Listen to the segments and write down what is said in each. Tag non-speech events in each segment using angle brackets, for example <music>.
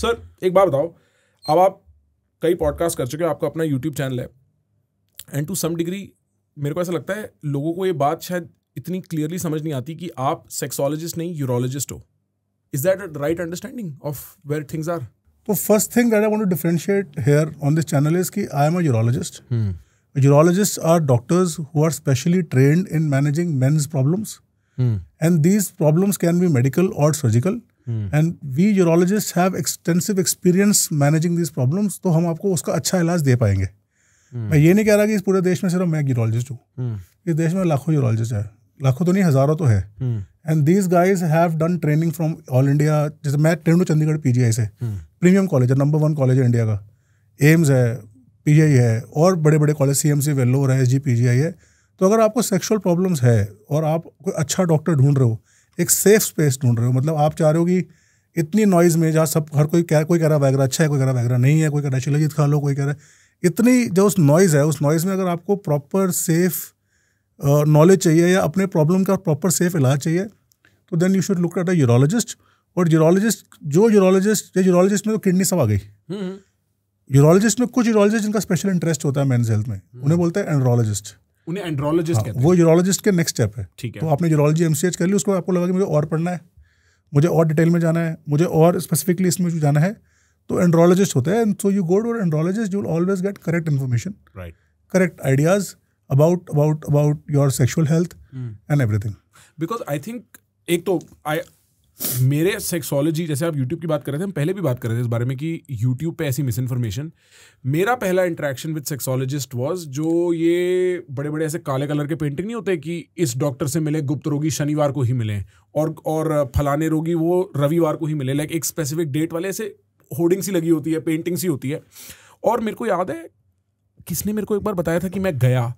Sir एक बात बताओ अब आप कई पॉडकास्ट कर चुके हो आपका अपना यूट्यूब चैनल है एंड टू सम डिग्री मेरे को ऐसा लगता है लोगों को ये बात शायद इतनी क्लियरली समझ नहीं आती कि आप सेक्सोलॉजिस्ट नहीं यूरोलॉजिस्ट हो is that right understanding of where things are तो first thing that I to differentiate here on this channel is कि I am a urologist urologist are doctors who are specially train in managing men's problems and these problems can be medical और surgical and we urologist have extensive experience managing this problems तो हम आपको उसका अच्छा इलाज दे पाएंगे hmm. मैं ये नहीं कह रहा कि इस पूरे देश में सिर्फ मैं यूरोलॉजिस्ट हूँ hmm. इस देश में लाखों यूरोलॉजिस्ट है लाखों तो नहीं हज़ारों तो है and these guys have done training from all India जैसे मैं ट्रेन हूँ चंडीगढ़ पी से प्रीमियम hmm. कॉलेज है नंबर वन कॉलेज है इंडिया का एम्स है पी है और बड़े बड़े college C M C Vellore है एस जी पी है तो अगर आपको सेक्सुअल प्रॉब्लम्स है और आप कोई अच्छा डॉक्टर ढूंढ रहे हो एक सेफ स्पेस ढूंढ रहे हो मतलब आप चाह रहे हो कि इतनी नॉइज में जहाँ सब हर कोई कह कोई कह रहा वगैरह अच्छा है कोई कह रहा वगैरह नहीं है कोई कह रहा है शिलजीत खा लो कोई कह रहा है इतनी जो उस नॉइज़ है उस नॉइज़ में अगर आपको प्रॉपर सेफ नॉलेज चाहिए या अपने प्रॉब्लम का प्रॉपर सेफ इलाज चाहिए तो then you should look at a urologist और यूरोलॉजिस्ट जो यूरोलॉजिस्ट जो यूरोलॉजिस्ट में तो किडनी सब आ गई यूरोलॉजिस्ट हम्म। में कुछ यूरोलॉजिस्ट जिनका स्पेशल इंटरेस्ट होता है मेन्स हेल्थ में हम्म। उन्हें बोलते हैं एंड्रोलॉजिस्ट उन्हें एंड्रोलॉजिस्ट हाँ, कहते हैं वो यूरोलॉजिस्ट के नेक्स्ट स्टेप है ठीक है तो आपने यूरोलॉजी एम कर ली उसको आपको लगा कि मुझे और पढ़ना है मुझे और डिटेल में जाना है मुझे और स्पेसिफिकली इसमें जाना है तो एंड्रोलॉजिस्ट होता है and so you go to andrologist you always get correct information right correct ideas about about about your sexual health and everything because I think एक तो आई मेरे सेक्सोलॉजी जैसे आप यूट्यूब की बात कर रहे थे हम पहले भी बात कर रहे थे इस बारे में कि यूट्यूब पे ऐसी मिस इन्फॉर्मेशन मेरा पहला इंटरेक्शन विद सेक्सोलॉजिस्ट वॉज जो ये बड़े बड़े ऐसे काले कलर के पेंटिंग नहीं होते कि इस डॉक्टर से मिले गुप्त रोगी शनिवार को ही मिले और और फलाने रोगी वो रविवार को ही मिले लाइक एक स्पेसिफिक डेट वाले ऐसे होर्डिंग सी लगी होती है पेंटिंग सी होती है और मेरे को याद है किसने मेरे को एक बार बताया था कि मैं गया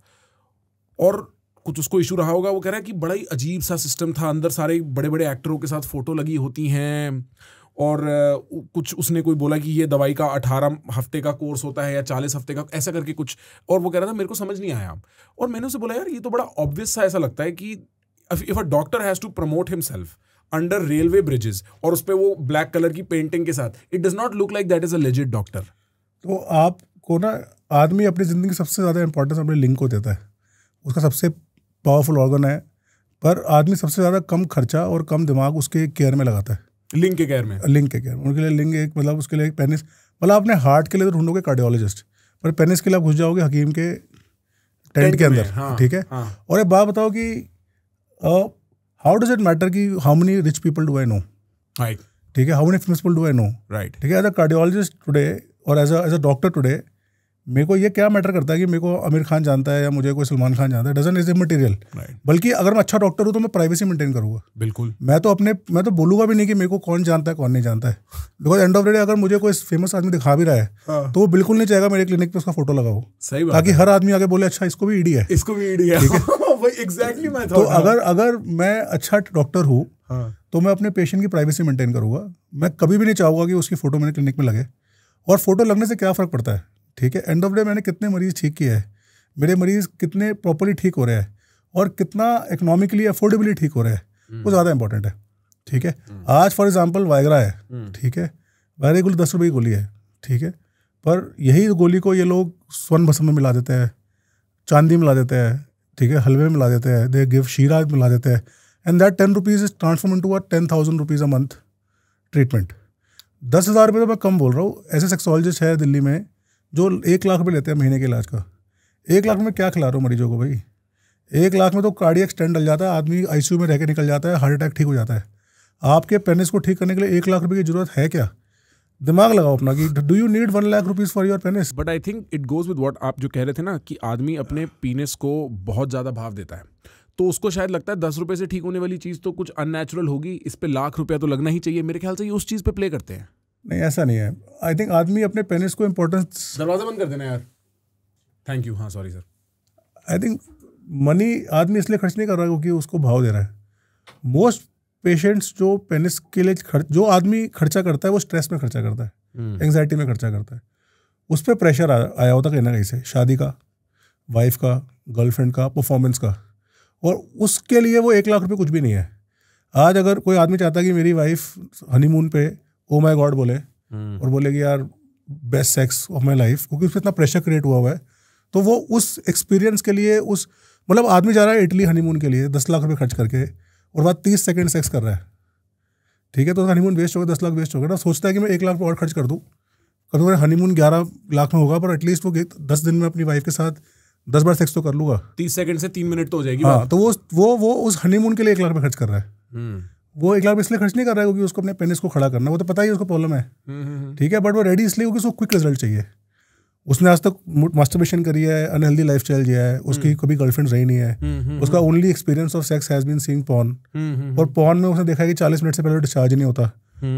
और कुछ उसको इशू रहा होगा वो कह रहा है कि बड़ा ही अजीब सा सिस्टम था अंदर सारे बड़े बड़े एक्टरों के साथ फ़ोटो लगी होती हैं और कुछ उसने कोई बोला कि ये दवाई का अठारह हफ्ते का कोर्स होता है या चालीस हफ्ते का ऐसा करके कुछ और वो कह रहा था मेरे को समझ नहीं आया और मैंने उसे बोला यार ये तो बड़ा ऑब्वियस सा ऐसा लगता है कि if a doctor has to promote himself under railway bridges और उस पर वो ब्लैक कलर की पेंटिंग के साथ it does not look like that is a legit doctor तो आपको ना आदमी अपनी ज़िंदगी सबसे ज़्यादा इंपॉर्टेंस अपने लिंक को देता है उसका सबसे पावरफुल ऑर्गन है पर आदमी सबसे ज़्यादा कम खर्चा और कम दिमाग उसके केयर में लगाता है लिंग के केयर में लिंग के केयर में उनके लिए लिंग एक मतलब उसके लिए एक पेनिस मतलब आपने हार्ट के लिए तो ढूंढोगे कार्डियोलॉजिस्ट पर पेनिस के लिए आप घुस जाओगे हकीम के टेंट के अंदर हाँ, ठीक है हाँ। और एक बात बताओ कि हाउ डज इट मैटर कि how money rich people do I know ठीक है how money famous people do I know right ठीक है एज अ कार्डियोलॉजिस्ट टुडे और as as a doctor today मेरे को ये क्या मैटर करता है कि मेरे को आमिर खान जानता है या मुझे कोई सलमान खान जानता है डजन इज ए मटेरियल बल्कि अगर मैं अच्छा डॉक्टर हूँ तो मैं प्राइवेसी मेंटेन करूँगा बिल्कुल मैं तो अपने मैं तो बोलूँगा भी नहीं कि मेरे को कौन जानता है कौन नहीं जानता है because end of the day अगर मुझे कोई फेमस आदमी दिखा भी रहा है हाँ। तो वो बिल्कुल नहीं चाहेगा मेरे क्लिनिक पर उसका फोटो लगाओ सही ताकि हर आदमी आगे बोले अच्छा इसको भी ईडी है इसको भी ईडी है एग्जैक्टली <laughs> मैं तो अगर अगर मैं अच्छा डॉक्टर हूँ हाँ। तो मैं अपने पेशेंट की प्राइवेसी मेंटेन करूँगा मैं कभी भी नहीं चाहूँगा कि उसकी फोटो मेरे क्लिनिक में लगे और फोटो लगने से क्या फ़र्क पड़ता है ठीक है एंड ऑफ डे मैंने कितने मरीज़ ठीक किए हैं मेरे मरीज़ कितने प्रॉपरली ठीक हो रहे हैं और कितना इकोनॉमिकली अफोर्डेबली ठीक हो रहा है वो हम्म। ज़्यादा इंपॉर्टेंट है ठीक है हम्म। आज फॉर एग्जाम्पल वायगरा है हम्म। ठीक है वायरे गोली दस रुपये की गोली है ठीक है पर यही गोली को ये लोग स्वर्ण भसम में मिला देते हैं चांदी मिला देते हैं ठीक है हलवे में मिला देते हैं दे गिव शीरा मिला देते हैं and that ten rupees is transform into uh ten thousand rupees a month treatment दस हज़ार रुपये तो मैं कम बोल रहा हूँ ऐसे सेक्सोलॉजिस्ट है दिल्ली में जो एक लाख रुपये लेते हैं महीने के इलाज का एक लाख में क्या खिला रहा हूँ मरीजों को भाई एक लाख में तो कार्डियक स्टैंड डल जाता है आदमी आई में रह के निकल जाता है हार्ट अटैक ठीक हो जाता है आपके पेनिस को ठीक करने के लिए एक लाख रुपये की जरूरत है क्या दिमाग लगाओ अपना कि do you need one lakh rupees for your penis but I think it goes with what आप जो कह रहे थे ना कि आदमी अपने पीनेस को बहुत ज़्यादा भाव देता है तो उसको शायद लगता है दस रुपये से ठीक होने वाली चीज़ तो कुछ अननेचुरल होगी इस पर लाख रुपया तो लगना ही चाहिए मेरे ख्याल से ये उस चीज़ पर प्ले करते हैं नहीं ऐसा नहीं है आई थिंक आदमी अपने पेरेंट्स को इम्पोर्टेंस दरवाज़ा बंद कर देना यार थैंक यू हाँ sorry sir I think money आदमी इसलिए खर्च नहीं कर रहा क्योंकि उसको भाव दे रहा है मोस्ट पेशेंट्स जो पेनिस के लिए खर्च जो आदमी खर्चा करता है वो स्ट्रेस में खर्चा करता है एंगजाइटी hmm. में खर्चा करता है उस पर प्रेशर आया होता कहीं ना कहीं से शादी का वाइफ का गर्लफ्रेंड का परफॉर्मेंस का और उसके लिए वो एक लाख रुपये कुछ भी नहीं है आज अगर कोई आदमी चाहता है कि मेरी वाइफ हनीमून पे ओ माई गॉड बोले हम्म। और बोले कि यार best sex of my life क्योंकि उसमें इतना प्रेशर क्रिएट हुआ हुआ है तो वो उस एक्सपीरियंस के लिए उस मतलब आदमी जा रहा है इटली हनीमून के लिए दस लाख रुपये खर्च करके और बाद तीस सेकेंड सेक्स कर रहा है ठीक है तो हनीमून वेस्ट होगा दस लाख वेस्ट होगा ना सोचता है कि मैं एक लाख और खर्च कर दूँ कभी मेरा हनीमून ग्यारह लाख में होगा पर एटलीस्ट वो दस दिन में अपनी वाइफ के साथ दस बार सेक्स तो कर लूंगा तीस सेकंड से तीन मिनट तो हो जाएगी हाँ तो वो वो वो उस हनीमून के लिए एक लाख रुपये खर्च कर रहा है हम्म। वो एक लाख इसलिए खर्च नहीं कर रहा है क्योंकि उसको अपने पेनिस को खड़ा करना वो तो पता ही उसको प्रॉब्लम है ठीक है बट वो रेडी इसलिए क्योंकि उसको क्विक रिजल्ट चाहिए उसने आज तक मास्टरबेशन करी है अनहेल्दी लाइफ स्टाइल जिया है उसकी हम्म। कभी गर्लफ्रेंड रही नहीं है उसका only experience of sex has been seeing porn और पॉन में उसने देखा है कि चालीस मिनट से पहले डिस्चार्ज तो नहीं होता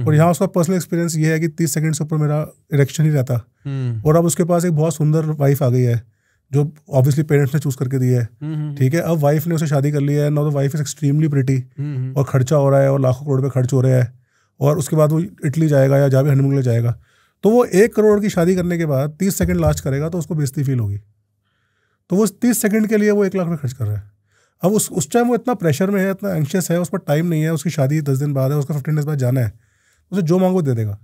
और यहाँ उसका पर्सनल एक्सपीरियंस ये है कि तीस सेकंड से ऊपर मेरा इरेक्शन ही रहता हम्म। और अब उसके पास एक बहुत सुंदर वाइफ आ गई है जो ऑब्वियसली पेरेंट्स ने चूज करके दिया है हम्म, हम्म। ठीक है अब वाइफ ने उसे शादी कर लिया है ना तो वाइफ इज एक्सट्रीमली प्रिटी और खर्चा हो रहा है और लाखों करोड़ पे खर्च हो रहा है और उसके बाद वो इटली जाएगा या जहाँ भी हनीमून ले जाएगा तो वो एक करोड़ की शादी करने के बाद तीस सेकंड लास्ट करेगा तो उसको बेजती फील होगी तो वो तीस सेकंड के लिए वो एक लाख रुपये खर्च कर रहा है अब उस उस टाइम वो इतना प्रेशर में है इतना एंशियस है उस पर टाइम नहीं है उसकी शादी दस दिन बाद है उसका फिफ्टीन डेज बाद जाना है उसे जो मांगो दे देगा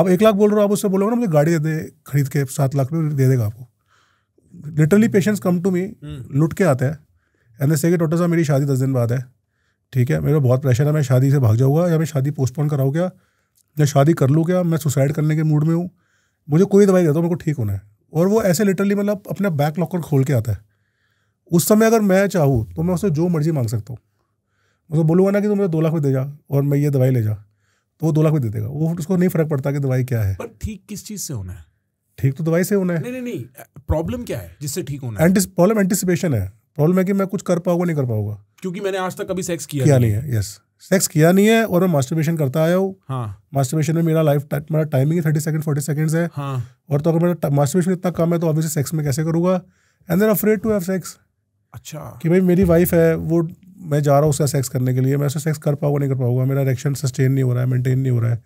आप एक लाख बोल रहे हो आप उससे बोलोगे ना मुझे गाड़ी दे दे खरीद के सात लाख रुपये दे देगा आपको literally patients come to me लुट के आते हैं एंड से डॉक्टर साहब मेरी शादी दस दिन बाद है ठीक है मेरा बहुत प्रेशर है मैं शादी से भाग जाऊँगा या मैं शादी पोस्टपोन कराऊँ क्या या शादी कर लूँ क्या मैं सुसाइड करने के मूड में हूँ मुझे कोई दवाई देता हूँ मेरे को ठीक होना है और वो ऐसे लिटरली मतलब अपना बैक लॉकर खोल के आता है उस समय अगर मैं चाहूँ तो मैं उससे जो मर्जी मांग सकता हूँ उसको बोलूँगा ना कि तुम मुझे दो लाख में दे जा और मैं ये दवाई ले जा तो वो दो लाख में दे देगा वो उसको नहीं फर्क पड़ता कि दवाई क्या है पर ठीक किस चीज़ से होना है ठीक तो दवाई से होना है नहीं नहीं नहीं प्रॉब्लम क्या है जिससे ठीक होना है प्रॉब्लम एंटिसिपेशन है प्रॉब्लम है कि मैं कुछ कर पाऊंगा नहीं कर पाऊंगा क्योंकि मैंने आज तक कभी सेक्स किया, किया नहीं है यस सेक्स किया नहीं है और मैं मास्टरबेशन करता आया हूँ हाँ मास्टरबेशन में मेरा लाइफ मेरा टाइमिंग ही थर्टी सेकंड फोर्टी सेकंड्स है हाँ और तो अगर मेरा मास्टरबेशन इतना कम है तो ऑब्वियसली सेक्स में कैसे करूँगा and then afraid to have sex अच्छा कि भाई मेरी वाइफ है वो मैं जा रहा हूँ उसका सेक्स करने के लिए मैं उससे सेक्स कर पाऊंगा नहीं कर पाऊंगा मेरा रिएक्शन सस्टेन नहीं हो रहा है मेंटेन नहीं हो रहा है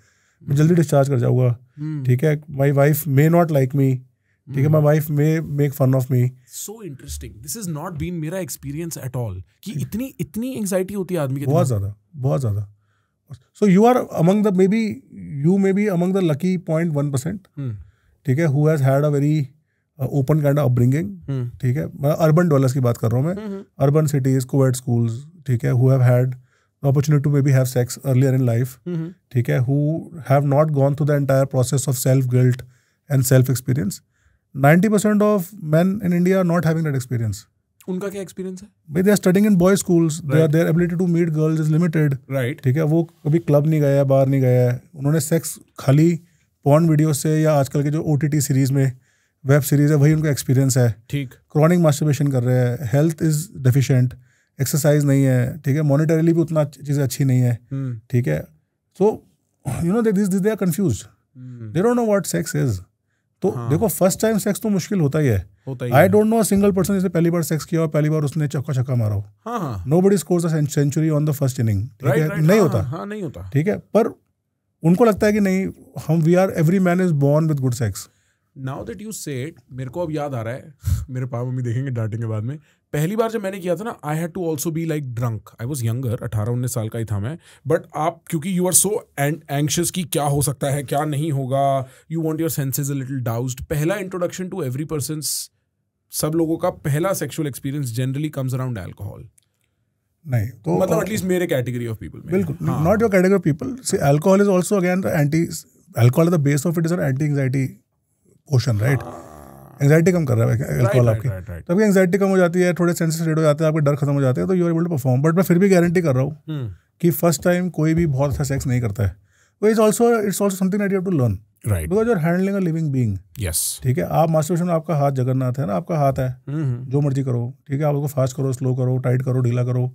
मैं जल्दी डिस्चार्ज कर जाऊँगा हम्म। ठीक है my wife may not like me ठीक है my wife may make fun of me so interesting this is not been मेरा एक्सपीरियंस एट ऑल कि इतनी इतनी एंगजाइटी होती है आदमी के बहुत ज़्यादा बहुत ज़्यादा so you are among the maybe you may be among the lucky point one percent ठीक है who has had a very open kind of upbringing ठीक है मैं अर्बन डॉलर्स की बात कर रहा हूँ मैं अर्बन सिटीज़ कोएड स्कूल्स ठीक है who have had opportunity to maybe have sex earlier in life ठीक है who have not gone through the entire process of self guilt and self experience ninety percent of man in India are not having that experience उनका क्या experience है भाई they are studying in boy schools are their ability to meet girls is limited right ठीक है वो कभी club नहीं गया है बाहर नहीं गया है उन्होंने सेक्स खाली पॉन वीडियो से या आजकल के जो ओ सीरीज में वेब सीरीज है वही उनका एक्सपीरियंस है ठीक क्रॉनिक मास्टरबेशन कर रहे हैं हेल्थ इज डेफिशेंट एक्सरसाइज नहीं है ठीक है मॉनिटरली भी उतना चीज़ें अच्छी नहीं है हम्म। ठीक है so you know they this this they are confuse they don't know what sex is तो हाँ. देखो फर्स्ट टाइम सेक्स तो मुश्किल होता ही है I don't know single person जिसने पहली बार सेक्स किया और पहली बार उसने चक्का छक्का मारा हो nobody score century on the first inning ठीक है नहीं हाँ, होता हाँ, हाँ, नहीं होता ठीक है पर उनको लगता है कि नहीं हम we are every man is born with good sex now that you set मेरे को अब याद आ रहा है <laughs> मेरे पापा मम्मी देखेंगे डांटेंगे बाद में पहली बार जब मैंने किया था ना I had to also be like drunk I was younger अठारह उन्नीस साल का ही था मैं बट आप क्योंकि यू आर सो एंशियस कि क्या हो सकता है क्या नहीं होगा you want your senses a little doused पहला इंट्रोडक्शन टू एवरी पर्सन सब लोगों का पहला sexual experience generally comes around alcohol नहीं तो मतलब एटलीस्ट मेरे कैटेगरी ऑफ पीपल बिल्कुल not your category of people see alcohol is also again anti alcohol the base of it is anti anxiety potion right anxiety कम कर रहा है alcohol आपकी तो आपकी एंगजाइटी कम हो जाती है थोड़े सेंसेस हो जाते हैं आपके डर खत्म हो जाते हैं तो you are able to perform but मैं फिर भी गारंटी कर रहा हूँ हम्म। कि फर्स्ट टाइम कोई भी बहुत अच्छा सेक्स नहीं करता है तो it's also it's also something I you to learn right because you're handling a living being yes ठीक है आप मास्टरबेशन में आपका हाथ जगन्नाथ है ना आपका हाथ है हम्म, हम्म। जो मर्जी करो ठीक है आप उसको फास्ट करो स्लो करो टाइट करो ढीला करो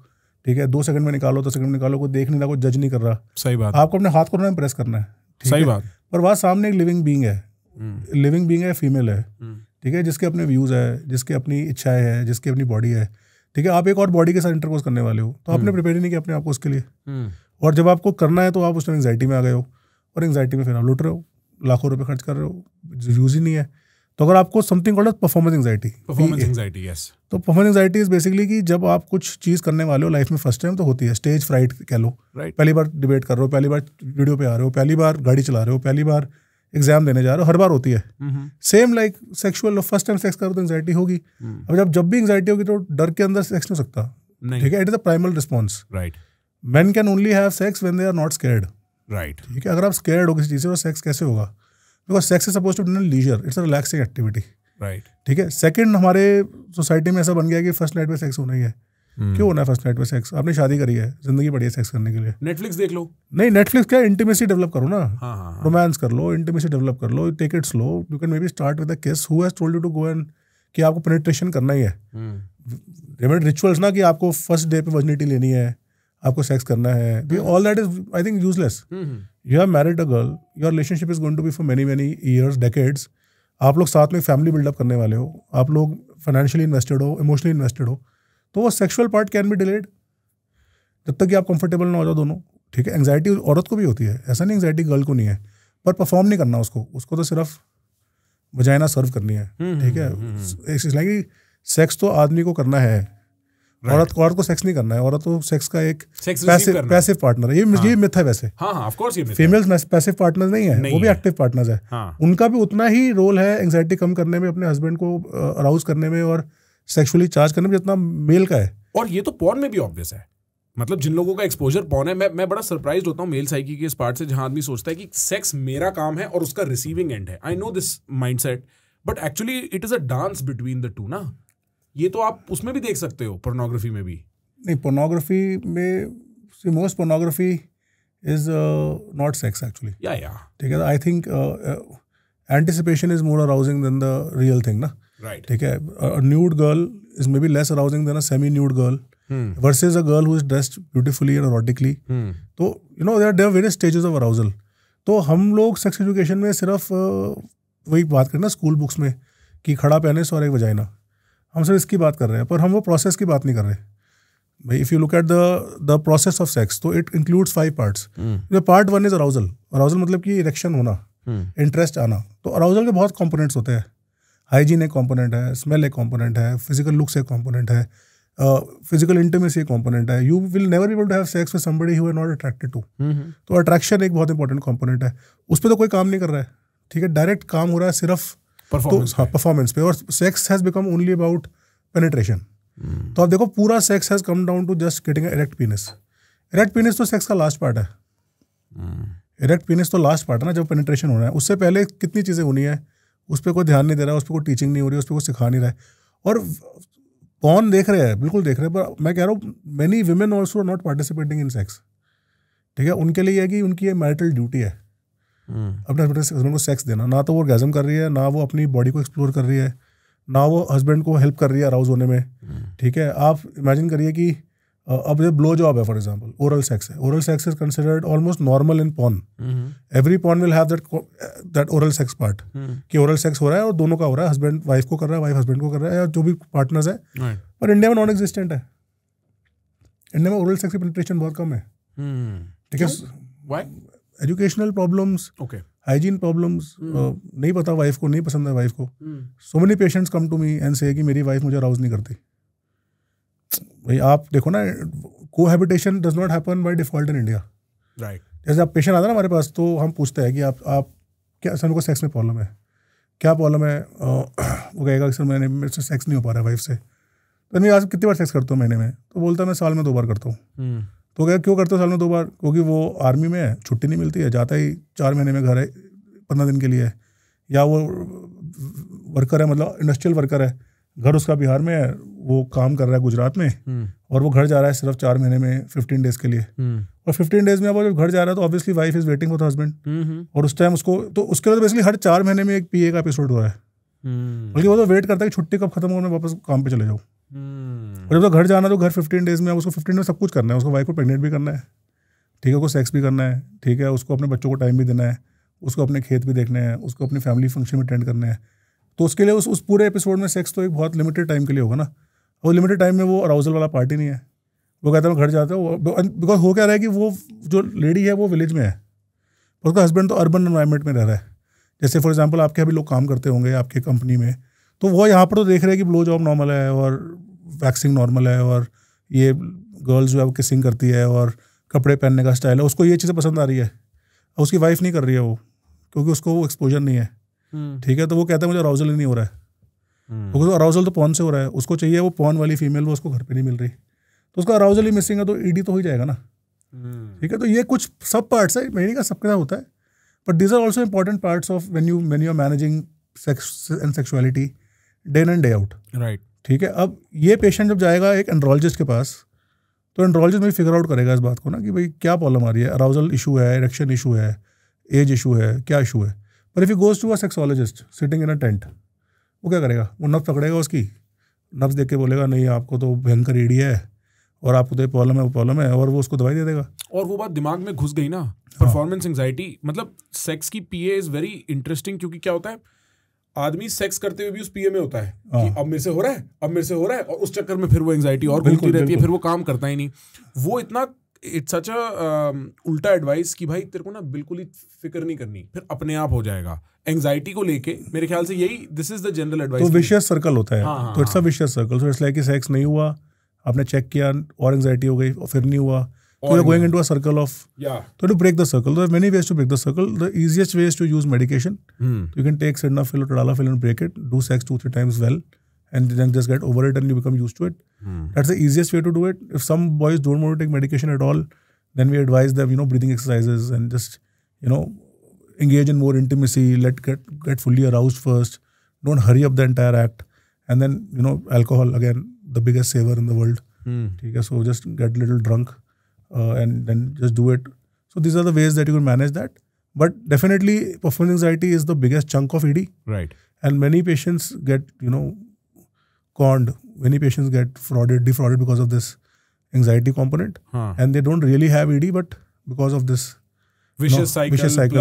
ठीक है दो सेकंड में निकालो दो सेकंड में निकालो कोई देख नहीं रहा कोई जज नहीं कर रहा सही बात आपको अपने हाथ को ना इम्प्रेस करना है सही बात पर वहाँ सामने एक लिविंग बींग है लिविंग बींग है फीमेल है ठीक है जिसके अपने व्यूज़ है जिसके अपनी इच्छाएं हैं जिसकी अपनी बॉडी है ठीक है आप एक और बॉडी के साथ इंटरकोर्स करने वाले हो तो आपने प्रिपेयर हम्म। ही नहीं किया अपने आप को उसके लिए हम्म। और जब आपको करना है तो आप उस टाइम एंगजाइटी में आ गए हो और एंगजाइटी में फिर आप लुट रहे हो लाखों रुपये खर्च कर रहे हो यूज ही नहीं है तो अगर आपको something called performance anxiety performance anxiety yes तो परफॉर्मेंस एंगजाइटी इज बेसिकली कि जब आप कुछ चीज़ करने वाले हो लाइफ में फर्स्ट टाइम तो होती है स्टेज फ्राइट कह लो right. पहली बार डिबेट कर रहे हो पहली बार वीडियो पे आ रहे हो पहली बार गाड़ी चला रहे हो पहली बार एग्जाम देने जा रहे हो हर बार होती है same like sexual first time sex करो तो एंगजाइटी होगी हम्म। अब जब जब भी एंगजाइटी होगी तो डर के अंदर सेक्स नहीं हो सकता ठीक है it is a primal response right man can only have sex when they are not scared right ठीक है अगर आप स्केर्ड हो किसी चीज़ से तो सेक्स कैसे होगा because sex is suppose to done leisure it's a relaxing activity right ठीक है सेकेंड हमारे सोसाइटी में ऐसा बन गया कि फर्स्ट नाइट में सेक्स होना ही है Hmm. क्यों होना है फर्स्ट नाइट में सेक्स आपने शादी करी है जिंदगी बड़ी है सेक्स करने के लिए नेटफ्लिक्स देख लो नहीं नेटफ्लिक्स क्या इंटीमेसी डेवलप करो ना रोमांस हाँ, हाँ, हाँ। कर लो इंटीमेसी डेवलप कर लो take it slow you can maybe start with kiss who has told you to go and कि आपको पेनिट्रेशन करना ही है रेमेड hmm. रिचुअल्स ना कि आपको फर्स्ट डे पे वर्जनिटी लेनी है आपको सेक्स करना है all that is I think useless you have married a girl your relationship is going to be for many many years decades आप लोग साथ में फैमिली बिल्डअप करने वाले हो आप लोग फाइनेंशियली इन्वेस्टेड हो इमोशनली इन्वेस्टेड हो तो वो sexual part can be delayed जब तक कि आप कंफर्टेबल ना हो जाओ दोनों ठीक है एंगजाइटी औरत को भी होती है ऐसा नहीं एंगजाइटी गर्ल को नहीं है पर परफॉर्म नहीं करना उसको उसको तो सिर्फ बजायना सर्व करनी है हम्म, ठीक है इसलिए हम्म, हम्म, सेक्स तो आदमी को करना है औरत को औरत को सेक्स नहीं करना है औरत तो सेक्स का एक पैसिव पार्टनर है ये हाँ। ये मिथ है वैसे हाँ, फीमेल्स पैसिव पार्टनर नहीं है वो भी एक्टिव पार्टनर है हाँ। उनका भी उतना ही रोल है एंगजाइटी कम करने में अपने हस्बैंड को अराउज करने में और सेक्सुअली चार्ज करने में जितना मेल का है और ये तो पॉन में भी ऑब्वियस है मतलब जिन लोगों का एक्सपोजर पॉन है मैं मैं बड़ा सरप्राइज होता हूँ मेल साइकी के इस पार्ट से जहाँ आदमी सोचता है कि सेक्स मेरा काम है और उसका रिसीविंग एंड है I know this mindset but actually it is a dance between the two ना ये तो आप उसमें भी देख सकते हो पोर्नोग्राफी में भी नहीं पोर्नोग्राफी में most pornography is not sex actually या या ठीक है I think anticipation is more arousing than the real thing ना राइट ठीक है nude girl is maybe less arousing than a semi nude girl versus a girl who is dressed beautifully and erotically तो you know there there various stages of arousal तो हम लोग sex education में सिर्फ वही बात करें ना स्कूल बुक्स में कि खड़ा पेनिस और एक वजाइना हम सिर्फ इसकी बात कर रहे हैं पर हम वो प्रोसेस की बात नहीं कर रहे भाई if you look at the the process of sex तो it includes five parts part one is arousal arousal मतलब कि इरेक्शन होना इंटरेस्ट hmm. आना तो अराउजल के बहुत कॉम्पोनेंट्स होते हैं हाइजीन एक कॉम्पोनेंट है स्मेल एक कॉम्पोनेंट है फिजिकल लुक्स एक कॉम्पोनेंट है फिजिकल इंटीमेसी एक कॉम्पोनेंट है you will never be able to have sex with somebody who are not attracted to तो अट्रैक्शन एक बहुत इंपॉर्टेंट कॉम्पोनेंट है उस पर तो कोई काम नहीं कर रहा है ठीक है डायरेक्ट काम हो रहा है सिर्फ परफॉर्मेंस तो- परफॉर्मेंस हाँ, पे और sex has become only about penetration तो आप देखो पूरा sex has come down to just getting erect penis erect penis तो सेक्स का लास्ट पार्ट है इरेक्ट हम्म। पीनिस तो लास्ट पार्ट है ना जब पेनिट्रेशन होना है उससे पहले कितनी चीज़ें होनी है उस पर कोई ध्यान नहीं दे रहा है उस पर कोई टीचिंग नहीं हो रही है उस पर कोई सिखा नहीं रहा है और कौन देख रहे हैं बिल्कुल देख रहे हैं पर मैं कह रहा हूँ many women also are not participating in sex ठीक है उनके लिए यह कि उनकी ये मैरिटल ड्यूटी है हम्म। अपने हस्बैंड को सेक्स देना ना तो वो गैजम कर रही है ना वो अपनी बॉडी को एक्सप्लोर कर रही है ना वो हस्बैंड को हेल्प कर रही है अराउज होने में हम्म। ठीक है आप इमेजिन करिए कि Uh, अब जो ब्लो जॉब है फॉर एग्जाम्पल ओरल सेक्स है oral sex is considered almost normal in porn every porn will have that that oral sex part कि ओरल सेक्स हो रहा है और दोनों का हो रहा है हस्बैंड वाइफ को कर रहा है वाइफ हस्बैंड को कर रहा है या जो भी पार्टनर्स है right. पर इंडिया में नॉन एग्जिस्टेंट है इंडिया में ओरल सेक्स की बहुत कम है hmm. ठीक है educational problems okay hygiene problems नहीं पता वाइफ को नहीं पसंद है वाइफ को so many patients come to me and say कि मेरी वाइफ मुझे अराउज नहीं करती भाई आप देखो ना cohabitation does not happen by default in India right जैसे आप पेशेंट आता ना हमारे पास तो हम पूछते हैं कि आप आप क्या सर उनको सेक्स में प्रॉब्लम है क्या प्रॉब्लम है वो कहेगा कि सर मैंने मेरे से सेक्स नहीं हो पा रहा है वाइफ से तो नहीं आज कितनी बार सेक्स करता हूँ महीने में तो बोलता है मैं साल में दो बार करता हूँ हम्म। तो कहेगा क्यों करते हो साल में दो बार क्योंकि वो आर्मी में है छुट्टी नहीं मिलती है जाता ही चार महीने में घर है पंद्रह दिन के लिए या वो वर्कर है मतलब इंडस्ट्रियल वर्कर है घर उसका बिहार में है वो काम कर रहा है गुजरात में हम्म। और वो घर जा रहा है सिर्फ चार महीने में फिफ्टीन डेज के लिए हम्म। और फिफ्टीन डेज में अब जब घर जा रहा है तो obviously wife is waiting for husband और उस टाइम उसको तो उसके बाद बेसिकली हर चार महीने में एक पी का एपिसोड हो रहा है हम्म। बल्कि वो तो वेट करता है कि छुट्टी कब खत्म हो मैं वापस काम पे चले जाऊँ और जब तो घर जाना तो घर फिफ्टीन डेज में उसको फिफ्टीन में सब कुछ करना है उसको वाइफ को प्रेगनेंट भी करना है ठीक है उसको सेक्स भी करना है ठीक है उसको अपने बच्चों को टाइम भी देना है उसको अपने खेत भी देखने हैं उसको अपनी फैमिली फंक्शन में अटेंड करने हैं तो उसके लिए उस उस पूरे एपिसोड में सेक्स तो एक बहुत लिमिटेड टाइम के लिए होगा ना और लिमिटेड टाइम में वो अराउजल वाला पार्टी नहीं है वो कहता है घर जाता हूँ बिकॉज हो क्या रहा है कि वो जो लेडी है वो विलेज में है उसका हस्बैंड तो अर्बन इन्वायरमेंट में रह रहा है जैसे फॉर एग्जाम्पल आपके अभी लोग काम करते होंगे आपके कंपनी में तो वो यहाँ पर तो देख रहे हैं कि ब्लो जॉब नॉर्मल है और वैक्सिंग नॉर्मल है और ये गर्ल्स जो है वो किसिंग करती है और कपड़े पहनने का स्टाइल है उसको ये चीज़ें पसंद आ रही है उसकी वाइफ नहीं कर रही है वो क्योंकि उसको वो एक्सपोजर नहीं है हम्म। ठीक है तो वो कहता है मुझे अराउजल ही नहीं हो रहा है हम्म। क्योंकि तो अराउजल तो पौन से हो रहा है उसको चाहिए वो पौन वाली फीमेल वो उसको घर पर नहीं मिल रही तो उसका अराउजल ही मिसिंग है तो ईडी e तो हो ही जाएगा ना हम्म। ठीक है तो ये कुछ सब पार्ट्स है मेरी का सबके साथ होता है but these are also important parts of when you when you are managing sex and sexuality day and day out right ठीक है अब ये पेशेंट जब जाएगा एक एंड्रोलॉजिस्ट के पास तो एंड्रोलॉजिस्ट में फिगर आउट करेगा इस बात को ना कि भाई क्या प्रॉब्लम आ रही है अराउजल इशू है इरेक्शन इशू है एज इशू है क्या इशू है पर if you goes to a sexologist sitting in a tent वो क्या करेगा वो नफ्स पकड़ेगा उसकी नफ्स देख के बोलेगा नहीं आपको तो भयंकर ईडी है और आपको तो प्रॉब्लम है वो प्रॉब्लम है और वो उसको दवाई दे देगा और वो बात दिमाग में घुस गई ना परफॉर्मेंस हाँ। एंगजाइटी मतलब सेक्स की पीए इज़ वेरी इंटरेस्टिंग क्योंकि क्या होता है आदमी सेक्स करते हुए भी उस पीए में होता है कि हाँ। अब मेरे से हो रहा है अब मेरे से हो रहा है और उस चक्कर में फिर वो एंगजाइटी और घूमती रहती है फिर वो काम करता ही नहीं वो इतना इट्स सच अ उल्टा एडवाइस कि भाई तेरे को ना बिल्कुल ही फिक्र नहीं करनी फिर अपने आप हो जाएगा एंजाइटी को लेके मेरे ख्याल से यही this is the general advice तो विशियस सर्कल होता है हाँ, हाँ तो it's a vicious circle so it's like sex नहीं हुआ आपने चेक किया और एंजाइटी हो गई और फिर नहीं हुआ तो you going into a circle of तो to break the circle there many ways to break the circle the easiest way is to use medication you can take sildenafil और tadalafil and break it do sex two three times well and then just get over it and you become used to it. Hmm. That's the easiest way to do it. If some boys don't want to take medication at all, then we advise them, you know, breathing exercises and just, you know, engage in more intimacy. Let get get fully aroused first. Don't hurry up the entire act. And then, you know, alcohol again, the biggest saver in the world. Hmm. So just get a little drunk uh, and then just do it. So these are the ways that you can manage that. But definitely, performance anxiety is the biggest chunk of ED. Right. And many patients get, you know, conned. Many patients get frauded, defrauded because of this anxiety component, huh. and they don't really have ED, but because of this में तो बहुत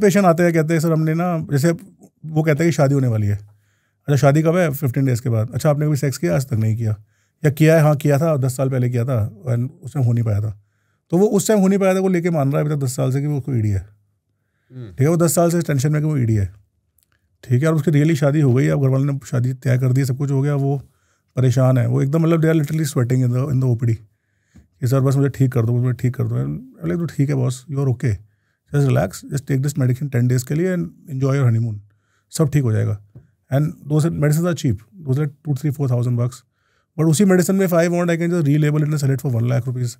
patient आते हैं कहते हैं sir हमने ना जैसे वो कहते हैं कि शादी होने वाली है अच्छा शादी कब है फिफ्टीन डेज के बाद अच्छा आपने कभी सेक्स किया आज तक नहीं किया या किया है हाँ किया था दस साल पहले किया था एंड उस टाइम हो नहीं पाया था तो वो उस टाइम हो नहीं पाया था वो लेके मान रहा है अभी तक दस साल से कि वो उसको ईडी e है हम्म। ठीक है वो दस साल से टेंशन में कि वो ईडी e है ठीक है और उसकी रियली शादी हो गई अब घर वाले ने शादी तय कर दी सब कुछ हो गया वो परेशान है वो एकदम मतलब they literally sweating in the in the OPD कि सर बस मुझे ठीक कर दो मुझे ठीक कर दो लाइक तो ठीक है boss you are okay just relax just take this medicine ten days के लिए एंड इन्जॉय योर हनीमून सब ठीक हो जाएगा एंड दो मेडिसिन आर चीप दो two three four thousand bucks but उसी मेडिसिन में five want I can just relabel in sell it for one lakh rupees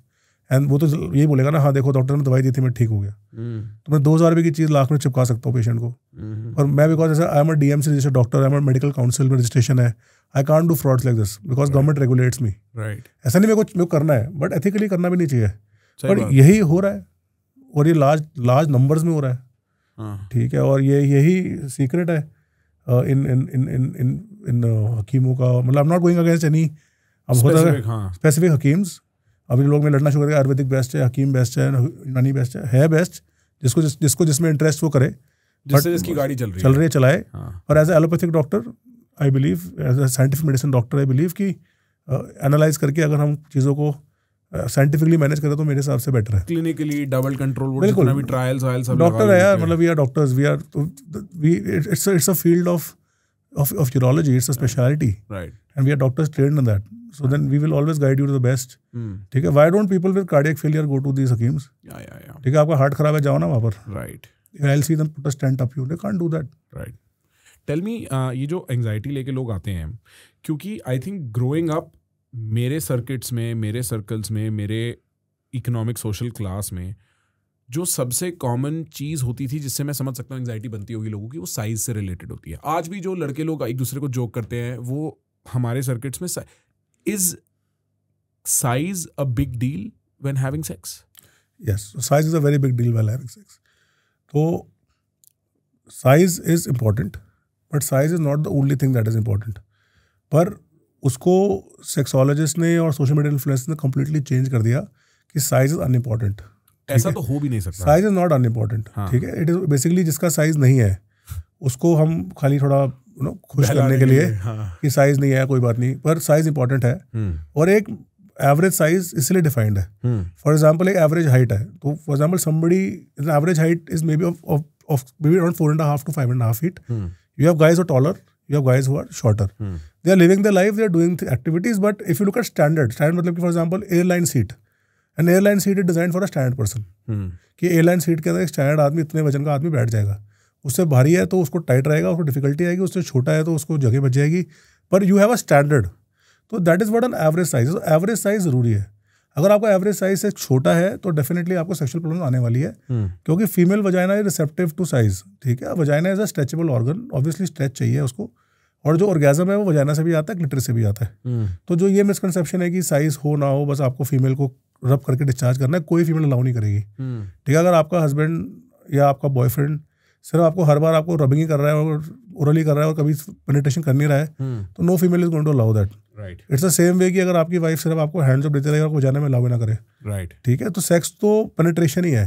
and वो तो यही बोलेगा ना हाँ देखो डॉक्टर ने दवाई दी थी मैं ठीक हो गया हम्म। तो मैं दो हज़ार रुपये की चीज़ लाख में चिपका सकता हूँ पेशेंट को हम्म। और मैं बिकॉज ऐसा I am D M C register doctor I am medical council में रजिस्ट्रेशन है I can't do frauds like this because government regulates me right ऐसा नहीं मेरे को मेरे करना है बट एथिकली करना भी नहीं चाहिए बट यही हो रहा है और ये लार्ज लार्ज नंबर्स में हो रहा है हाँ। ठीक है और ये यही सीक्रेट है इन इन इन इन इन इन हकीमों का मतलब I am not going against any specific हकीम्स अब इन लोग में लड़ना शुरू करेगा आयुर्वेदिक बेस्ट है हकीम बेस्ट है यूनानी बेस्ट है है बेस्ट जिसको जिस, जिसको जिसमें इंटरेस्ट वो करे जिससे जिसकी गाड़ी चल रही चल रही है चलाए हाँ। और as allopathic doctor I believe as a scientific medicine doctor I believe कि एनालाइज uh, करके अगर हम चीज़ों को साइंटिफिकली uh, मैनेज करें तो मेरे हिसाब से बेटर है क्लिनिकली डबल कंट्रोल बिल्कुल भी ट्रायल्स वायल्स डॉक्टर है यार मतलब we are doctors we are we it's it's a field of of of urology it's a speciality right and we are doctors trained in that so then we will always guide you to the best ठीक है why don't people with cardiac failure go to these हकीम्स ठीक है आपका heart खराब है जाओ ना वहाँ पर right I see them put a stand up you they can't do that right tell me ये जो एंगजाइटी लेके लोग आते हैं क्योंकि आई थिंक ग्रोइंग अप मेरे सर्किट्स में मेरे सर्कल्स में मेरे इकोनॉमिक सोशल क्लास में जो सबसे कॉमन चीज़ होती थी जिससे मैं समझ सकता हूँ एंगजाइटी बनती होगी लोगों की वो साइज़ से रिलेटेड होती है आज भी जो लड़के लोग एक दूसरे को जोक करते हैं वो हमारे सर्किट्स में is size a big deal when having sex? Yes, so size is a very big deal while having sex. So, size is important, but size is not the only thing that is important. पर उसको sexologist ने और social media influencer ने completely change कर दिया कि size is unimportant ऐसा तो हो भी नहीं सकता साइज इज नॉट अनइम्पॉर्टेंट ठीक है इट इज बेसिकली जिसका साइज नहीं है उसको हम खाली थोड़ा नो खुश करने के लिए हाँ। कि साइज नहीं है कोई बात नहीं पर साइज इंपॉर्टेंट है हम्म। और एक एवरेज साइज इसलिए डिफाइंड है फॉर एग्जाम्पल हम्म। एक एवरेज हाइट है तो for example somebody average height is maybe of maybe around four and half to five and half feet you have guys और taller you have guys who are shorter they are living the life they are doing activities but if you look at standard standard मतलब कि for example airline seat and airline seat is design for a standard person कि airline seat के अंदर एक standard आदमी इतने वजन का आदमी बैठ जाएगा उससे भारी है तो उसको टाइट रहेगा उसको डिफिकल्टी आएगी उससे छोटा है तो उसको जगह बच जाएगी पर यू हैव अ स्टैंडर्ड तो that is what an average size average size ज़रूरी है अगर आपका एवरेज साइज से छोटा है तो डेफिनेटली आपको सेक्सुअल प्रॉब्लम आने वाली है hmm. क्योंकि female vagina is receptive to size ठीक है vagina is a stretchable organ obviously stretch चाहिए उसको और जो ऑर्गेजम है वो वजाइना से भी आता है क्लिटर से भी आता है hmm. तो जो ये मिसकनसेप्शन है कि साइज हो ना हो बस आपको फीमेल को रब करके डिस्चार्ज करना है कोई फीमेल अलाउ नहीं करेगी hmm. ठीक है अगर आपका हस्बैंड या आपका बॉयफ्रेंड सिर्फ आपको हर बार आपको रबिंग कर रहा है और ओरली कर रहा है और कभी पेनिट्रेशन कर नहीं रहा है हम्म। तो no female is going to allow that right it's the same way कि अगर आपकी वाइफ सिर्फ आपको हैंड जॉब देते रहेगा और जाने में अलाउ ना करे राइट ठीक है तो सेक्स तो पेनिट्रेशन ही है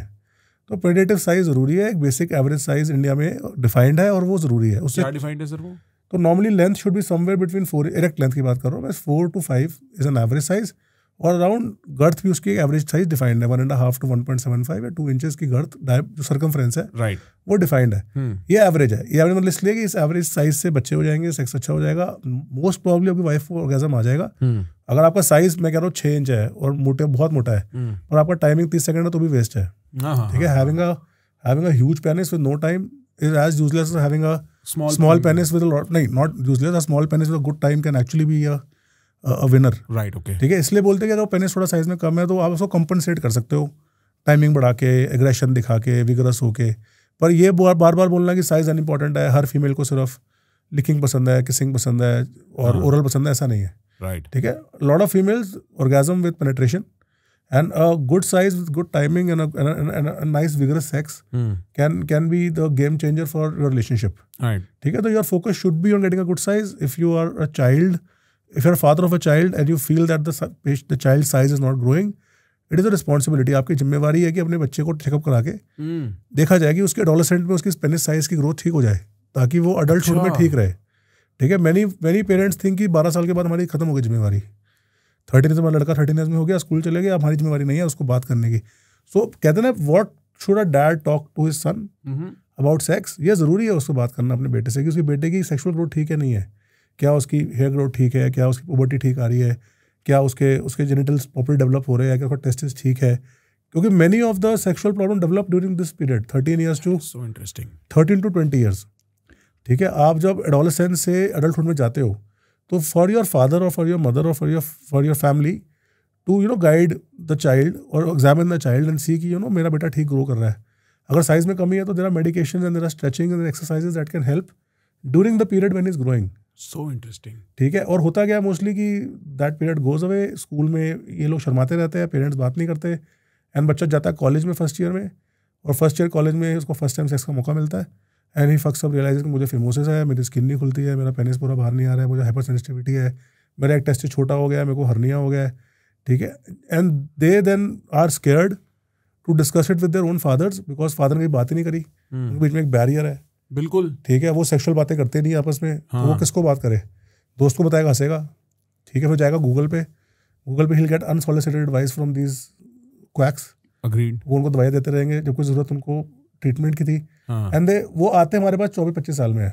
तो पेडिटिव साइज जरूरी है एक बेसिक एवरेज साइज इंडिया में डिफाइंड है और वो जरूरी है उससे डिफाइंड है सर वो तो normally length should be somewhere between four erect length की बात कर रहा हूँ मैं four to five is an average size और अराउंड गर्थ भी उसकी एवरेज साइज डिफाइंड है one and half to one point seven five या टू इंचज की गर्थ जो सर्कमफ्रेंस है राइट right. वो डिफाइंड है hmm. ये एवरेज है ये एवरेज मतलब इसलिए कि इस एवरेज साइज से बच्चे हो जाएंगे सेक्स अच्छा हो जाएगा मोस्ट प्रॉब्लम आपकी वाइफ को ऑर्गेजम आ जाएगा hmm. अगर आपका साइज मैं कह रहा हूँ छः इंच है और मोटे बहुत मोटा है hmm. और आपका टाइमिंग तीस सेकंड है तो भी वेस्ट है हाँ, हाँ, ठीक है having a having a huge penis with no time is as useless having a small penis with नहीं not useless a small penis with good time can actually be a winner right okay ठीक है इसलिए बोलते हैं कि अगर penis थोड़ा size में कम है तो आप उसको कंपनसेट कर सकते हो टाइमिंग बढ़ा के एग्रेशन दिखा के विगरस होके पर ये बार बार बोलना कि साइज़ अनइम्पॉर्टेंट है हर फीमेल को सिर्फ लिकिंग पसंद है किसिंग पसंद है और ओरल हाँ। पसंद है ऐसा नहीं है राइट ठीक है lot of females orgasm with penetration and good size with good timing nice vigorous sex can can be the game changer for your relationship ठीक है तो your focus should be on getting a good size if you are a child if you are father of a child and you feel that the child size is not growing it is a responsibility आपकी जिम्मेवारी है कि अपने बच्चे को checkup करा के hmm. देखा जाए कि उसके अडोलसेंट में उसकी स्पेनिस साइज की ग्रोथ ठीक हो जाए ताकि वो अडल्टुड में अच्छा। ठीक रहे ठीक है मैनी मैनी पेरेंट्स थिंक कि बारह साल के बाद हमारी खत्म हो गई जिम्मेवारी थर्टीन ईयर लड़का थर्टीन ईयर में हो गया स्कूल चले गया हमारी जिम्मेवारी नहीं है उसको बात करने की सो कहते ना what should a dad talk to his son about sex ये ज़रूरी है उसको बात करना अपने बेटे से कि उसके बेटे की सेक्सुअल ग्रोथ ठीक है नहीं है क्या उसकी हेयर ग्रोथ ठीक है क्या उसकी पोबर्टी ठीक आ रही है क्या उसके उसके जेनिटल्स प्रॉपर डेवलप हो रहे हैं क्या उसका टेस्टिस ठीक है क्योंकि many of the sexual problem develop during this period thirteen years to so interesting thirteen to twenty years ठीक है आप जब एडोलसेंस से अडल्टुड में जाते हो तो फॉर योर फादर और फॉर योर मदर और for your for your family to you know guide the child और examine the child and see कि यू नो मेरा बेटा ठीक ग्रो कर रहा है अगर साइज में कमी है तो there are medication and there are stretching and exercises that can help during the period when is growing so interesting ठीक है और होता क्या मोस्टली कि that period goes away school में ये लोग शर्माते रहते हैं पेरेंट्स बात नहीं करते एंड बच्चा जाता है कॉलेज में फर्स्ट ईयर में और फर्स्ट ईयर कॉलेज में उसको फर्स्ट टाइम सेक्स का मौका मिलता है एंड ही फर्स्ट सब रियलाइज कि मुझे फेमोसिस है मेरी स्किन नहीं खुलती है मेरा पेनिस पूरा बाहर नहीं आ रहा है मुझे हाइपर सेंसिटिविटी है मेरा एक टेस्ट छोटा हो गया मेरे को हरनिया हो गया है ठीक है and they then are scared to discuss it with their own fathers because father ने बात ही नहीं करी hmm. बीच में एक बैरियर है बिल्कुल ठीक है वो सेक्सुअल बातें करते नहीं आपस में हाँ। तो वो हाँ। किसको बात करे दोस्त को बताएगा हंसेगा ठीक है फिर जाएगा गूगल पे गूगल पे he'll get unsolicited advice from these quacks agreed वो उनको दवाई देते रहेंगे जब कोई जरूरत उनको ट्रीटमेंट की थी एंड हाँ। दे वो आते हमारे पास चौबीस पच्चीस साल में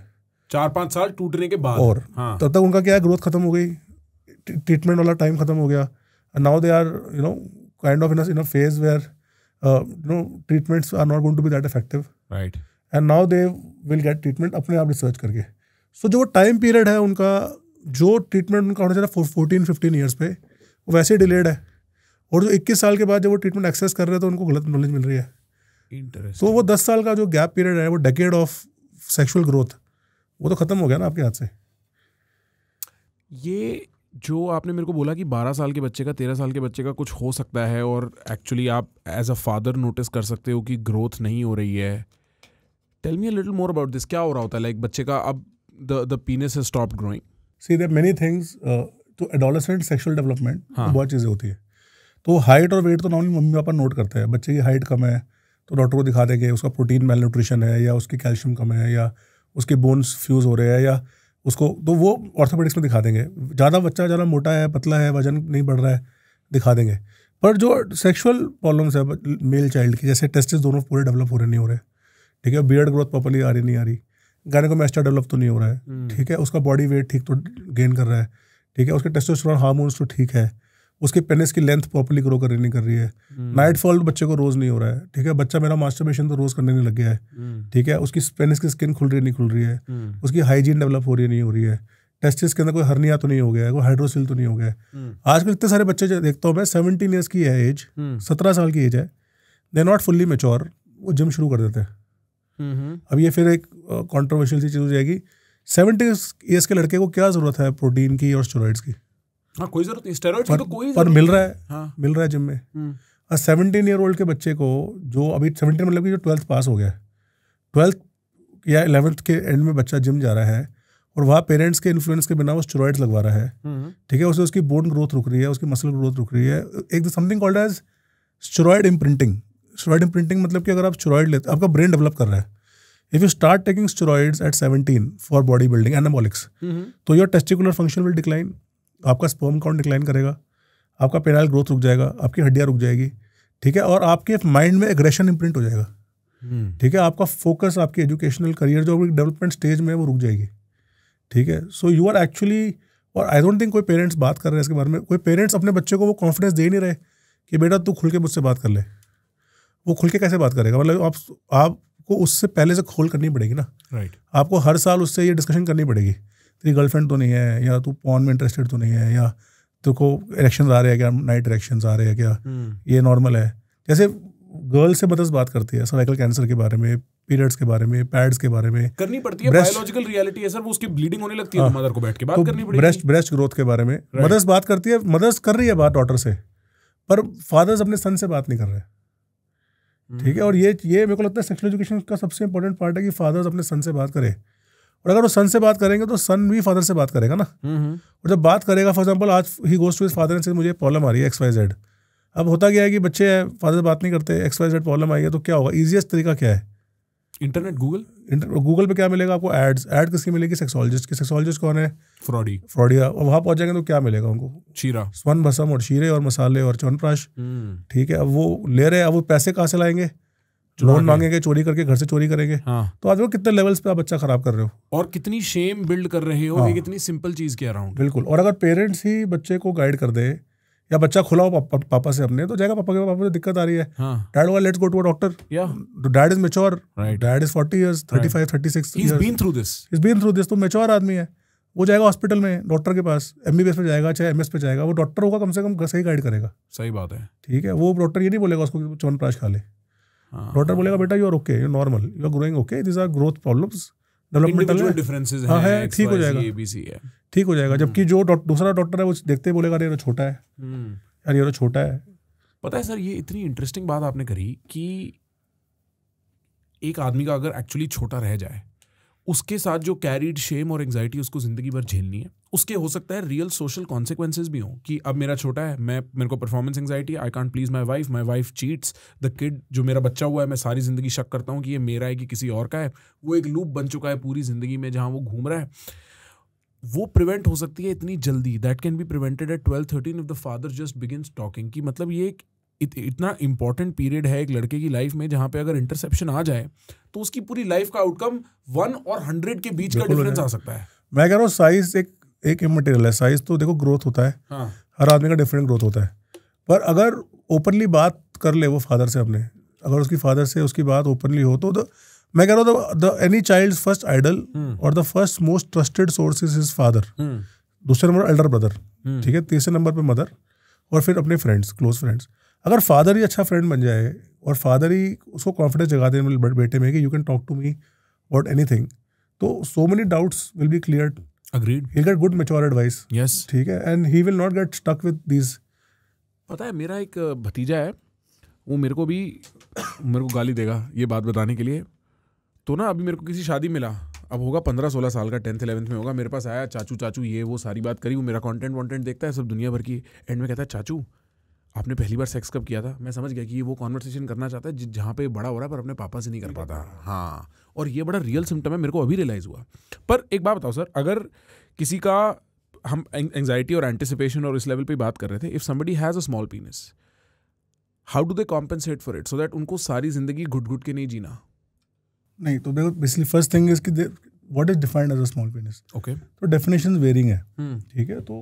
चार पाँच साल टूटने के बाद और हाँ. तब तक उनका क्या है ग्रोथ खत्म हो गई ट्रीटमेंट वाला टाइम खत्म हो गया now they are you know kind of in in a phase where you know treatments are not going to be that effective right and now they will get treatment अपने आप research करके so so, जो time period है उनका जो treatment उनका होना चाहिए फोर्टीन फिफ्टीन ईयर्स पे वो वैसे ही डिलेड है और जो इक्कीस साल के बाद जब वो ट्रीटमेंट एक्सेस कर रहे हैं तो उनको गलत नॉलेज मिल रही है तो so, वो दस साल का जो गैप पीरियड है वो डेकेड ऑफ सेक्शुअल ग्रोथ वो तो ख़त्म हो गया ना आपके हाथ से ये जो आपने मेरे को बोला कि 12 साल के बच्चे का 13 साल के बच्चे का कुछ हो सकता है और एक्चुअली आप एज अ फादर नोटिस कर सकते हो कि ग्रोथ नहीं हो रही है tell me little more about this क्या हो रहा होता है लाइक बच्चे का अब the penis has stop growing see there many things तो एडोलसेंट सेक्शुअल डेवलपमेंट बहुत चीज़ें होती है तो हाइट और वेट तो नॉर्मली मम्मी पापा नोट करते हैं बच्चे की हाइट कम है तो डॉक्टर को दिखा देंगे उसका प्रोटीन मेल न्यूट्रिशन है या उसकी कैल्शियम कम है या उसके बोन्स फ्यूज़ हो रहे हैं या उसको तो वो ऑर्थोपेडिक्स में दिखा देंगे ज़्यादा बच्चा ज़्यादा मोटा है पतला है वजन नहीं बढ़ रहा है दिखा देंगे पर जो सेक्शुअल प्रॉब्लम्स है मेल चाइल्ड की जैसे टेस्टिस दोनों पूरे डेवलप हो रहे नहीं हो रहे ठीक है बियर्ड ग्रोथ प्रॉपरली आ रही नहीं आ रही गाने को मैस्टर डेवलप तो नहीं हो रहा है हम्म। ठीक है उसका बॉडी वेट ठीक तो गेन कर रहा है ठीक है उसके टेस्टोस्टेरोन हार्मोन्स तो ठीक है उसके पेनिस की लेंथ प्रॉपरली ग्रो कर रही नहीं कर रही है नाइट हम्म। फॉल बच्चे को रोज़ नहीं हो रहा है ठीक है बच्चा मेरा मास्टरबेशन तो रोज़ करने नहीं लग गया है हम्म। ठीक है उसकी पेनिस की स्किन खुल रही नहीं खुल रही है उसकी हाइजीन डेवलप हो रही नहीं हो रही है टेस्टिस के अंदर कोई हर्निया तो नहीं हो गया है कोई हाइड्रोसिल तो नहीं हो गया है आजकल इतने सारे बच्चे देखता हूँ मैं सेवनटीन ईयर्स की है एज सत्रह साल की एज है दे नॉट फुल्ली मेच्योर वो जिम शुरू कर देते हैं अब ये फिर एक कॉन्ट्रोवर्शियल सी चीज़ हो जाएगी सेवेंटी ईयर्स के लड़के को क्या ज़रूरत है प्रोटीन की और स्टेरॉइड्स की हाँ कोई ज़रूरत नहीं स्टेरॉइड्स की तो कोई पर मिल रहा है हाँ। मिल रहा है जिम में सेवनटीन ईयर ओल्ड के बच्चे को जो अभी सेवनटीन मतलब कि जो ट्वेल्थ पास हो गया है ट्वेल्थ या एलेवेंथ के एंड में बच्चा जिम जा रहा है और वहाँ पेरेंट्स के इन्फ्लुएंस के बिना वो स्टेरॉइड्स लगवा रहा है ठीक है उसे उसकी बोन ग्रोथ रुक रही है उसकी मसल ग्रोथ रुक रही है एक something called as steroid imprinting steroid imprinting मतलब कि अगर आप स्टेरॉइड लेते आपका ब्रेन डेवलप कर रहा है if you start taking steroids at seventeen for body building anabolics तो your testicular function will decline आपका स्पर्म काउंट डिक्लाइन करेगा आपका पेराल ग्रोथ रुक जाएगा आपकी हड्डियाँ रुक जाएगी ठीक है और आपके माइंड में एग्रेशन इम्प्रिंट हो जाएगा हम्म। ठीक है आपका फोकस आपकी एजुकेशनल करियर जो डेवलपमेंट स्टेज में है वो रुक जाएगी ठीक है सो यू आर एक्चुअली और आई डोंट थिंक कोई पेरेंट्स बात कर रहे हैं इसके बारे में कोई पेरेंट्स अपने बच्चे को वो कॉन्फिडेंस दे नहीं रहे कि बेटा तू खुल के मुझसे बात कर ले वो खुल के कैसे बात करेगा मतलब आप आपको उससे पहले से खोल करनी पड़ेगी ना राइट right. आपको हर साल उससे ये डिस्कशन करनी पड़ेगी तेरी गर्लफ्रेंड तो नहीं है या तू पॉन में इंटरेस्टेड तो नहीं है या को इलेक्शन आ रहे हैं क्या नाइट इलेक्शन आ रहे हैं क्या hmm. ये नॉर्मल है जैसे गर्ल से मदर्स बात करती है सर्वाइकल कैंसर के बारे में पीरियड्स के बारे में पैड्स के बारे में करनी पड़ती है बायोलॉजिकल रियलिटी है सर वो उसकी ब्लीडिंग होने लगती है मदर हाँ। तो को बैठ के बात तो करनी पड़ेगी ब्रेस्ट ब्रेस्ट ग्रोथ के बारे में मदर्स बात करती है मदर्स कर रही है बात डॉटर से पर फादर्स अपने सन से बात नहीं कर रहे हैं ठीक है और ये ये मेरे को लगता है सेक्शुअल एजुकेशन का सबसे इंपॉर्टेंट पार्ट है कि फादर्स अपने सन से बात करें और अगर वो सन से बात करेंगे तो सन भी फादर से बात करेगा ना हम्म, हम्म। और जब बात करेगा फॉर एग्जाम्पल आज he goes to his father से मुझे प्रॉब्लम आ रही है एक्स वाई जेड अब होता क्या है कि बच्चे फादर से बात नहीं करते एक्स वाई जेड प्रॉब्लम आई है तो क्या होगा ईजिएस्ट तरीका क्या है इंटरनेट गूगल गूगल पे क्या मिलेगा आपको एड्स एड किसकी मिलेगी सेक्सोलॉजिस्ट की सेक्सोलॉजिस्ट कौन है फ्रॉडी फ्रॉडिया और वहाँ पहुँच जाएंगे तो क्या मिलेगा उनको शीरा स्वन भसम और शीरे और मसाले और चौनप्राश hmm. ठीक है अब वो ले रहे हैं अब वो पैसे कहाँ से लाएंगे लोन मांगेंगे चोरी करके घर से चोरी करेंगे हाँ। तो आज वो कितने लेवल्स पे आप बच्चा खराब कर रहे हो और कितनी शेम बिल्ड कर रहे हो हाँ। एक इतनी सिंपल चीज कह रहा हूँ बिल्कुल और अगर पेरेंट्स ही बच्चे को गाइड कर दे या बच्चा खुला हो पापा, पापा से अपने तो जाएगा पापा के पापा से दिक्कत आ रही है डैड वाला let's go to a doctor dad is mature dad is 40 years 35 36 he is been through this is been through this तो मेच्योर तो आदमी है वो जाएगा हॉस्पिटल में डॉक्टर के पास एम बी में जाएगा चाहे एम एस पे जाएगा वो डॉक्टर होगा कम से कम सही गाइड करेगा सही बात है ठीक है वो डॉक्टर ये नहीं बोलेगा उसको चवन प्राश खा ले डॉक्टर हाँ, हाँ। बोलेगा बेटा you are okay you normal you are growing okay this are growth problems developmental differences हाँ है ठीक हो जाएगा एबीसी है ठीक हो जाएगा जबकि हम्म। जो दूसरा डॉक्टर है वो देखते बोलेगा अरे तो छोटा है अरे हम्म। यार तो छोटा है पता है सर ये इतनी इंटरेस्टिंग बात आपने करी कि एक आदमी का अगर एक्चुअली छोटा रह जाए उसके साथ जो कैरीड शेम और एंग्जाइटी उसको ज़िंदगी भर झेलनी है उसके हो सकता है रियल सोशल कॉन्सिक्वेंसेज भी हो कि अब मेरा छोटा है मैं मेरे को performance anxiety I can't please my wife my wife cheats the kid जो मेरा बच्चा हुआ है मैं सारी ज़िंदगी शक करता हूँ कि ये मेरा है कि किसी और का है वो एक लूप बन चुका है पूरी ज़िंदगी में जहाँ वो घूम रहा है वो प्रिवेंट हो सकती है इतनी जल्दी that can be prevented at twelve thirteen if the father just begins talking कि मतलब ये एक इत, इतना इंपॉर्टेंट पीरियड है एक लड़के की लाइफ में जहाँ पे अगर इंटरसेप्शन आ जाए तो उसकी पूरी लाइफ का आउटकम वन और हंड्रेड के बीच का डिफरेंस आ सकता है मैं कह रहा हूँ साइज एक एक इमटेरियल है साइज तो देखो ग्रोथ होता है हाँ. हर आदमी का डिफरेंट ग्रोथ होता है पर अगर ओपनली बात कर ले वो फादर से अपने अगर उसकी फादर से उसकी बात ओपनली हो तो द, मैं कह रहा हूँ the any child first idol और the first most trusted source is his father दूसरे नंबर एल्डर हम्म। ब्रदर ठीक है तीसरे नंबर पे मदर और फिर अपने फ्रेंड्स क्लोज फ्रेंड्स अगर फादर ही अच्छा फ्रेंड बन जाए और फादर ही उसको कॉन्फिडेंस जगा दे बेटे में कि you can talk to me about anything तो so many doubts will be clear agreed he'll get good mature advice yes ठीक है and he will not get stuck with these पता है मेरा एक भतीजा है वो मेरे को भी मेरे को गाली देगा ये बात बताने के लिए तो ना अभी मेरे को किसी शादी मिला अब होगा पंद्रह सोलह साल का टेंथ इलेवंथ में होगा मेरे पास आया चाचू चाचू ये वो सारी बात करी वो मेरा कंटेंट वॉन्टेंट देखता है सब दुनिया भर की एंड में कहता है चाचू आपने पहली बार सेक्स कब किया था मैं समझ गया कि ये वो कॉन्वर्सेशन करना चाहता है जहाँ पे बड़ा हो रहा है पर अपने पापा से नहीं कर पाता हाँ और ये बड़ा रियल सिम्टम है मेरे को अभी रियलाइज़ हुआ पर एक बात बताओ सर अगर किसी का हम एंगजाइटी और एंटिसिपेशन और इस लेवल पे बात कर रहे थे if somebody has a small penis how do they compensate for it so that उनको सारी ज़िंदगी घुट घुट के नहीं जीना नहीं तो देखो बेसिकली फर्स्ट थिंग इज कि what is defined as a small penis okay तो डेफिनेशन वेरिंग है ठीक है तो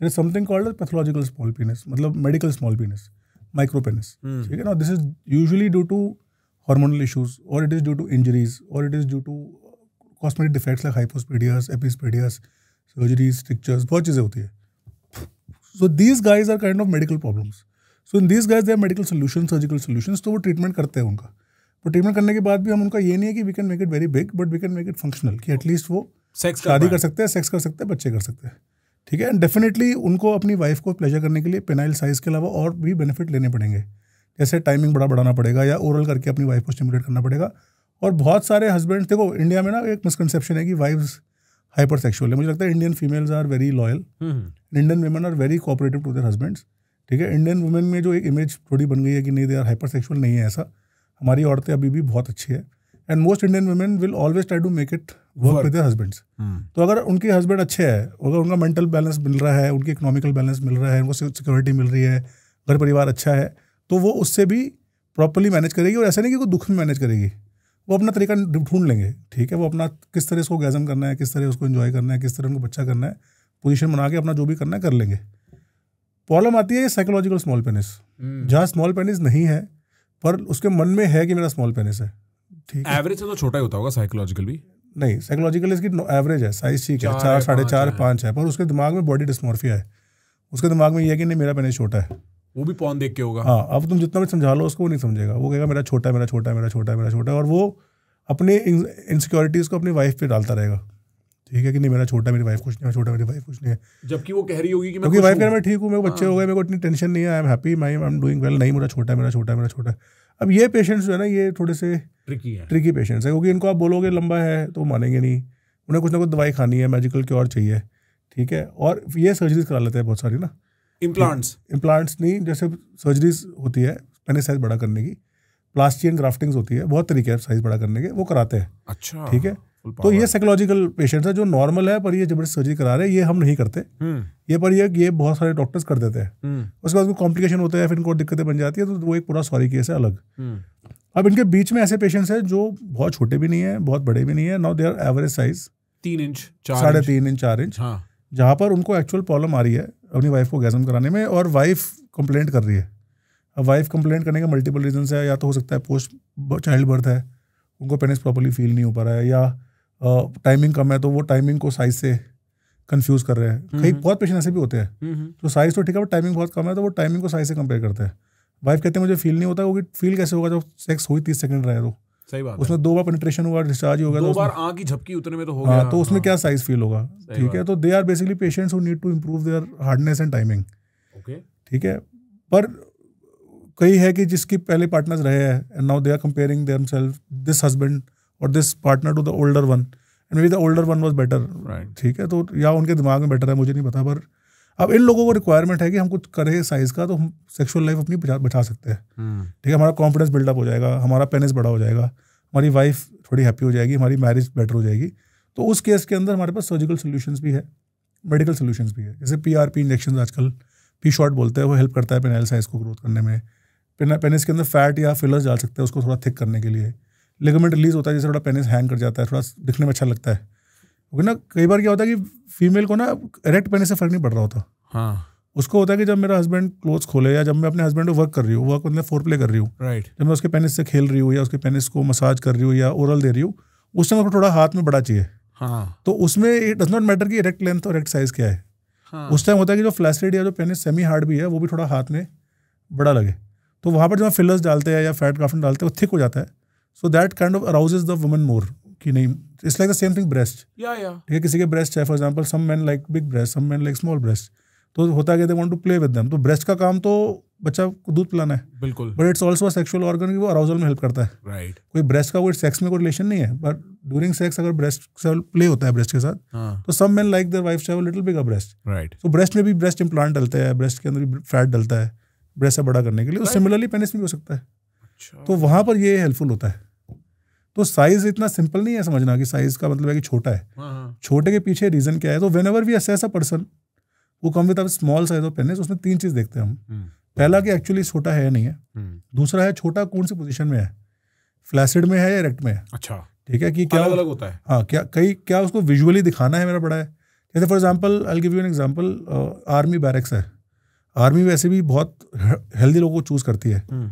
there is something called pathological small penis मतलब medical small penis micro penis ठीक है ना this is usually due to hormonal issues और it is due to injuries और it is due to cosmetic defects like hypospadias epispadias surgeries strictures बहुत चीज़ें होती है so these guys are kind of medical problems so in these guys they are medical solution surgical solution तो वो treatment करते हैं उनका पर तो ट्रीटमेंट करने के बाद भी हम उनका ये नहीं है कि we can make it very big but we can make it functional कि एटलीस्ट वो सेक्स शादी कर सकते हैं सेक्स कर सकते हैं बच्चे कर सकते हैं ठीक है एंड डेफिनेटली उनको अपनी वाइफ को प्लेजर करने के लिए पेनाइल साइज के अलावा और भी बेनिफिट लेने पड़ेंगे जैसे टाइमिंग बड़ा बढ़ाना पड़ेगा या ओरल करके अपनी वाइफ को स्टिमुलेट करना पड़ेगा और बहुत सारे हस्बैंड देखो इंडिया में ना एक मिसकनसेप्शन है कि वाइफ्स हाइपर सेक्शुअल है मुझे लगता है Indian females are very loyal Indian women are very cooperative to their husbands ठीक है इंडियन वुमेन में जो एक इमेज थोड़ी बन गई है कि नहीं दे आर हाइपर सेक्शुअल नहीं है ऐसा हमारी औरतें अभी भी बहुत अच्छी है and most Indian women will always try to make it work with husbands तो अगर उनके हस्बैंड अच्छे हैं अगर उनका मेंटल बैलेंस मिल रहा है उनकी इकोनॉमिकल बैलेंस मिल रहा है उनको सिक्योरिटी मिल रही है घर परिवार अच्छा है तो वो उससे भी प्रॉपरली मैनेज करेगी और ऐसा नहीं कि वो दुख में मैनेज करेगी वो अपना तरीका ढूंढ लेंगे ठीक है वो अपना किस तरह उसको गैजम करना है किस तरह उसको इन्जॉय करना है किस तरह उनको बच्चा करना है पोजिशन बना के अपना जो भी करना है कर लेंगे प्रॉब्लम आती है साइकोलॉजिकल स्मॉल पेनिस जहाँ स्मॉल पेनिस नहीं है पर उसके मन में है कि मेरा स्मॉल पेनिस है ठीक है एवरेज से तो छोटा ही होता होगा साइकोलॉजिकल भी नहीं साइकोलॉजिकल इसकी एवरेज है साइज ठीक है चार साढ़े चार पाँच है पर उसके दिमाग में बॉडी डिस्मॉर्फिया है उसके दिमाग में यह है कि नहीं मेरा पेनिस छोटा है वो भी पौन देख के होगा हाँ अब तुम जितना भी समझा लो उसको वो नहीं समझेगा वो कहेगा मेरा छोटा है मेरा छोटा है मेरा छोटा है मेरा छोटा है और वो अपने इनसिक्योरिटीज़ को अपनी वाइफ पे डालता रहेगा ठीक है कि नहीं मेरा छोटा मेरी वाइफ कुछ नहीं है छोटा मेरी वाइफ कुछ नहीं है जबकि वो कह रही होगी कि मैं क्योंकि वाइफ कह मैं ठीक हूँ मेरे बच्चे हाँ। हो गए मेरे को इतनी टेंशन नहीं है I am happy my I am doing well नहीं मेरा छोटा मेरा छोटा मेरा छोटा अब ये पेशेंट्स जो है ना ये थोड़े से ट्रिकी है ट्रिकी पेशेंट्स है क्योंकि इनको आप बोलोगे लंबा है तो मानेंगे नहीं उन्हें कुछ ना कुछ दवाई खानी है मेजिकल क्योर चाहिए ठीक है और ये सर्जरीज करा लेते हैं बहुत सारी ना इम्प्लांट्स इम्प्लांट्स नहीं जैसे सर्जरीज होती है पहले साइज बड़ा करने की प्लास्टी एंड ग्राफ्टिंग्स होती है बहुत तरीके हैं साइज बड़ा करने के वो कराते हैं अच्छा ठीक है तो ये साइकोलॉजिकल पेशेंट्स है जो नॉर्मल है पर ये जबरदस्त सर्जरी करा रहे हैं ये हम नहीं करते हम्म। ये पर ये ये बहुत सारे डॉक्टर्स कर देते हैं हम्म। उसके बाद कॉम्प्लिकेशन होता है फिर इनको दिक्कतें बन जाती है तो वो एक पूरा सॉरी केस है अलग हम्म। अब इनके बीच में ऐसे पेशेंट्स हैं जो बहुत छोटे भी नहीं है बहुत बड़े भी नहीं है now they are average size तीन इंच साढ़े तीन इंच चार इंच हाँ। जहाँ पर उनको एक्चुअल प्रॉब्लम आ रही है अपनी वाइफ को गैजम कराने में और वाइफ कंप्लेंट कर रही है अब वाइफ कंप्लेंट करने का मल्टीपल रीजन है या तो हो सकता है पोस्ट चाइल्ड बर्थ है उनको पेनिस प्रॉपरली फील नहीं हो पा रहा है या टाइमिंग कम है तो वो टाइमिंग को साइज से कंफ्यूज कर रहे हैं कई हम्म। बहुत पेशेंट ऐसे भी होते हैं हम्म, हम्म। तो साइज तो ठीक है बट टाइमिंग बहुत कम है तो वो टाइमिंग को साइज से कंपेयर करते हैं वाइफ कहते हैं मुझे फील नहीं होता क्योंकि फील कैसे होगा जब सेक्स हुई तीस सेकंड रहे तो सही बात उसमें दो बार पेनिट्रेशन हुआ डिस्चार्ज होगा दो तो बार आंख की झपकी उतने में तो होगा हाँ, तो उसमें क्या साइज फील होगा ठीक है तो they are basically patients who need to improve their hardness and timing okay ठीक है पर कई है कि जिसकी पहले पार्टनर्स रहे हैं and now they are comparing them this husband और this partner to the older one and maybe the older one was better ठीक है तो या उनके दिमाग में बेटर है मुझे नहीं पता पर अब इन लोगों को रिक्वायरमेंट है कि हम कुछ करें साइज का तो हम सेक्सुअल लाइफ अपनी बचा सकते हैं हम्म। ठीक है हमारा कॉन्फिडेंस बिल्डअप हो जाएगा हमारा पेनिस बड़ा हो जाएगा हमारी वाइफ थोड़ी हैप्पी हो जाएगी हमारी मैरिज बेटर हो जाएगी तो उस केस के अंदर हमारे पास सर्जिकल सोल्यूशन भी है मेडिकल सोल्यूशन भी है जैसे पी आर पी इंजेक्शन आजकल पी शॉट बोलते हैं वो हेल्प करता है पेनाइल साइज को ग्रोथ करने में पेनिस के अंदर फैट या फिलर्स डाल सकते हैं उसको थोड़ा थिक करने के लिए लिगामेंट रिलीज होता है जैसे थोड़ा पेनिस हैंग कर जाता है थोड़ा दिखने में अच्छा लगता है क्योंकि ना कई बार क्या होता है कि फीमेल को ना रेक्ट पहने से फर्क नहीं पड़ रहा होता हाँ उसको होता है कि जब मेरा हस्बैंड क्लोथ खोले या जब मैं अपने हस्बैंड को वर्क कर रही हूँ वर्क मतलब फोर प्ले कर रही हूँ राइट जब मैं उसके पेनिस से खेल रही हूँ या उसके पेनिस को मसाज कर रही हूँ या ओरल दे रही हूँ उस समय थोड़ा हाथ में बड़ा चाहिए हाँ तो उसमें इट डज नॉट मैटर कि एरेक्ट लेंथ और रेक्ट साइज क्या है हाँ. उस टाइम होता है कि जो फ्लैसिड या जो पेनिस सेमी हार्ड भी है वो भी थोड़ा हाथ में बड़ा लगे तो वहाँ पर जब हम फिलर्स डालते हैं या फैट ग्राफन डालते हैं वो थिक हो जाता है so that kind of arouse the woman more कि नहीं it's like the same thing breast ठीक है किसी के ब्रेस्ट है for example some man like big breast some man like small breast तो होता क्या they want to play with them तो ब्रेस्ट का काम तो बच्चा को दूध पिलाना है बिल्कुल but it's also sexual organ की वो अराउजल में हेल्प करता है राइट right. कोई ब्रेस्ट का कोई सेक्स में कोई रिलेशन नहीं है बट ड्यूरिंग सेक्स अगर ब्रेस्ट से प्ले होता है ब्रेस्ट के साथ हाँ. तो some man like their wife have little big breast right तो ब्रेस्ट में भी ब्रेस्ट इम्प्लांट डलता है ब्रेस्ट के अंदर भी फैट डलता है ब्रेस्ट से बड़ा करने के लिए सिमिलरली तो पेनिस में भी हो सकता है अच्छा। तो वहाँ पर ये हेल्पफुल होता है तो साइज इतना सिंपल नहीं है समझना कि साइज का मतलब है कि छोटा है हाँ, हाँ। छोटे के पीछे रीजन क्या है तो वेन एवर वी एस ऐसा पर्सन वो come with small size of penis उसमें तीन चीज देखते हैं हम हम्म। पहला कि एक्चुअली छोटा है नहीं है हम्म। दूसरा है छोटा कौन सी पोजिशन में है फ्लैसिड में है या इरेक्ट में है अच्छा ठीक है कि क्या अलग अलग होता है हाँ क्या कई क्या उसको विजुअली दिखाना है मेरा बड़ा है जैसे for example I give you an example army barracks है आर्मी वैसे भी बहुत हेल्दी लोगों को चूज करती है हम्म।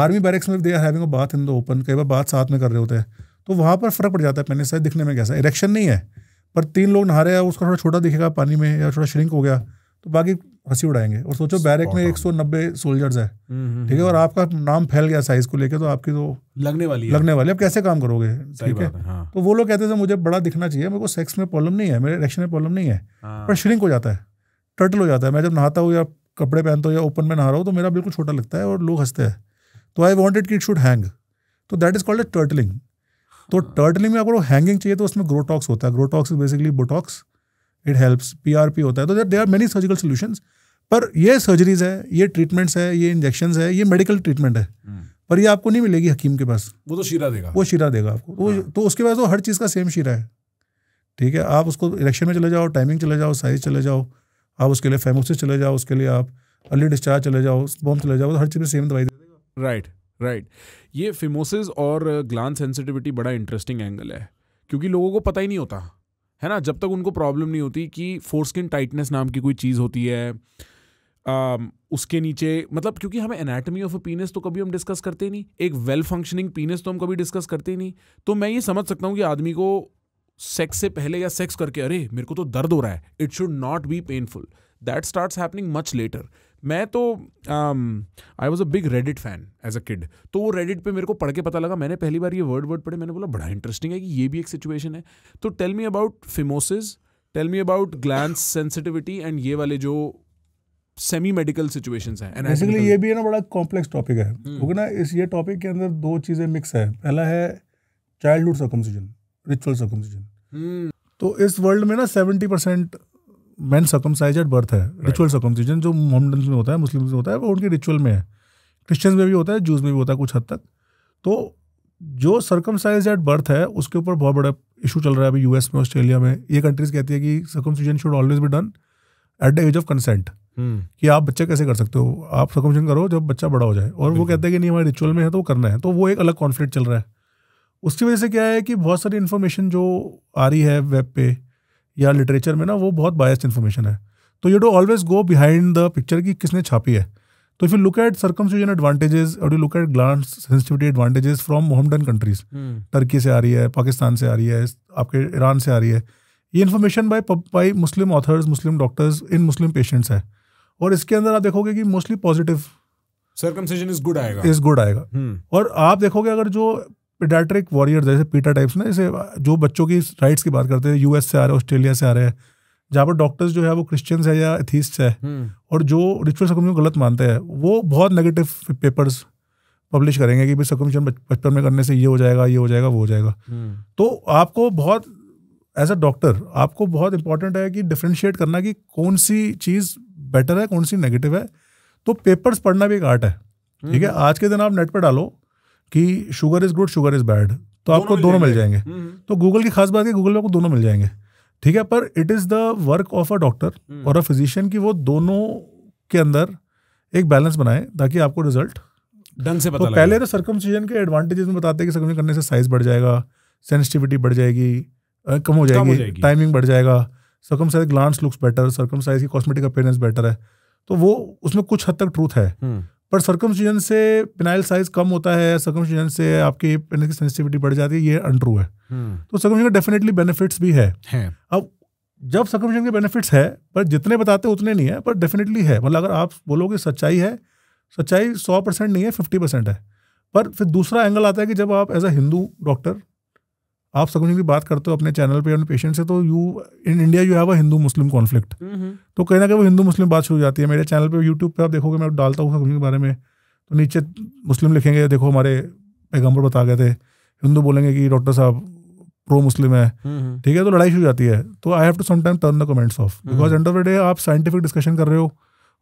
आर्मी बैरिक्स में दे आर हैविंग बात इन द ओपन कई बार बात साथ में कर रहे होते हैं तो वहाँ पर फ़र्क पड़ जाता है पहले से दिखने में कैसा इरेक्शन नहीं है पर तीन लोग नहा रहे हैं उसका थोड़ा छोटा दिखेगा पानी में या थोड़ा श्रिंक हो गया तो बाकी हंसी उड़ाएंगे और सोचो बैरक में एक सौ नब्बे सोल्जर्स है हम्म, हम्म, ठीक है और हम्म। आपका नाम फैल गया साइज को लेकर तो आपकी तो लगने वाली है। लगने वाली अब कैसे काम करोगे ठीक है हाँ। तो वो लोग कहते थे मुझे बड़ा दिखना चाहिए मेरे को सेक्स में प्रॉब्लम नहीं है मेरे इलेक्शन में प्रॉब्लम नहीं है हाँ। पर श्रिंक हो जाता है टर्टल हो जाता है मैं जब नहाता हूँ या कपड़े पहनता हूँ या ओपन में नहा रहा हूँ तो मेरा बिल्कुल छोटा लगता है और लोग हंसते हैं तो आई वॉन्टेड कि इट शुड हैंग तो दैट इज कॉल्ड टर्टलिंग तो टर्टलिंग हाँ। में अगर वो हैंगिंग चाहिए तो उसमें ग्रोटॉक्स होता है scrotox is basically botox it helps P होता है तो there are many surgical solutions पर ये सर्जरीज है ये ट्रीटमेंट्स है ये इंजेक्शन है ये मेडिकल ट्रीटमेंट है पर ये आपको नहीं मिलेगी हकीम के पास वो तो शीरा देगा वो शीरा देगा आपको तो, हाँ। तो उसके पास वो तो हर चीज़ का सेम शीरा है ठीक है आप उसको इलेक्शन में चले जाओ टाइमिंग चले जाओ साइज चले जाओ आप उसके लिए फेमोसिस चले जाओ उसके लिए आप अर्ली डिस्चार्ज चले जाओ बॉम्ब चले जाओ हर चीज़ में सेम दवाई दे राइट राइट ये फिमोसिस और ग्लान uh, सेंसिटिविटी बड़ा इंटरेस्टिंग एंगल है क्योंकि लोगों को पता ही नहीं होता है ना जब तक उनको प्रॉब्लम नहीं होती कि फोरस्किन टाइटनेस नाम की कोई चीज़ होती है आ, um, उसके नीचे मतलब क्योंकि हमें एनाटमी ऑफ अ पीनस तो कभी हम डिस्कस करते नहीं एक वेल फंक्शनिंग पीनस तो हम कभी डिस्कस करते नहीं तो मैं ये समझ सकता हूँ कि आदमी को सेक्स से पहले या सेक्स करके अरे मेरे को तो दर्द हो रहा है it should not be painful that start happening much later मैं तो I was a big Reddit fan as a kid तो वो रेडिट पे मेरे को पढ़ के पता लगा मैंने पहली बार ये वर्ड वर्ड पढ़े मैंने बोला बड़ा इंटरेस्टिंग है कि ये भी एक सिचुएशन है तो tell me about phimosis tell me about glans sensitivity and ये वाले जो सेमी मेडिकल सिचुएशंस हैं बेसिकली ये भी है ना बड़ा कॉम्प्लेक्स टॉपिक है hmm. क्योंकि ना इस ये टॉपिक के अंदर दो चीज़ें मिक्स है पहला है चाइल्डहुड सर्कमसीजन रिचुअल सर्कमसीजन तो इस वर्ल्ड में ना seventy percent man circumcise at birth है रिचुअल सकमसीजन जो मोहम्मडन में होता है मुस्लिम में होता है वो उनके रिचुअल में है क्रिश्चियंस में भी होता है जूस में भी होता है कुछ हद तक तो जो सरकमसाइज एट बर्थ है उसके ऊपर बहुत बड़ा इशू चल रहा है अभी यूएस में ऑस्ट्रेलिया में ये कंट्रीज कहती है कि circumcision should always be done at the age of consent कि आप बच्चा कैसे कर सकते हो आप सकमसीजन करो जब बच्चा बड़ा हो जाए और वो कहते हैं कि नहीं हमारे रिचुअल में है तो वो करना है तो वो एक अलग कॉन्फ्लिक्ट चल रहा है उसकी वजह से क्या है कि बहुत सारी इन्फॉर्मेशन जो आ रही है वेब पे या लिटरेचर में ना वो बहुत बायस्ड इन्फॉर्मेशन है तो you do always go behind the picture की किसने छापी है तो if you look at circumcision advantages और you look at glans sensitivity advantages from Mohammedan countries Turkey से आ रही है पाकिस्तान से आ रही है आपके ईरान से आ रही है ये information by by Muslim authors Muslim doctors in Muslim patients है और इसके अंदर आप देखोगे कि mostly positive circumcision is good आएगा इज गुड आएगा hmm. और आप देखोगे अगर जो पिडाट्रिक वॉरियर जैसे पीटा टाइप्स ना जैसे जो बच्चों की राइट्स की बात करते हैं यूएस से आ रहे हैं ऑस्ट्रेलिया से आ रहे हैं जहाँ पर डॉक्टर्स जो है वो क्रिश्चियंस है या एथीस्ट है हम्म। और जो रिचुअल सकम गलत मानते हैं वो बहुत नेगेटिव पेपर्स पब्लिश करेंगे कि भाई सकमशन बचपन में करने से ये हो जाएगा ये हो जाएगा वो हो जाएगा हम्म। तो आपको बहुत एज अ डॉक्टर आपको बहुत इंपॉर्टेंट है कि डिफ्रेंशिएट करना कि कौन सी चीज़ बेटर है कौन सी नेगेटिव है तो पेपर्स पढ़ना भी एक आर्ट है ठीक है हम्म। आज के दिन आप नेट पर डालो कि sugar is good sugar is bad तो आपको दोनों मिल जाएंगे हम्म। तो गूगल की खास बात है गूगल में आपको दोनों मिल जाएंगे ठीक है पर it is the work of a doctor और अ फिजिशियन की वो दोनों के अंदर एक बैलेंस बनाए ताकि आपको रिजल्ट ढंग से तो पहले तो सर्कमसीजन के एडवांटेजेस में बताते हैं कि करने से साइज बढ़ जाएगा सेंसिटिविटी बढ़ जाएगी कम हो जाएगी, टाइमिंग बढ़ जाएगा circumcise glans looks better circumcise की कॉस्मेटिक अपेयरेंस बेटर है तो वो उसमें कुछ हद तक ट्रूथ है हम्म। पर सर्कमसीजन से पिनाइल साइज कम होता है सर्कमसीजन से आपकी पेनिस की सेंसिटिविटी बढ़ जाती है ये अनट्रू है हम्म। तो सर्कमसीजन का डेफिनेटली बेनिफिट्स भी है अब जब सर्कमसीजन के बेनिफिट्स है पर जितने बताते उतने नहीं है पर डेफिनेटली है मतलब अगर आप बोलोगे सच्चाई है सच्चाई सौ परसेंट नहीं है फिफ्टी परसेंट है पर फिर दूसरा एंगल आता है कि जब आप एज अ हिंदू डॉक्टर आप सब की बात करते हो अपने चैनल पे अपने पेशेंट से तो you in India you have a Hindu Muslim conflict तो कहीं ना कहीं वो हिंदू मुस्लिम बात शुरू हो जाती है मेरे चैनल पे यूट्यूब पे आप देखोगे मैं डालता हूँ सकुनी के बारे में तो नीचे मुस्लिम लिखेंगे देखो हमारे पैगम्बर बता गए थे हिंदू बोलेंगे कि डॉक्टर साहब प्रो मुस्लिम है ठीक है तो लड़ाई शुरू जाती है तो I have to sometime turn the comments off because end of the day आप साइंटिफिक डिस्कशन कर रहे हो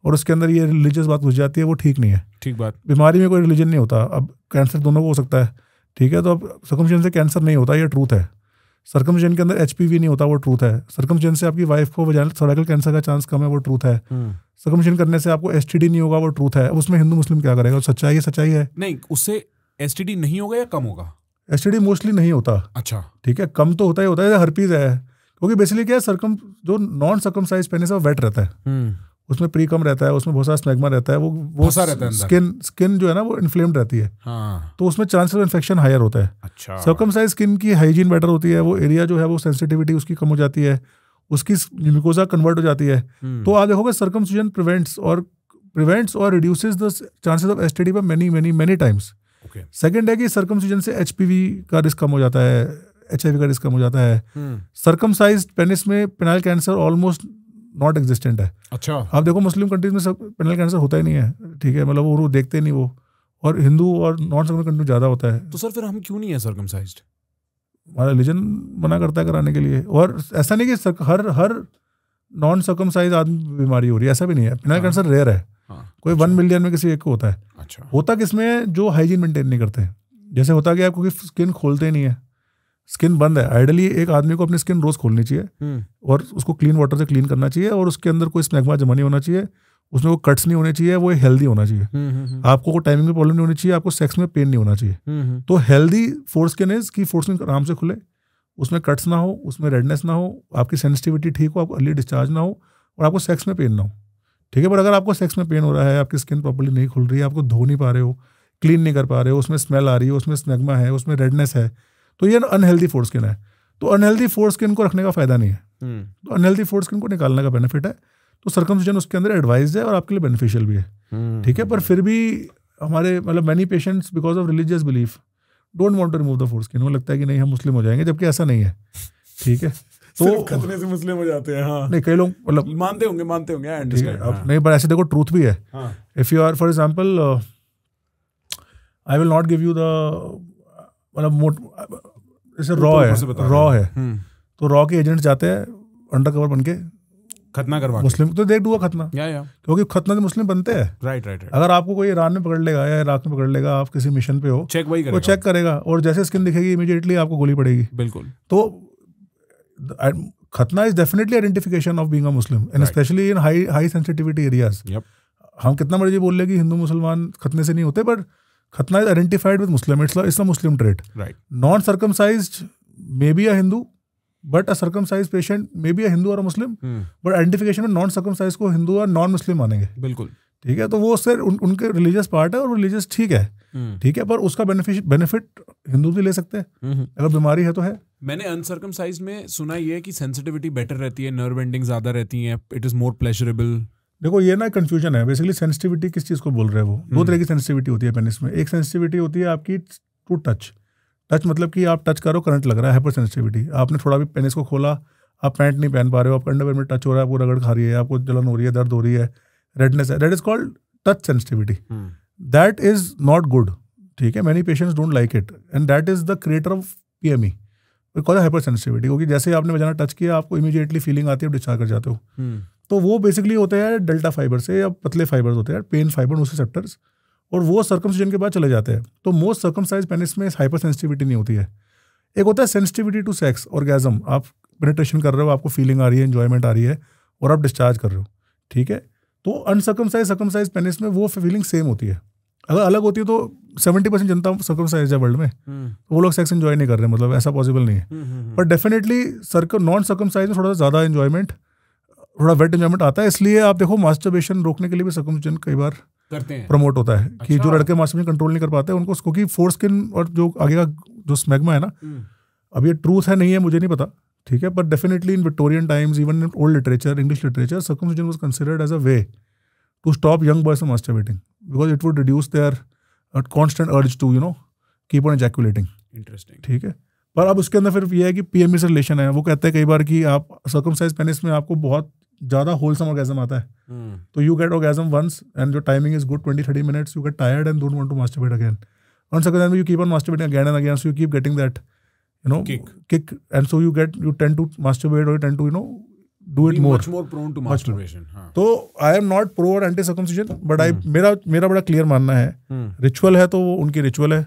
और उसके अंदर ये रिलीजियस बात घुस जाती है वो ठीक नहीं है ठीक बात बीमारी में कोई रिलीजन नहीं होता अब कैंसर दोनों को हो सकता है ठीक है तो अब सर्कमजन से कैंसर नहीं होता ये ट्रूथ है सरकम के अंदर एच नहीं होता वो ट्रूथ है सर्कमजन से आपकी वाइफ को सर्वाइकल कैंसर का चांस कम है वो ट्रूथ है सर्कमजन हम्म। करने से आपको एस नहीं होगा वो ट्रूथ है उसमें हिंदू मुस्लिम क्या करेगा सच्चाई है सच्चाई है नहीं उससे एस नहीं होगा या कम होगा एस मोस्टली नहीं होता अच्छा ठीक है कम तो होता ही होता है हर पीज है क्योंकि बेसिकली क्या है सरकम जो नॉन साइज पहने से वो वेट रहता है हम्म। उसमें प्री कम रहता है उसमें बहुत सारा स्नेगमा रहता है वो वो रहता है स्किन स्किन जो है ना वो इन्फ्लेम्ड रहती है हाँ। तो उसमें चांसेस ऑफ इन्फेक्शन हायर होता है अच्छा सकम साइज स्किन की हाइजीन बेटर होती है वो एरिया जो है वो सेंसिटिविटी उसकी कम हो जाती है उसकी ग्लूकोजा कन्वर्ट हो जाती है हम्म। तो आप देखोगे सर्कम प्रिवेंट्स और प्रिवेंट्स और reduces the chances of S T by many many many times second है कि सर्कम से एच का रिस्क कम हो जाता है एच का रिस्क कम हो जाता है सर्कम साइज पेनिस में penile cancer almost not existent है अच्छा आप देखो मुस्लिम कंट्रीज में सब पेनल कैंसर होता ही नहीं है ठीक है मतलब वो देखते नहीं वो और हिंदू और नॉन सर्कम कंट्री ज़्यादा होता है तो सर फिर हम क्यों नहीं है सर्कमसाइज हमारा रिलीजन मना करता है कराने के लिए और ऐसा नहीं कि हर हर नॉन सर्कमसाइज आदमी बीमारी हो रही है ऐसा भी नहीं है पेनल कैंसर रेयर है हाँ, कोई वन अच्छा। मिलियन में किसी एक को होता है अच्छा होता किसमें जो हाइजीन मेंटेन नहीं करते जैसे होता कि आप क्योंकि स्किन खोलते नहीं है स्किन बंद है आइडली एक आदमी को अपनी स्किन रोज खोलनी चाहिए हम्म। और उसको क्लीन वाटर से क्लीन करना चाहिए और उसके अंदर कोई स्नैगमा जमा नहीं होना चाहिए उसमें वो कट्स नहीं होने चाहिए वो हेल्दी होना चाहिए हम्म, हम्म, आपको टाइमिंग में प्रॉब्लम नहीं होनी चाहिए आपको सेक्स में पेन नहीं होना चाहिए तो हेल्दी फोर्स स्किन इज की फोर्स स्किन आराम से खुले उसमें कट्स ना हो उसमें रेडनेस ना हो आपकी सेंसिटिविटी ठीक हो आपको अर्ली डिस्चार्ज ना हो और आपको सेक्स में पेन ना हो ठीक है पर अगर आपको सेक्स में पेन हो रहा है आपकी स्किन प्रॉपरली नहीं खुल रही है आपको धो नहीं पा रहे हो क्लीन नहीं कर पा रहे हो उसमें स्मेल आ रही है उसमें स्नेगमा है उसमें रेडनेस है तो ये अनहेल्दी फोर स्किन है तो अनहेल्दी फोर स्किन को रखने का फायदा नहीं है हम्म। तो अनहेल्दी फोर स्किन को निकालने का बेनिफिट है तो सर्कमस्टिशन उसके अंदर एडवाइज है और आपके लिए बेनिफिशियल भी है हम्म। ठीक है पर फिर भी हमारे मतलब many patients because of religious belief don't want to remove the foreskin उन्हें लगता है कि नहीं हम मुस्लिम हो जाएंगे जबकि ऐसा नहीं है ठीक है <laughs> तो खतरे से मुस्लिम हो जाते हैं हाँ नहीं कई लोग मतलब मानते होंगे मानते होंगे अब हाँ. नहीं पर ऐसे देखो ट्रूथ भी है if you are for example I will not give you the मतलब जैसे रॉ है रॉ है हम्म। तो रॉ के एजेंट जाते हैं अंडर कवर बन के खतना करवा मुस्लिम तो देख डूगा खतना या या क्योंकि खतना तो मुस्लिम बनते हैं राइट राइट अगर आपको कोई ईरान में पकड़ लेगा या इराक में पकड़ लेगा आप किसी मिशन पे हो चेक वही करेगा वो चेक करेगा और जैसे स्किन दिखेगी इमीडिएटली आपको गोली पड़ेगी बिल्कुल तो खतना is definitely identification of being Muslim and especially in high high sensitivity areas हम कितना मर्जी बोल लें कि हिंदू मुसलमान खतने से नहीं होते बट खतना is identified with Muslim it's a, a Muslim Muslim right non circumcise may be a Hindu but a circumcise patient may be a Hindu और मुस्लिम बट आइडेंटिफिकेशन में नॉन सर्कमसाइज को हिंदू और नॉन मुस्लिम मानेंगे बिल्कुल ठीक है तो वो सर उन, उनके रिलीजियस पार्ट है और रिलीजियस ठीक है hmm. ठीक है पर उसका बेनिफिट बेनिफिट हिंदू भी ले सकते हैं hmm. अगर बीमारी है तो है मैंने अनसर्कमसाइज में सुना ये है कि सेंसिटिविटी बेटर रहती है नर्व एंडिंग ज्यादा रहती है इट इज मोर प्लेजरेबल देखो ये ना कन्फ्यूजन है बेसिकली सेंसिटिविटी किस चीज़ को बोल रहे हो दो हम्म। तरह की सेंसिटिविटी होती है पेनिस में एक सेंसिटिविटी होती है आपकी टू टच टच मतलब कि आप टच करो करंट लग रहा है हाइपर सेंसिटिविटी आपने थोड़ा भी पेनिस को खोला आप पैंट नहीं पहन पा रहे हो आपका अंडरवेयर में टच हो रहा है आपको रगड़ खा रही है आपको जलन हो रही है दर्द हो रही है रेडनेस है that is called touch sensitivity that is not good ठीक है many patients don't like it and that is the creator of P M E call hypersensitivity क्योंकि जैसे आपने बजाना टच किया आपको इमीडिएटली फीलिंग आती है डिस्चार्ज कर जाते हो हम्म। तो वो बेसिकली होते हैं डेल्टा फाइबर से या पतले फाइबर्स होते हैं पेन फाइबर सेक्टर्स और वो सर्कमसीजन के बाद चले जाते हैं तो मोस्ट सर्कमसाइज पेनिस में हाइपर सेंसिटिविटी नहीं होती है एक होता है सेंसिटिविटी टू सेक्स ऑर्गेजम आप पेनिट्रेशन कर रहे हो आपको फीलिंग आ रही है इन्जॉयमेंट आ रही है और आप डिस्चार्ज कर रहे हो ठीक है तो अनसर्कमसाइज सर्कमसाइज पेनिस में वो फीलिंग सेम होती है अगर अलग होती है तो सेवेंटी परसेंट जनता सर्कमसाइज है वर्ल्ड में तो वो लोग सेक्स इन्जॉय नहीं कर रहे मतलब ऐसा पॉसिबल नहीं है but definitely circum non circumcise में थोड़ा सा ज़्यादा इन्जॉयमेंट थोड़ा वेट एंजॉयमेंट आता है इसलिए आप देखो मास्टरबेशन रोकने के लिए भी सकमचन कई बार करते हैं प्रमोट होता है अच्छा। कि जो लड़के मास्टरबेशन कंट्रोल नहीं कर पाते उनको क्योंकि फोर स्किन और जो आगे का जो स्मैगमा है ना हम्म। अब ये ट्रूथ है नहीं है मुझे नहीं पता ठीक है but definitely in Victorian times even in old literature English literature सुजन was considered as a way to stop young boys bating because it would reduce their constant urge to you know keep on ejaculating interesting ठीक है पर अब उसके अंदर फिर ये है कि पीएमई e से रिलेशन है वो कहते हैं कई बार कि आप सर्कमसाइज पेनिस में आपको बहुत ज़्यादा होलसम ऑर्गेजम आता है हम्म। तो you get orgasm once and जो timing is good twenty thirty minutes you get tired and don't want to masturbate again on second hand you keep on masturbating again and again so you keep getting that you know kick and so you get you tend to to masturbate or you tend to you know do more Being more much more हाँ। तो I am not pro और anti circumcision but I मेरा मेरा बड़ा clear मानना है ritual हम्म। है तो वो उनकी रिचुअल है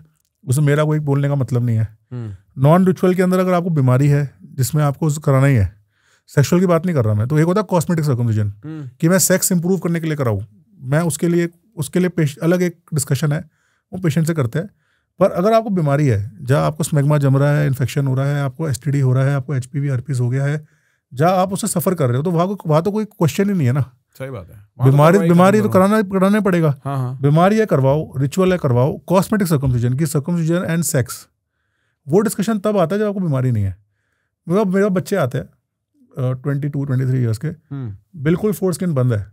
उसमें मेरा कोई बोलने का मतलब नहीं है नॉन हम्म। रिचुअल के अंदर अगर आपको बीमारी है जिसमें आपको कराना ही है सेक्सुअल की बात नहीं कर रहा मैं तो एक होता है कॉस्मेटिक हम्म। सर्कमविजन कि मैं सेक्स इंप्रूव करने के लिए कराऊँ मैं उसके लिए उसके लिए अलग एक डिस्कशन है वो पेशेंट से करते हैं पर अगर आपको बीमारी है जहाँ आपको स्मेगमा जम रहा है इन्फेक्शन हो रहा है आपको एस हो रहा है आपको एच पी हो गया है जहाँ आप उससे सफ़र कर रहे हो तो वहाँ को वहाँ तो कोई क्वेश्चन ही नहीं है ना सही बात है बीमारी तो बीमारी तो कराना कराना पड़ेगा हाँ हाँ बीमारी है करवाओ रिचुअल है करवाओ कॉस्मेटिक सर्कमसीजन की सर्कमसीजन एंड सेक्स वो डिस्कशन तब आता है जब आपको बीमारी नहीं है मेरा मेरा बच्चे आते हैं twenty two twenty three years के हम्म। बिल्कुल फोर स्किन बंद है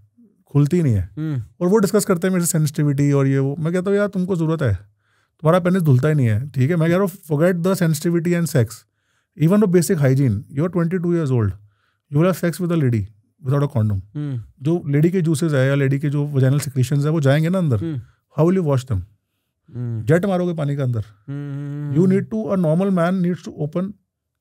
खुलती नहीं है हम्म। और वो डिस्कस करते हैं मेरी सेंसिटिविटी और ये वो मैं कहता हूँ यार तुमको ज़रूरत है तुम्हारा पेनिस धुलता ही नहीं है ठीक है मैं कह रहा हूँ forget the sensitivity and sex even वो basic hygiene you are twenty two years old you will have sex with a lady without a condom जो लेडी के जूसेज है या लेडी के जो वजाइनल सिक्रीशन है वो जाएंगे ना अंदर how will you wash them jet मारोगे पानी के अंदर you need to a normal man needs to open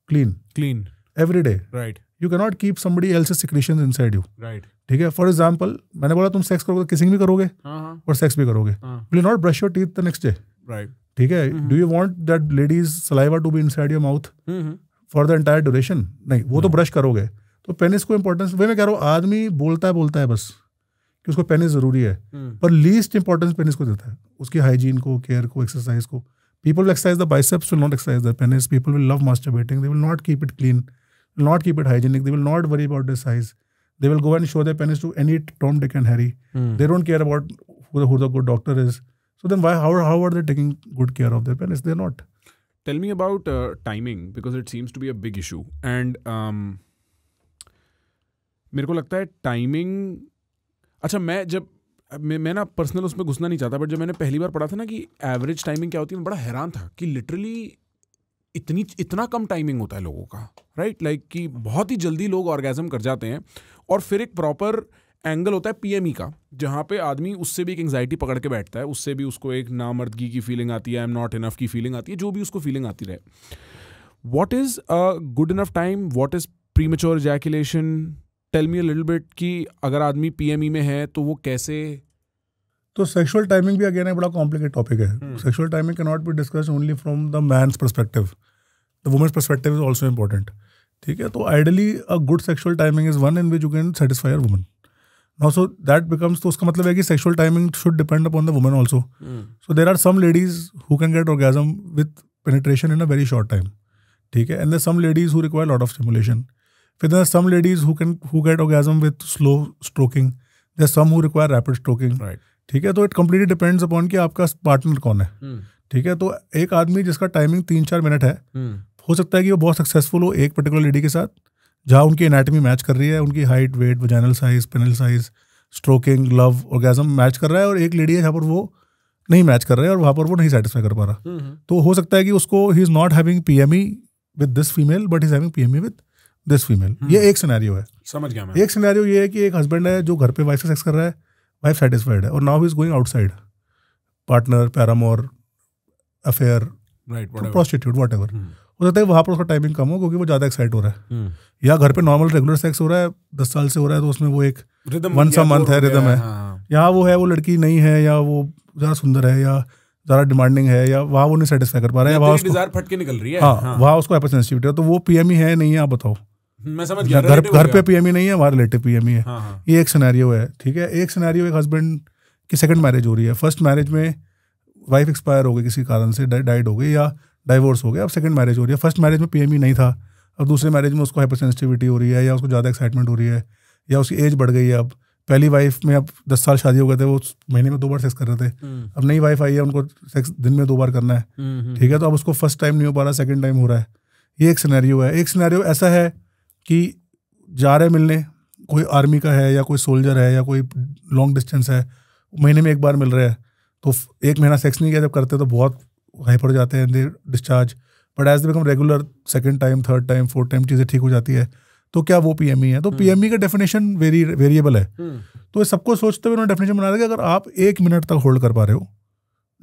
clean clean every day right you cannot keep somebody else secretion inside you right ठीक है फॉर एग्जाम्पल मैंने बोला तुम sex करोगे किसिंग भी करोगे हाँ, हाँ. और सेक्स भी करोगे will not brush your teeth the next day right ठीक है do you want that ladies saliva to be inside your mouth for the entire duration नहीं वो तो ब्रश करोगे तो पेनिस को इंपॉर्टेंस वही मैं कह रहा हूँ आदमी बोलता है बोलता है बस कि उसको पेनिस ज़रूरी है हम्म। पर लीस्ट इंपॉर्टेंस पेनिस को देता है उसकी हाइजीन को केयर को एक्सरसाइज को people exercise the biceps will not exercise the penis people will love masturbating they will not keep it clean not keep it hygienic they will not worry about the size they will go and show the penis to any Tom Dick and Harry they don't care about who the good doctor is so then why how how are they taking good care of their penis they not tell me about timing because it seems to be a issue and मेरे को लगता है timing अच्छा मैं जब मैं मैं ना पर्सनल उसमें घुसना नहीं चाहता बट जब मैंने पहली बार पढ़ा था ना कि एवरेज टाइमिंग क्या होती है मैं बड़ा हैरान था कि लिटरली इतनी इतना कम टाइमिंग होता है लोगों का राइट लाइक like कि बहुत ही जल्दी लोग ऑर्गेजम कर जाते हैं और फिर एक प्रॉपर एंगल होता है पीएमई e का जहाँ पे आदमी उससे भी एक एंगजाइटी पकड़ के बैठता है उससे भी उसको एक नामर्दगी की फीलिंग आती है आई एम नॉट इनफ की फीलिंग आती है जो भी उसको फीलिंग आती रहे what is good enough time what is premature ejaculation tell me little bit कि अगर आदमी पीएमई e में है तो वो कैसे तो सेक्सुअल टाइमिंग भी अगेन बड़ा कॉम्प्लिकेट टॉपिक है sexual timing can not be discuss only from the man's perspective the women's perspective is also important ठीक है तो ideally a good sexual timing is one in which you can satisfy uh woman now so that becomes तो उसका मतलब है कि sexual timing should depend upon the woman also so there are some ladies who can get orgasm with penetration in a very short time ठीक है and the some ladies who require lot of stimulation फिर there some ladies who can who get get with slow stroking there some who require rapid stroking right ठीक है तो it completely depends upon कि आपका partner कौन है hmm. ठीक है तो एक आदमी जिसका टाइमिंग तीन चार मिनट है hmm. हो सकता है कि वो बहुत सक्सेसफुल हो एक पर्टिकुलर लेडी के साथ जहाँ उनकी एनाटमी मैच कर रही है उनकी height weight vaginal size penile size stroking love orgasm match कर रहा है और एक लेडी है जहाँ पर वो नहीं मैच कर रहा है और वहाँ पर वो नहीं सेटिस्फाई कर पा रहा hmm. तो हो सकता है कि उसको he is not having P M E with this female but is having P M E with this female hmm. ये एक सिनेरियो है समझ गया मैं एक सिनेरियो ये है कि एक हस्बैंड है जो घर पे वाइफ से सेक्स कर रहा है वाइफ सेटिस्फाइड है और now is going outside partner paramour affair prostitute whatever हो सकता है वहाँ पर उसका टाइमिंग कम हो क्योंकि वो ज़्यादा एक्साइट हो रहा है hmm. या घर पे नॉर्मल रेगुलर सेक्स हो रहा है दस साल से हो रहा है तो उसमें वो एक मंथ सा मंथ है रिदम है यहाँ हाँ। वो है वो लड़की नहीं है या वो ज़्यादा सुंदर है या ज़्यादा डिमांडिंग है या वहाँ वो नहीं सेटिस्फाई कर पा रहा है तो वहाँ उसको फट के निकल रही है हाँ, हाँ। वहाँ उसको एपरसेंसिटिविटी है तो वो पी ही है नहीं है आप बताओ मैं समझ गया घर घर पे पीएमई e नहीं है हमारे रिलेटिव पीएमई है हाँ, हाँ ये एक सिनेरियो है ठीक है एक सिनेरियो एक हस्बैंड की सेकंड मैरिज हो रही है फर्स्ट मैरिज में वाइफ एक्सपायर हो गई किसी कारण से डाइड हो गई या डाइवोर्स हो गया अब सेकंड मैरिज हो रही है फर्स्ट मैरिज में पीएमई e नहीं था अब दूसरे मैरिज में उसको हाइपरसेंसिटिविटी हो रही है या उसको ज़्यादा एक्साइटमेंट हो रही है या उसकी एज बढ़ गई है अब पहली वाइफ में अब दस साल शादी हो गए थे वो महीने में दो बार सेक्स कर रहे थे हम्म। अब नई वाइफ आई है उनको सेक्स दिन में दो बार करना है हम्म, हम्म। ठीक है तो अब उसको फर्स्ट टाइम नहीं हो पा रहा सेकेंड टाइम हो रहा है ये एक सिनेरियो है एक सिनेरियो ऐसा है कि जा रहे मिलने कोई आर्मी का है या कोई सोल्जर है या कोई लॉन्ग डिस्टेंस है महीने में एक बार मिल रहे हैं तो एक महीना सेक्स नहीं किया जब करते तो बहुत हाई पड़ जाते हैं they discharge but as become regular second time third time fourth time चीज़ें ठीक हो जाती है तो क्या वो पी e है तो पीएमई हम्म। e का डेफिनेशन वेरी वेरिएबल है हम्म। तो सबको सोचते हुए उन्होंने डेफिनेशन बना दिया कि अगर आप एक मिनट तक होल्ड कर पा रहे हो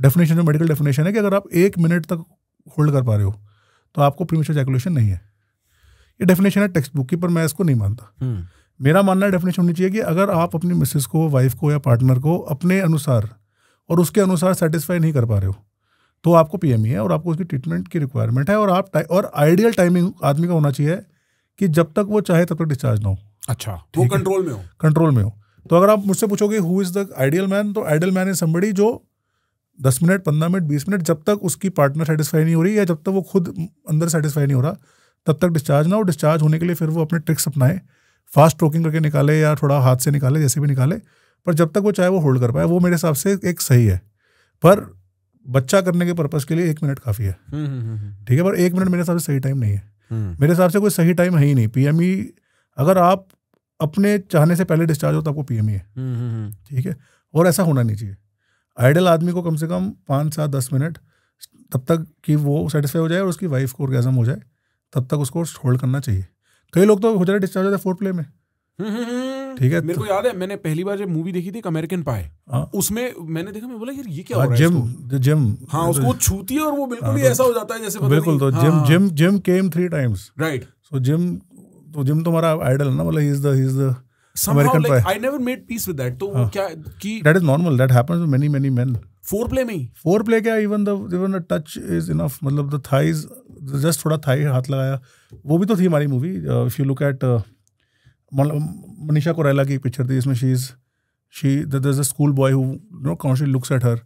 डेफिनेशन जो मेडिकल डेफिनेशन है कि अगर आप एक मिनट तक होल्ड कर पा रहे हो तो आपको प्रीमेचर जैकुलेशन नहीं है ये डेफिनेशन है टेक्स्ट बुक की पर मैं इसको नहीं मानता हम्म। मेरा मानना है डेफिनेशन होनी चाहिए कि अगर आप अपनी मिसेस को वाइफ को या पार्टनर को अपने अनुसार और उसके अनुसार सेटिस्फाई नहीं कर पा रहे हो तो आपको पीएमई e है और आपको उसकी ट्रीटमेंट की रिक्वायरमेंट है और आप और आइडियल टाइमिंग आदमी का होना चाहिए कि जब तक वो चाहे तब तक डिस्चार्ज ना हो अच्छा वो कंट्रोल में हो कंट्रोल में हो तो अगर आप मुझसे पूछोगे who is the ideal man तो आइडियल मैन इज समबड़ी जो दस मिनट पंद्रह मिनट बीस मिनट जब तक उसकी पार्टनर सेटिस्फाई नहीं हो रही या जब तक वो खुद अंदर सेटिस्फाई नहीं हो रहा तब तक डिस्चार्ज ना हो डिस्चार्ज होने के लिए फिर वो अपने ट्रिक्स अपनाए फास्ट स्ट्रोकिंग करके निकाले या थोड़ा हाथ से निकाले जैसे भी निकाले पर जब तक वो चाहे वो होल्ड कर पाए वो मेरे हिसाब से एक सही है पर बच्चा करने के पर्पज़ के लिए एक मिनट काफ़ी है हम्म, हम्म, हम्म, ठीक है पर एक मिनट मेरे हिसाब से सही टाइम नहीं है मेरे हिसाब से कोई सही टाइम है ही नहीं पीएमई e, अगर आप अपने चाहने से पहले डिस्चार्ज हो तो आपको पीएमई e है ठीक है और ऐसा होना नहीं चाहिए आइडल आदमी को कम से कम पाँच सात दस मिनट तब तक कि वो सेटिस्फाई हो जाए और उसकी वाइफ को ऑर्गेजम हो जाए तब तक उसको होल्ड करना चाहिए कई लोग तो हो जाए डिस्चार्ज होते फोर्थ प्ले में हम्म। ठीक है मेरे को याद है मैंने पहली बार जब मूवी देखी थी अमेरिकन पाए हाँ। उसमें मैंने देखा मैं बोला यार ये क्या हाँ, हो रहा है जिम जिम हाँ उसको छूती है और वो बिल्कुल हाँ, ही तो ऐसा हो जाता है जैसे बिल्कुल तो Jim Jim Jim came three times right so Jim तो जिम तो हमारा आइडल है ना मतलब he is the he is the somehow like I never made तो वो हाँ। क्या कि में क्या मतलब थोड़ा हाथ लगाया. वो भी तो थी हमारी movie. Uh, if uh, Manisha Koirala की पिक्चर थी जिसमें she is she there a school boy who no looks at her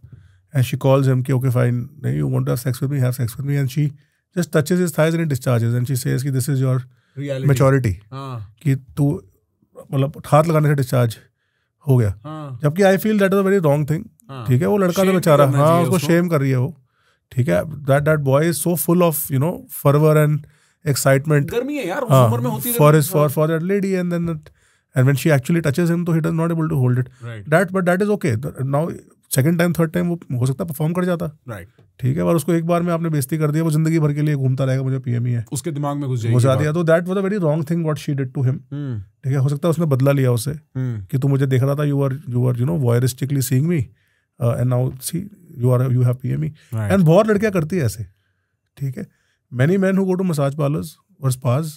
and she calls him कि ओके फाइन नहीं you want sex with me have sex with me and she just touches his thighs and discharges and she says कि this is your maturity कि तू मतलब हाथ लगाने से discharge हो गया हाँ। जबकि I feel that is a very wrong thing ठीक है वो लड़का तो बेचारा हाँ उसको शेम कर रही है वो ठीक है that that boy is so full of you know fervour and excitement गर्मी है यार हाँ, उम्र में होती है for is for for that lady and then and when she actually touches him though तो he does not able to hold it right. that but that is okay second time third time वो हो सकता है perform कर जाता right right. ठीक है और उसको एक बार में आपने बेस्ती कर दिया वो जिंदगी भर के लिए घूमता रहेगा मुझे पीएम ही e है उसके दिमाग में घुस घुसा दिया तो that was a very wrong thing what she did to him ठीक है हो सकता है उसने बदला लिया उसे hmm. कि तू मुझे देख रहा था you are you are you know voyeuristically seeing me and now see you are you have M and बहुत लड़कियां करती है ऐसे ठीक है many man who go to massage parlours और spas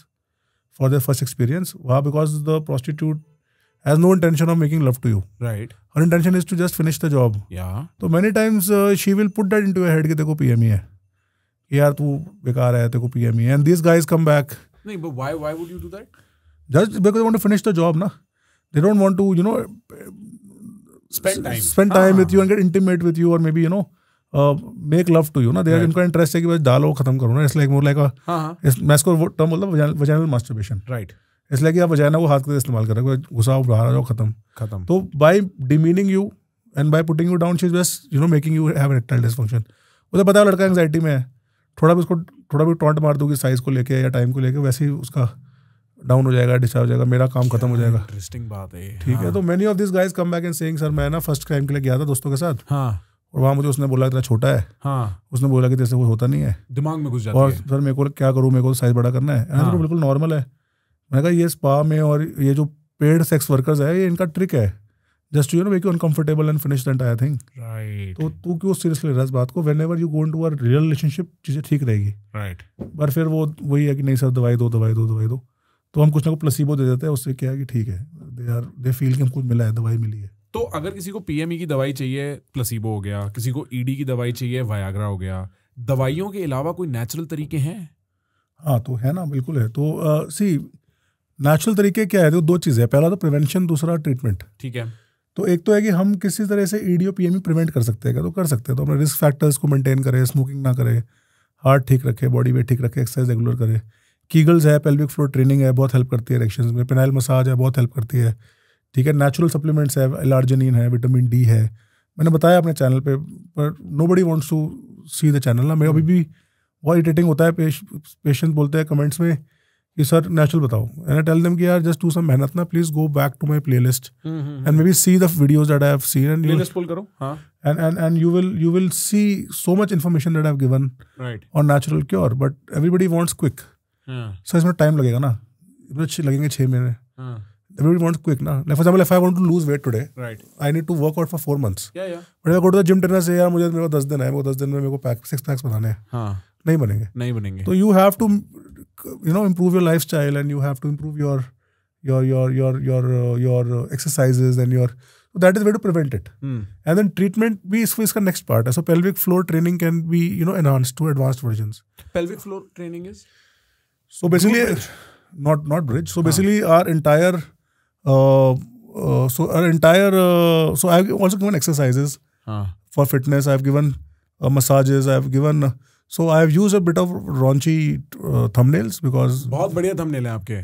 for their first experience वहाँ because the prostitute has no intention of making love to you right her intention is to just finish the job तो many times she will put that into your head कि देखो PME e है यार तू बेकार है तेरे को PME and this guys come back नहीं but why why would you do that just because want to finish the job ना they don't want to you know spend time spend time हाँ. with you and get intimate with you or maybe you know uh, make love to ना देर इनका interest है कि बस डालो खत्म करो ना इट्स लाइक मोर लाइक मैं इसको टर्म बोलता हूँ वजाइनल मास्टरबेशन राइट इसलिए कि आप जो है ना वो हाथ का इस्तेमाल कर रहे हो गुस्सा बाहर आ जाओ खत्म खत्म तो by demeaning you and by putting you down she's best you know making you have erectile dysfunction उसे पता है लड़का एंगजाइटी में है थोड़ा भी उसको थोड़ा भी टॉन्ट मार दूंगी साइज को लेके या टाइम को लेके वैसे ही उसका डाउन हो जाएगा डिस्चार्ज हो जाएगा मेरा काम खत्म हो जाएगा इंटरेस्टिंग बात है ठीक है हाँ। तो many of this guys come back and saying sir मैं ना फर्स्ट क्राइम के लिए गया था दोस्तों के साथ हाँ और वहाँ मुझे उसने बोला इतना छोटा है हाँ उसने बोला कि जैसे कुछ होता नहीं है दिमाग में घुस जाता और सर मेरे को क्या करूँ मेरे को साइज तो बड़ा करना है हाँ। बिल्कुल नॉर्मल है मैंने कहा ये स्पा में और ये जो पेड सेक्स वर्कर्स है ये इनका ट्रिक है just you know make you uncomfortable and finish that I think right तो तू क्यों सीरियस ले रहा इस बात को whenever you go to uh real relationship चीज़ें ठीक रहेगी राइट पर फिर वो वही है कि नहीं सर दवाई दो दवाई दो दवाई दो तो हम कुछ ना कुछ प्लसीबो दे देते हैं उससे क्या है कि ठीक है दे आर दे फील कि हमको मिला है दवाई मिली है तो अगर किसी को पी e की दवाई चाहिए प्लसीबो हो गया किसी को ई e की दवाई चाहिए वायाग्रा हो गया दवाइयों के अलावा कोई नेचुरल तरीके हैं हाँ तो है ना बिल्कुल है तो सी नेचुरल तरीके क्या है तो दो चीज़ें पहला तो प्रिवेंशन दूसरा ट्रीटमेंट ठीक है तो एक तो है कि हम किसी तरह से ईडीओ पीएमई प्रिवेंट कर सकते हैं तो कर सकते हैं तो अपने रिस्क फैक्टर्स को मेंटेन करें स्मोकिंग ना करें हार्ट ठीक रखे बॉडी वेट ठीक रखें एक्सरसाइज रेगुलर करें कीगल्स है पेल्विक फ्लोर ट्रेनिंग है बहुत हेल्प करती है इरेक्शन में पेनाइल मसाज है बहुत हेल्प करती है ठीक है नेचुरल सप्लीमेंट्स है एलार्जनिन है विटामिन डी है मैंने बताया अपने चैनल पे पर nobody wants to see the channel ना मैं अभी भी बहुत इरीटेटिंग होता है पेश, पेशेंट बोलते हैं कमेंट्स में कि सर नेचुरल बताओ एंड टेल देम कि यार जस्ट डू सम मेहनत ना please go back to my playlist and maybe see the videos that I have seen and playlist pull करो हां and and and you will you will see so much information that I have given right on natural cure but everybody wants quick sir इसमें time लगेगा ना लगेंगे छः महीने हां everybody wants quick हाँ। हाँ। now. Like for example, if I want to lose weight today, right, I need to work out for four months. Yeah, yeah. But if I go to the gym trainer यार मुझे मेरे को दस दिन है, मेरे को दस दिन में मेरे को पैक सिक्स पैक्स बनाने हैं. हाँ. नहीं बनेंगे. नहीं बनेंगे. तो you have to you know improve your lifestyle and you have to improve your your your your your uh, your uh, exercises and your that is the way to prevent it hmm. and then treatment we is, the next part so pelvic floor training can be you know enhanced to advanced versions pelvic floor training is so basically bridge. not not bridge so ah. basically ah. our entire uh, uh, so our entire uh, so i've also given exercises ah. for fitness i've given uh, massages i've given uh, so I have use a bit of raunchy thumbnails because बहुत बढ़िया thumbnail है आपके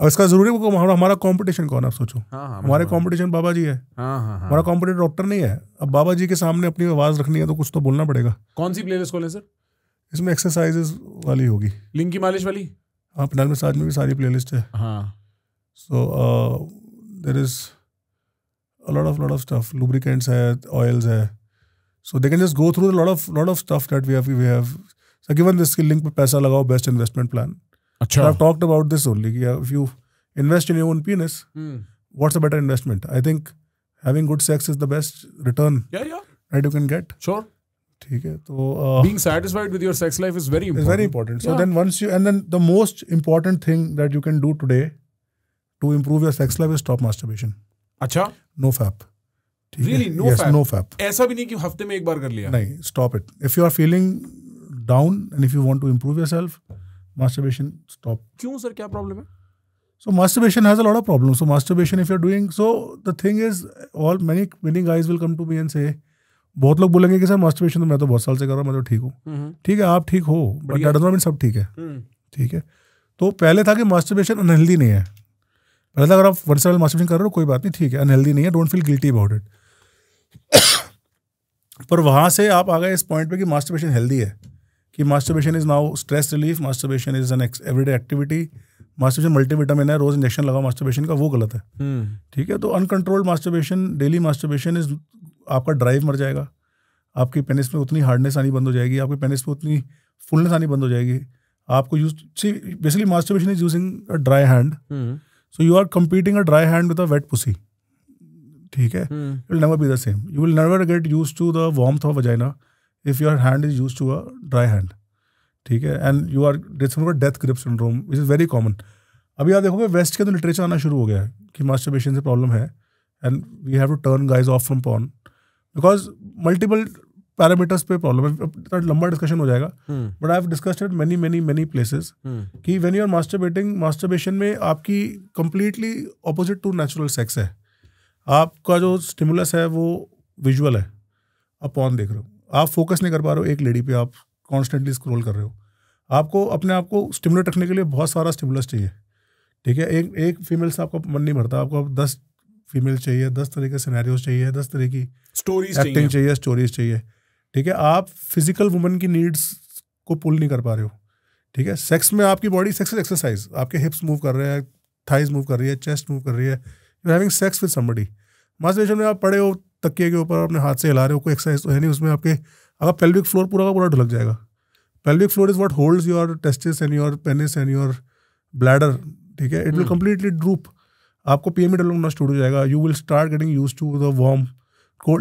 अब इसका जरूरी है हमारा हमारा कंपटीशन कौन है आप सोचो हाँ, हाँ, हमारे कंपटीशन बाबा जी है हाँ, हमारा कंपटीटर डॉक्टर नहीं है अब बाबा जी के सामने अपनी आवाज रखनी है तो कुछ तो बोलना पड़ेगा कौन सी प्लेलिस्ट खोले सर इसमें एक्सरसाइजेस वाली होगी लिंग की मालिश वाली हाँ पंडाल में साज में भी सारी प्लेलिस्ट है so there is lot of lot of stuff lubricants है ऑयल्स है So they can just go through a lot of lot of stuff that we have. We have so given this skill link, paisa lagao best investment plan. So I've talked about this only. If you invest in your own penis, mm. what's a better investment? I think having good sex is the best return. Yeah, yeah. Right, you can get. Sure. ठीक है तो being satisfied with your sex life is very is very important so then once you and then the most important thing that you can do today to improve your sex life is stop masturbation अच्छा no fap ऐसा भी नहीं कि हफ्ते में एक बार कर लिया नहीं stop it if you are feeling down and if you want to improve yourself masturbation stop क्यों सर क्या प्रॉब्लम है so masturbation has a lot of problem so masturbation if you are doing so the thing is all many many will come to me and say बहुत लोग बोलेंगे कि sir masturbation तो मैं तो बहुत साल से कर रहा हूँ मैं तो ठीक हूँ हम्म, हम्म। ठीक है आप ठीक हो but that does not mean सब ठीक है हम्म। ठीक है तो पहले था कि मास्टरबेशन अनहेल्दी नहीं है मतलब अगर आप वन साइड मास्टरबिंग कर रहे हो कोई बात नहीं ठीक है अनहेल्दी नहीं है don't feel guilty about it पर वहाँ से आप आ गए इस पॉइंट पे कि मास्टरबेशन हेल्दी है कि masturbation is now stress relief masturbation is an everyday activity masturbation multivitamin है रोज इंजेक्शन लगा मास्टरबेशन का वो गलत है हम्म। ठीक है तो uncontrolled masturbation daily masturbation is आपका ड्राइव मर जाएगा आपकी पेनिस में उतनी हार्डनेस आनी बंद हो जाएगी आपके पेनिस में उतनी फुलनेस आनी बंद हो जाएगी आपको use see basically masturbation is using a dry hand so you are competing a dry hand with a wet pussy ठीक है it will never be the same you will never get use to the warmth of vagina if your hand is use to a dry hand ठीक है and you are death grip syndrome which is very common अभी आप देखोगे waste के अंदर तो literature आना शुरू हो गया है कि मास्टरबेशन से प्रॉब्लम है and we have to turn guys off from porn because multiple parameters पे प्रॉब्लम है लंबा डिस्कशन हो जाएगा but I have discussed it many many many places कि when you are masturbating masturbation में आपकी completely opposite to natural sex है आपका जो स्टिमुलस है वो विजुअल है आप पॉन देख रहे हो आप फोकस नहीं कर पा रहे हो एक लेडी पे आप कॉन्स्टेंटली स्क्रोल कर रहे हो आपको अपने आप को स्टिमुलेट रखने के लिए बहुत सारा स्टिमुलस चाहिए ठीक है एक एक फीमेल से आपका मन नहीं भरता आपको आप दस फीमेल चाहिए दस तरह के सिनेरियोज चाहिए दस तरह की स्टोरीज एक्टिंग चाहिए स्टोरीज चाहिए ठीक है आप फिजिकल वुमेन की नीड्स को पुल नहीं कर पा रहे हो ठीक है सेक्स में आपकी बॉडी सेक्स एक्सरसाइज आपके हिप्स मूव कर रहे हैं थाइज मूव कर रही है चेस्ट मूव कर रही है you having sex with somebody masturbation में आप पड़े हो तकिए के ऊपर अपने हाथ से हिला रहे हो कोई एक्सरसाइज तो है नहीं उसमें आपके अगर पेल्विक फ्लोर पूरा का पूरा ढुलक जाएगा pelvic floor is what hold your testis and your penis and your bladder ठीक है इट विल कम्प्लीटली ड्रूप आपको पी एम ई डलना हो जाएगा you will start getting use to the warm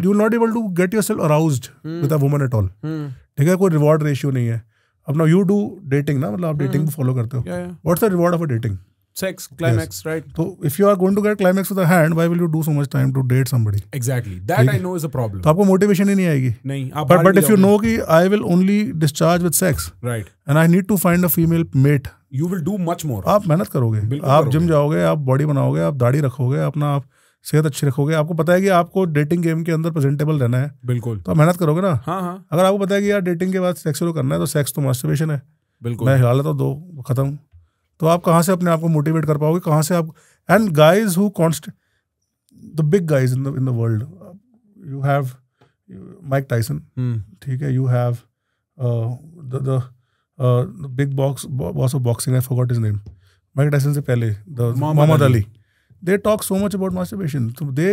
you not able to get yourself arouse with a woman at all ठीक है कोई reward ratio नहीं है अब ना यू डू डेटिंग ना मतलब आप डेटिंग को फॉलो करते हो what's the reward of a dating sex climax yes. right so if you are going to get climax with a hand why will you do so much time to date somebody exactly that i know is a problem तो आपको motivation ही नहीं आएगी नहीं आप but but if you know कि I will only discharge with sex right and I need to find a female mate you will do much more आप मेहनत करोगे आप जिम जाओगे आप बॉडी बनाओगे आप दाढ़ी रखोगे अपना आप सेहत अच्छी रखोगे आपको पता है कि आपको डेटिंग गेम के अंदर प्रेजेंटेबल रहना है बिल्कुल तो मेहनत करोगे ना हाँ हाँ अगर आपको पता है कि यार डेटिंग के बाद सेक्स शुरू करना है तो सेक्स तो मास्टरबेशन है बिल्कुल मैं हालत तो दो खत्म तो आप कहाँ से अपने आप को मोटिवेट कर पाओगे कहाँ से आप and guys who counts the big guys in in the world you have Mike Tyson ठीक है you have the big box boss of boxing I forgot his name Mike Tyson से पहले the Muhammad Ali they talk so much about masturbation. So they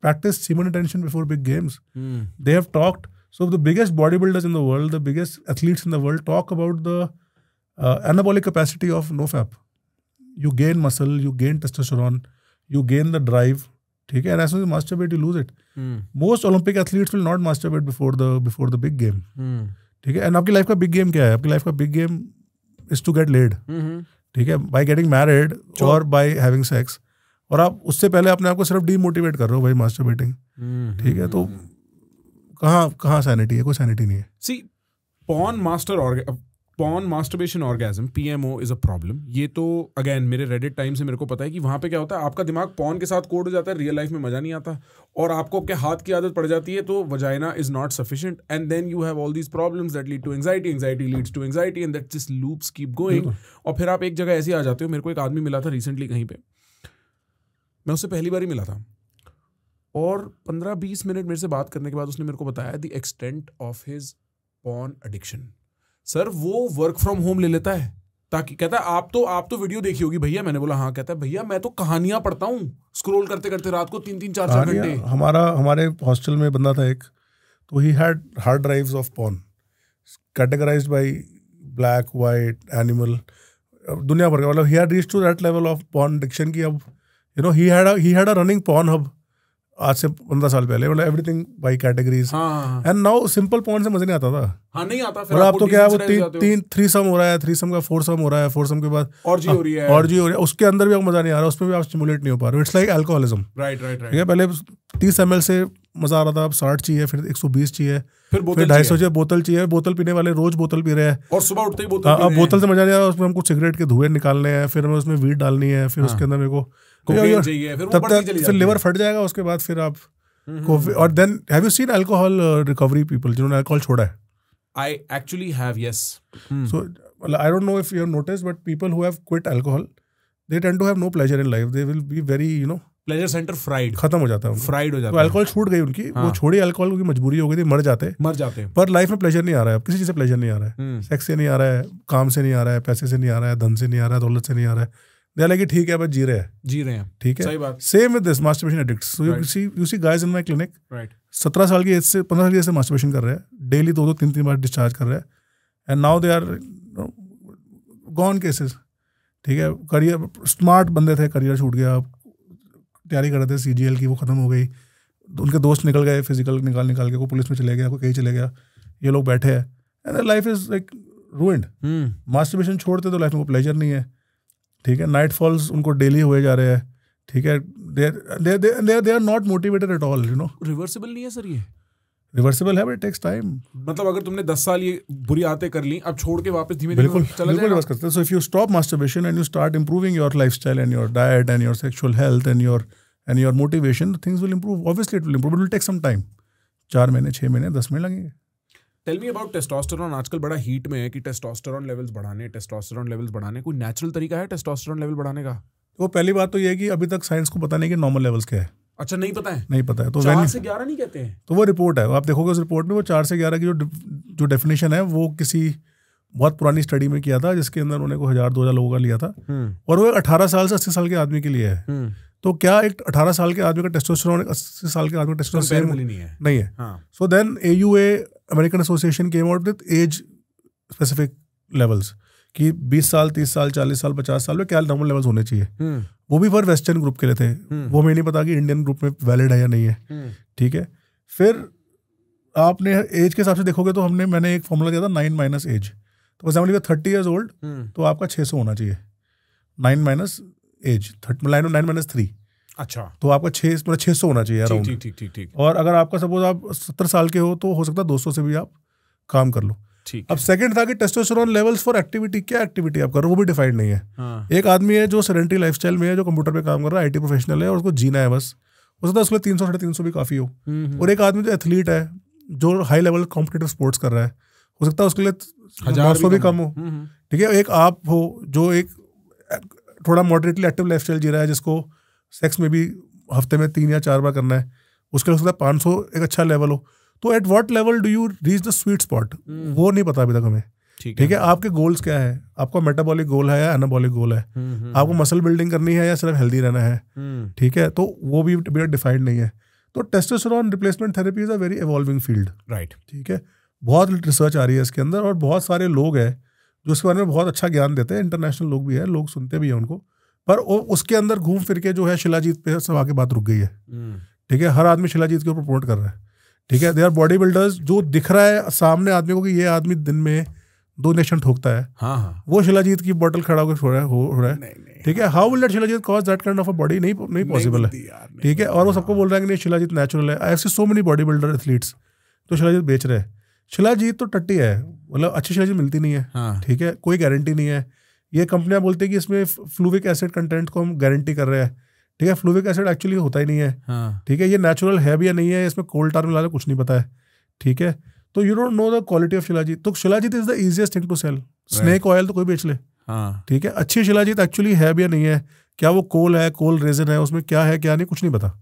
practice semen retention before big games. Mm. They have talked. So the biggest bodybuilders in the world, the biggest athletes in the world, talk about the uh, anabolic capacity of NoFap. You gain muscle, you gain testosterone, you gain the drive. Okay? And as soon as you masturbate, you lose it. Mm. Most Olympic athletes will not masturbate before the before the big game. Okay, hmm. है and आपकी big game big game क्या है आपकी life का big game mm-hmm. by to get led by है by और आप उससे पहले अपने आप को सिर्फ डीमोटिवेट कर रहे हो भाई मास्टर हम्म, बेटिंग ठीक है तो हम्म। कहाँ कहाँ सैनिटी है कोई सैनिटी नहीं है see porn master porn masturbation orgasm P M O is a problem ये तो अगेन मेरे रेडिट टाइम से मेरे को पता है कि वहाँ पे क्या होता है आपका दिमाग पॉन के साथ कोड हो जाता है रियल लाइफ में मजा नहीं आता और आपको अपने हाथ की आदत पड़ जाती है तो vagina is not sufficient and then you have all these problems that lead to anxiety anxiety leads to anxiety and that just loops keep going और फिर आप एक जगह ऐसी आ जाते हो मेरे को एक आदमी मिला था रिसेंटली कहीं पर मैं उससे पहली बार ही मिला था और पंद्रह बीस मिनट मेरे से बात करने के बाद उसने मेरे को बताया the extent of his porn addiction sir वो वर्क फ्रॉम होम ले लेता है ताकि कहता है आप तो आप तो वीडियो देखी होगी भैया मैंने बोला हाँ कहता है भैया मैं तो कहानियां पढ़ता हूँ स्क्रोल करते करते रात को तीन तीन चार चार घंटे हमारा हमारे हॉस्टल में बंदा था एक तो he had hard drives of porn categorize by black white animal दुनिया भर का मतलब he had reach to that level of porn diction की अब you know he had he had a running Pornhub आज से पंद्रह साल पहले मतलब everything by categories and now simple porn से मजा नहीं आता था हाँ नहीं आता फिर मतलब आप तो क्या है वो तीन तीन थ्री सम हो रहा है थ्री सम का फोर सम हो रहा है फोर सम के बाद और जी हाँ, हो रही है और जी हो रही है उसके अंदर भी आपको मजा नहीं आ रहा उसमें भी आप स्टिमुलेट नहीं हो पा रहे it's like alcoholism right right ठीक है पहले तीस एम से मजा आ रहा था अब साठ चाहिए फिर एक सौ बीस चाहिए फिर ढाई सौ चाहिए बोतल चाहिए बोतल पीने वाले रोज बोतल पी रहे हैं और सुबह उठते ही बोतल हाँ, अब बोतल से मजा नहीं आ रहा उसमें हमको सिगरेट के धुएं निकालने हैं फिर हमें उसमें वीट डालनी है फिर हाँ। उसके अंदर मेरे को फिर लिवर फट जाएगा उसके बाद फिर आप और then have you seen alcohol recovery people जिन्होंने अल्कोहल छोड़ा है I actually have yes so I don't know if you have notice but people who have quit alcohol they tend to have no pleasure in life they will be very you know pleasure center fried खत्म हो जाता है fried हो जाता तो है alcohol छूट गई उनकी वो हाँ। छोड़ी अल्कोहल की मजबूरी हो गई थी मर जाते मर जाते पर लाइफ में प्लेजर नहीं आ रहा है किसी चीज से प्लेजर नहीं आ रहा है सेक्स हम्म। से नहीं आ रहा है काम से नहीं आ रहा है पैसे से नहीं आ रहा है धन से नहीं आ रहा है दौलत से नहीं आ रहा है दे ठीक है बस जी रहे हैं जी रहे हैं ठीक है सही बात same with this masturbation addicts so you see you see guys in my clinic right सत्रह साल की एज से पंद्रह साल की एज से मास्टरबेशन कर रहे हैं डेली दो दो तीन तीन बार डिस्चार्ज कर रहे हैं and now they are gone cases ठीक है करियर स्मार्ट बंदे थे करियर छूट गया तैयारी कर रहे थे सी की वो ख़त्म हो गई उनके दोस्त निकल गए फिजिकल निकाल निकाल के कोई पुलिस में चले गया कोई कहीं चले गया ये लोग बैठे हैं and life is like ruined masturbation छोड़ते तो लाइफ में कोई प्लेजर नहीं है ठीक है नाइट फॉल्स उनको डेली हुए जा रहे हैं ठीक है they are not motivated at all you know reversible नहीं है सर ये रिवर्सिबल है बट टेक्स टाइम मतलब अगर तुमने दस साल ये बुरी आते कर ली अब छोड़ के वापस धीमे बिल्कुल बिल्कुल रिवर्स करते हैं so if you stop masturbation and you start improving your lifestyle and your diet and your sexual health and your and your motivation things will improve obviously it will improve it will take some time चार महीने छः महीने दस महीने लगेंगे tell me about testosterone आजकल बड़ा heat में है कि टेस्टोस्टेरॉन लेवल्स बढ़ाने टेस्टोस्टेरॉन लेवल्स बढ़ाने कोई नेचुरल तरीका है टेस्टोस्टेरॉन लेवल बढ़ाने का वो पहली बात तो ये है कि अभी तक साइंस को पता नहीं कि नॉर्मल लेवल्स क्या है अच्छा नहीं पता है नहीं पता है तो चार से ग्यारह नहीं कहते हैं तो वो रिपोर्ट है आप देखोगे उस रिपोर्ट में वो चार से ग्यारह की जो जो डेफिनेशन है वो किसी बहुत पुरानी स्टडी में किया था जिसके अंदर उन्होंने को हजार दो हजार लोगों का लिया था हम्म। और वो अठारह साल से अस्सी साल के आदमी के लिए है हम्म। तो क्या एक अठारह साल के आदमी का टेस्टोस्टेरोन अस्सी साल के आदमी का टेस्टोस्टेरोन नहीं है नहीं है so then A U A American Association came out with age specific levels कि 20 साल 30 साल 40 साल 50 साल में क्या नॉर्मल लेवल्स होने चाहिए हम्म। वो भी फॉर वेस्टर्न ग्रुप के लिए थे हम्म। वो हमें नहीं पता कि इंडियन ग्रुप में वैलिड है या नहीं है हम्म। ठीक है फिर आपने एज के हिसाब से देखोगे तो हमने मैंने एक फॉर्मूला दिया था नाइन माइनस एज तो for example thirty years old तो आपका छः सौ होना चाहिए nine minus age nine nine minus three अच्छा तो आपका छह मतलब छह सौ होना चाहिए अराउंड ठीक ठीक ठीक ठीक और अगर आपका सपोज आप सत्तर साल के हो तो हो सकता है दो सौ से भी आप काम कर लो ठीक अब सेकंड था कि टेस्टोस्टेरोन लेवल्स फॉर एक्टिविटी क्या एक्टिविटी आप कर रहे हो वो भी डिफाइंड नहीं है हाँ। एक आदमी है जो सेडेंट्री लाइफ में है जो कंप्यूटर पे काम कर रहा है आई प्रोफेशनल है और उसको जीना है बस हो सकता है उसके तीन सौ साढ़े तीन सौ भी काफ़ी हो हम्म, हम्म। और एक आदमी जो एथलीट है जो हाई लेवल कॉम्पिटेटिव स्पोर्ट्स कर रहा है हो सकता है उसके लिए हजार सौ भी कम हो हम्म, ठीक है एक आप हो जो एक थोड़ा मॉडरेटली एक्टिव लाइफ जी रहा है जिसको सेक्स में भी हफ्ते में तीन या चार बार करना है उसके लिए पाँच सौ एक अच्छा लेवल हो तो at what level do you reach the sweet spot वो नहीं पता अभी तक हमें ठीक है, आपके गोल्स क्या है आपका मेटाबॉलिक गोल है या एनाबॉलिक गोल है हम्म, हम्म, आपको मसल हम्म। बिल्डिंग करनी है या सिर्फ हेल्दी रहना है ठीक है तो वो भी डिफाइंड नहीं है तो testosterone replacement therapy is a very evolving field right ठीक है बहुत रिसर्च आ रही है इसके अंदर और बहुत सारे लोग हैं जो इसके बारे में बहुत अच्छा ज्ञान देते हैं इंटरनेशनल लोग भी हैं लोग सुनते भी हैं उनको पर उसके अंदर घूम फिर के जो है शिलाजीत पे सब आके बात रुक गई है हम्म। ठीक है हर आदमी शिलाजीत के ऊपर प्रमोट कर रहा है ठीक है दे आर बॉडी बिल्डर्स जो दिख रहा है सामने आदमी को कि ये आदमी दिन में दो नेशन ठोकता है हाँ हाँ वो शिलाजीत की बॉटल खड़ा होकर हो रहा है हो रहा है ठीक है how will shilajit cause that kind of a body नहीं नहीं पॉसिबल है ठीक है और वो सबको बोल रहा है कि नहीं शिलाजीत नेचुरल है I see so many bodybuilder athletes तो शिलाजीत बेच रहे हैं शिलाजीत तो टट्टी है मतलब अच्छी शिलाजीत मिलती नहीं है हाँ। ठीक है कोई गारंटी नहीं है ये कंपनियां बोलती है कि इसमें फ्लूविक एसिड कंटेंट को हम गारंटी कर रहे हैं ठीक है फ्लूविक एसिड एक्चुअली होता ही नहीं है हाँ. ठीक है ये नेचुरल है भी या नहीं है इसमें कोल्ड टार मिला कुछ नहीं पता है ठीक है तो you don't know the quality of shilajit तो shilajit is the easiest thing to sell snake oil तो कोई बेच ले हाँ। ठीक है अच्छी शिलाजीत एक्चुअली है भी या नहीं है क्या वो कोल है कोल रेजन है उसमें क्या है क्या नहीं कुछ नहीं पता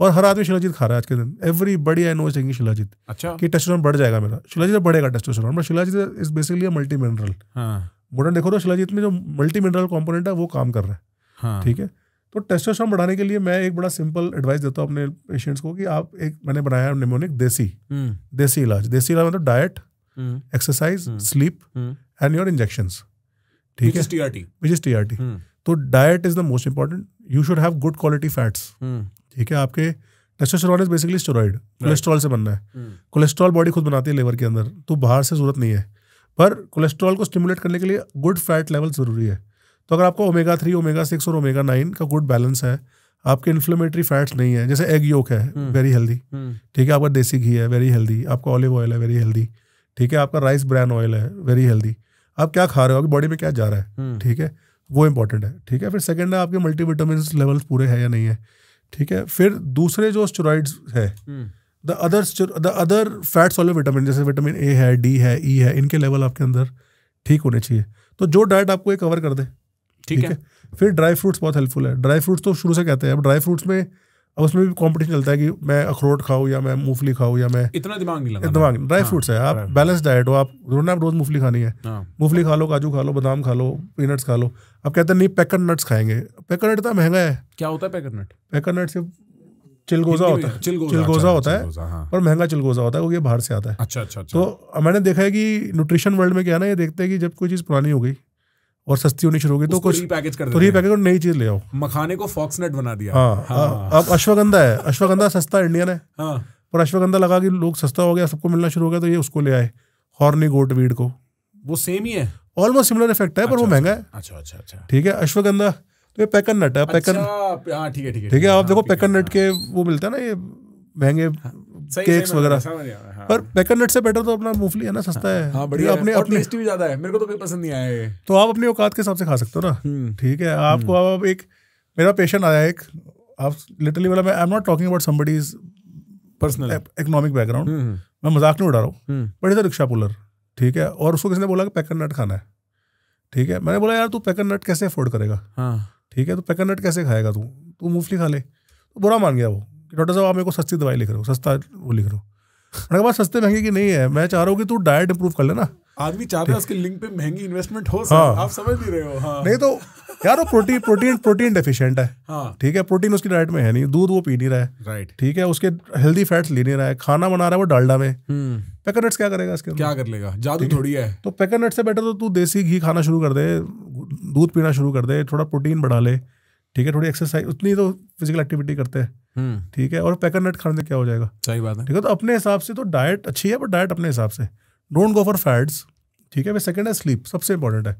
और हर आदमी शिलाजीत खा रहा है आज के दिन एवरी बड़ी आई नो इज शिलाजीत अच्छा कि टेस्टोस्टेरोन बढ़ जाएगा मेरा शिलाजीत बढ़ेगा testosterone but shilajit is basically multi mineral modern देखो तो शिलाजीत में जो मल्टी मिनरल कॉम्पोनेंट है वो काम कर रहा है हाँ. ठीक है तो टेस्टोस्टेरोन बढ़ाने के लिए मैं एक बड़ा सिंपल एडवाइस देता हूँ अपने पेशेंट्स को कि आप एक मैंने बनाया निमोनिक देसी हम्म। देसी इलाज देसी इलाज मतलब diet exercise sleep and your injection ठीक है which is T R T तो diet is the most important you should have good quality fats ठीक है आपके testosterone is basically steroid cholesterol से बनना है कोलेस्ट्रॉल हम्म। बॉडी खुद बनाती है लेवर के अंदर तो बाहर से जरूरत नहीं है पर कोलेस्ट्रॉल को स्टिमुलेट करने के लिए गुड फैट लेवल ज़रूरी है तो अगर आपको ओमेगा थ्री ओमेगा सिक्स और ओमेगा नाइन का गुड बैलेंस है आपके इन्फ्लेमेटरी फैट्स नहीं है जैसे एग योक है वेरी हम्म। हेल्दी हम्म। ठीक है आपका देसी घी है वेरी हेल्दी आपका ऑलिव ऑयल है वेरी हेल्दी ठीक है आपका राइस ब्रैन ऑयल है वेरी हेल्दी आप क्या खा रहे हो आपकी बॉडी में क्या जा रहा है हम्म। ठीक है वो इंपॉर्टेंट है ठीक है फिर सेकेंड है आपके मल्टीविटामिन लेवल्स पूरे हैं या नहीं है ठीक है फिर दूसरे जो स्टोराइड्स है the other the other fat solid vitamin जैसे विटामिन ए है डी है ई e है इनके लेवल आपके अंदर ठीक होने चाहिए तो जो डाइट आपको ये कवर कर दे ठीक है? है फिर ड्राई फ्रूट्स बहुत हेल्पफुल है ड्राई फ्रूट्स तो शुरू से कहते हैं अब ड्राई फ्रूट्स में अब उसमें भी कॉम्पिटिशन चलता है कि मैं अखरोट खाऊँ या मैं मूंगफली खाऊँ या मैं इतना दिमाग नहीं लगा दिमाग ड्राई हाँ, फ्रूट्स है आप बैलेंस डाइट हो आप रोज ना रोज मूंगफली खानी है हाँ। मूंगफली खा लो काजू खा लो बादाम खा लो पीनट्स खा लो आप कहते हैं नहीं पैकर नट्स खाएंगे पैकर नट इतना महंगा है क्या होता है पैकर नट पैकर नट सिर्फ चिलगोजा होता है चिलगोजा अच्छा, होता है हाँ। और महंगा चिलगोजा होता है क्योंकि बाहर से आता है अच्छा अच्छा, अच्छा। तो मैंने देखा है कि न्यूट्रिशन वर्ल्ड में क्या ना ये देखते हैं कि जब कोई चीज़ पुरानी हो गई और सस्ती होनी शुरू हो गई तो कुछ पैकेज कर तो पैकेज और नई चीज ले आओ मखाने को फॉक्स नेट बना दिया हाँ, हाँ। अब अश्वगंधा है अश्वगंधा सस्ता इंडियन है हाँ। पर अश्वगंधा लगा कि लोग सस्ता हो गया सबको मिलना शुरू हो गया तो ये उसको ले आए हॉर्नी गोट वीड को वो सेम ही है ऑलमोस्ट सिमिलर इफेक्ट है पर वो अच्छा, महंगा है अच्छा अच्छा अच्छा ठीक है अश्वगंधा तो ये पैकन नट है पैकन अच्छा, हाँ ठीक है ठीक है आप हाँ, देखो पैकन नट के हाँ। वो मिलता है ना ये महंगे केक्स हाँ, वगैरह पर पैकन नट से बेटर तो अपना मूंगफली है ना सस्ता है बढ़िया अपने और टेस्टी भी ज्यादा है मेरे को तो कोई पसंद नहीं आया तो आप अपनी औकात के हिसाब से खा सकते हो ना हम्म। ठीक है हम्म। आपको आप एक मेरा पेशेंट आया एक आप लिटरली मतलब बोला मैं I am not talking about somebody is personal economic background मैं मजाक नहीं उड़ा रहा हूँ हम्म। But is a rickshaw puller ठीक है और उसको किसी ने बोला कि पैकन नट खाना है ठीक है मैंने बोला यार तू पैकन नट कैसे अफोर्ड करेगा ठीक है तो पेकर नट कैसे खाएगा तू तू मूंगफली खा ले तो बुरा मान गया वो कि डॉक्टर साहब आप मेरे को सस्ती दवाई लिख रहे हो सस्ता वो लिख रहे हो मैंने कहा सस्ते महंगे की नहीं है मैं चाह रहा हूँ कि तू डाइट इंप्रूव कर लेना आदमी चाह रहा है उसके लिंक पे महंगी इन्वेस्टमेंट हो हाँ। आप समझ नहीं रहे हो हाँ। नहीं तो यार वो प्रोटीन प्रोटीन प्रोटीन डेफिशिएंट है हाँ। ठीक हाँ। है प्रोटीन उसकी डाइट में है नहीं दूध वो पी नहीं रहा है राइट ठीक है उसके हेल्दी फैट्स ले नहीं रहा है खाना बना रहा है वो डालडा में पैकेट हम्म। क्या करेगा इसके क्या कर लेगा जादू थोड़ी है तो पैकेट से बेटर तो तू देसी घी खाना शुरू कर दे दूध पीना शुरू कर दे थोड़ा प्रोटीन बढ़ा ले ठीक है थोड़ी एक्सरसाइज उतनी तो फिजिकल एक्टिविटी करते हैं हम्म। ठीक है और पैकर नट खाने से क्या हो जाएगा सही बात है ठीक है तो अपने हिसाब से तो डाइट अच्छी है बट डाइट अपने हिसाब से डोंट गो फॉर फैट्स ठीक है सेकेंड है स्लीप सबसे इंपॉर्टेंट है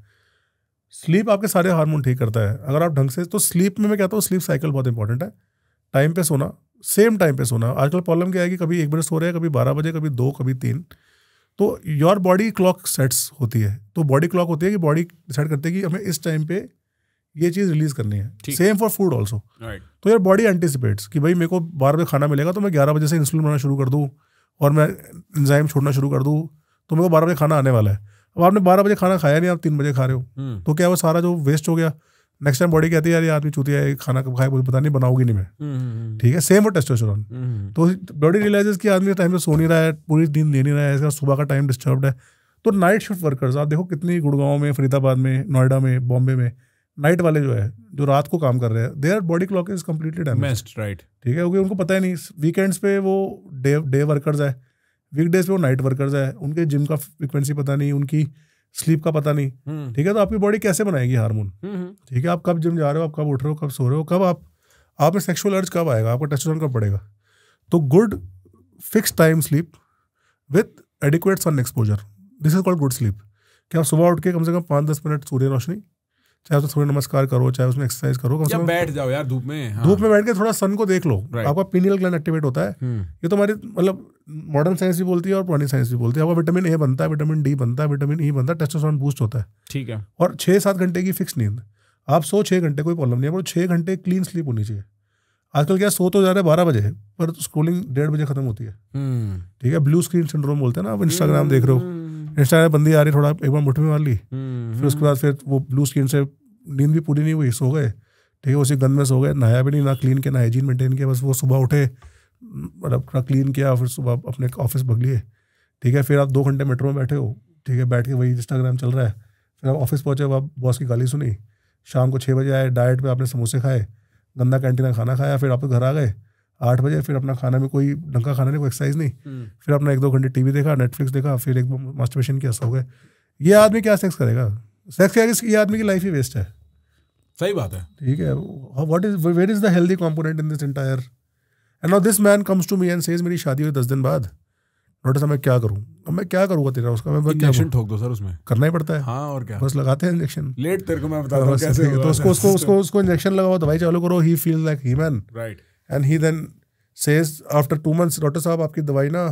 स्लीप आपके सारे हार्मोन ठीक करता है अगर आप ढंग से तो स्लीप में मैं कहता हूँ स्लीप साइकिल बहुत इंपॉर्टेंट है टाइम पे सोना सेम टाइम पे सोना आजकल प्रॉब्लम क्या है कि कभी एक बजे सो रहे हैं कभी बारह बजे कभी दो कभी तीन तो योर बॉडी क्लॉक सेट्स होती है तो बॉडी क्लॉक होती है कि बॉडी डिसाइड करती है कि हमें इस टाइम पे ये चीज़ रिलीज करनी है सेम फॉर फूड ऑल्सो तो यार बॉडी एंटिसिपेट्स कि भाई मेरे को बारह बजे खाना मिलेगा तो मैं ग्यारह बजे से इंसुलिन बनाना शुरू कर दूँ और मैं इंजाइम छोड़ना शुरू कर दूँ तो मेरे को बारह बजे खाना आने वाला है अब आपने बारह बजे खाना खाया नहीं आप तीन बजे खा रहे हो हम्म। तो क्या वो सारा जो वेस्ट हो गया नेक्स्ट टाइम बॉडी कहती है यार ये आदमी चूतिया है खाना कब खाए पता नहीं बनाऊंगी नहीं मैं हम्म, हम्म, हम्म। ठीक है सेम वो टेस्टोस्टेरोन तो बॉडी रियलाइजेस कि आदमी टाइम से सो नहीं रहा है पूरी दिन ले नहीं रहा है इसका सुबह का टाइम डिस्टर्ब है तो नाइट शिफ्ट वर्कर्स आप देखो कितनी गुड़गांव में फरीदाबाद में नोएडा में बॉम्बे में नाइट वाले जो है जो रात को काम कर रहे हैं their body clock is completely damage right ठीक है क्योंकि उनको पता ही नहीं वीकेंड्स पे वो डे डे वर्कर्स है वीकडेज पे वो नाइट वर्कर्स है उनके जिम का फ्रिक्वेंसी पता नहीं उनकी स्लीप का पता नहीं हम्म। ठीक है तो आपकी बॉडी कैसे बनाएगी हार्मोन हम्म। ठीक है आप कब जिम जा रहे हो आप कब उठ रहे हो कब सो रहे हो कब आप आप में सेक्सुअल अर्ज कब आएगा आपका टेस्टोस्टेरोन कब बढ़ेगा तो good fix time sleep with adequate sun exposure this is called good sleep कि आप सुबह उठ के कम से कम पाँच दस मिनट सूर्य रोशनी चाहे उसमें सूर्य नमस्कार करो चाहे उसमें एक्सरसाइज करो कम से कम बैठ जाओ यार धूप में हाँ। में बैठ के थोड़ा सन को देख लो right. आपका पीनियल ग्लैंड एक्टिवेट होता है हम्म। ये तो हमारी मतलब मॉडर्न साइंस भी बोलती है और पुरानी साइंस भी बोलती है आपका विटामिन ए बनता है विटामिन डी बनता है विटामिन ई e बनता है टेस्टोसॉन बूस्ट होता है ठीक है और छः सात घंटे की फिक्स नींद आप सो छः घंटे कोई प्रॉब्लम नहीं है पर छः घंटे क्लीन स्लीप होनी चाहिए आजकल क्या सो तो जा रहे बारह बजे पर स्क्रोलिंग डेढ़ बजे खत्म होती है हम्म। ठीक है ब्लू स्क्रीन सिंड्रोम बोलते हैं ना आप इंस्टाग्राम देख रहे हो हम्म। इंस्टा बंदी आ रही थोड़ा एक बार मुठ में मार ली हम्म, फिर उसके हम्म। बाद फिर वो ब्लू स्किन से नींद भी पूरी नहीं हुई सो गए ठीक है उसी गंद में सो गए नहाया भी नहीं ना क्लीन किया ना हाइजीन मेंटेन किया बस वो सुबह उठे अपना मतलब क्लीन किया फिर सुबह अपने ऑफिस भग लिए ठीक है फिर आप दो घंटे मेट्रो में बैठे हो ठीक है बैठ के वही इंस्टाग्राम चल रहा है फिर आप ऑफिस पहुँचे आप बॉस की गाली सुनी शाम को छः बजे आए डाइट पर आपने समोसे खाए गंदा कैंटीन का खाना खाया फिर आप घर आ गए आठ बजे फिर अपना खाना में कोई ढंग का खाना नहीं कोई एक्सरसाइज नहीं हम्म। फिर अपना एक दो घंटे टीवी देखा नेटफ्लिक्स देखा फिर एक मास्टरबेशन किया सो गए ये आदमी क्या सेक्स करेगा सेक्स क्या ये आदमी की लाइफ ही वेस्ट है सही बात है ठीक है what is where is the healthy component in this entire and now this man comes to me and says मेरी शादी हुई दस दिन बाद डॉक्टर साहब मैं क्या करूँ अब मैं क्या करूँगा तेरा उसका मैं इंजेक्शन ठोक दो सर उसमें करना ही पड़ता है हाँ और क्या बस लगाते हैं इंजेक्शन लेट तेरे को मैं बता रहा हूँ तो उसको उसको उसको उसको इंजेक्शन लगाओ दवाई चालू करो he feel like he man right and he then says after two months doctor साहब आपकी दवाई ना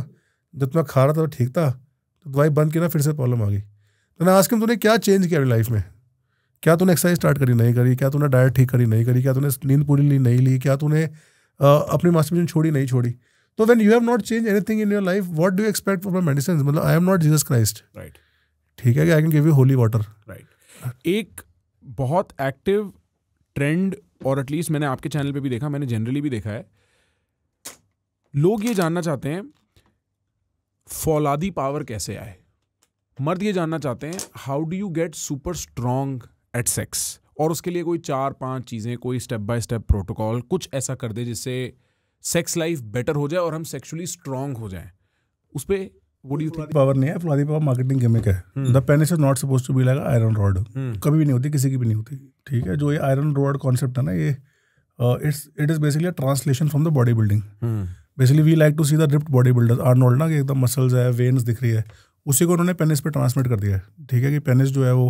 जब तुम्हें खा रहा था तो ठीक था तो दवाई बंद की ना फिर से प्रॉब्लम आ गई तो ना आज के तूने क्या चेंज किया लाइफ में क्या तूने एक्सरसाइज स्टार्ट करी नहीं करी क्या तूने डाइट ठीक करी नहीं करी क्या तूने नींद पूरी ली नहीं ली क्या तूने अपनी मास्टरमेशन छोड़ी नहीं छोड़ी तो when you have not change anything in your life what do expect for medicine मतलब I am not Jesus Christ right ठीक है कि I can give you holy water right एक बहुत एक्टिव ट्रेंड और एटलीस्ट मैंने आपके channel पे भी देखा मैंने जनरली भी देखा है लोग ये जानना चाहते हैं फौलादी पावर कैसे आए मर्द ये जानना चाहते हैं how do you get super strong at sex और उसके लिए कोई चार पांच चीज़ें कोई स्टेप बाय स्टेप प्रोटोकॉल कुछ ऐसा कर दे जिससे सेक्स लाइफ बेटर हो जाए और हम सेक्सुअली स्ट्रांग हो जाएं उस पर What do you think? Power नहीं है फुलादी पावर मार्केटिंग गिमिक है the penis is not suppose to be like iron rod कभी भी नहीं होती किसी की भी नहीं होती ठीक है जो ये आयरन रॉड कॉन्सेप्ट है ना ये it's it is basically translation from the bodybuilding basically we like to see the body Arnold ना कि एकदम मसल्स है वेन्स दिख रही है उसी को उन्होंने पेनिस पे ट्रांसमिट कर दिया है ठीक है कि पेनिस जो है वो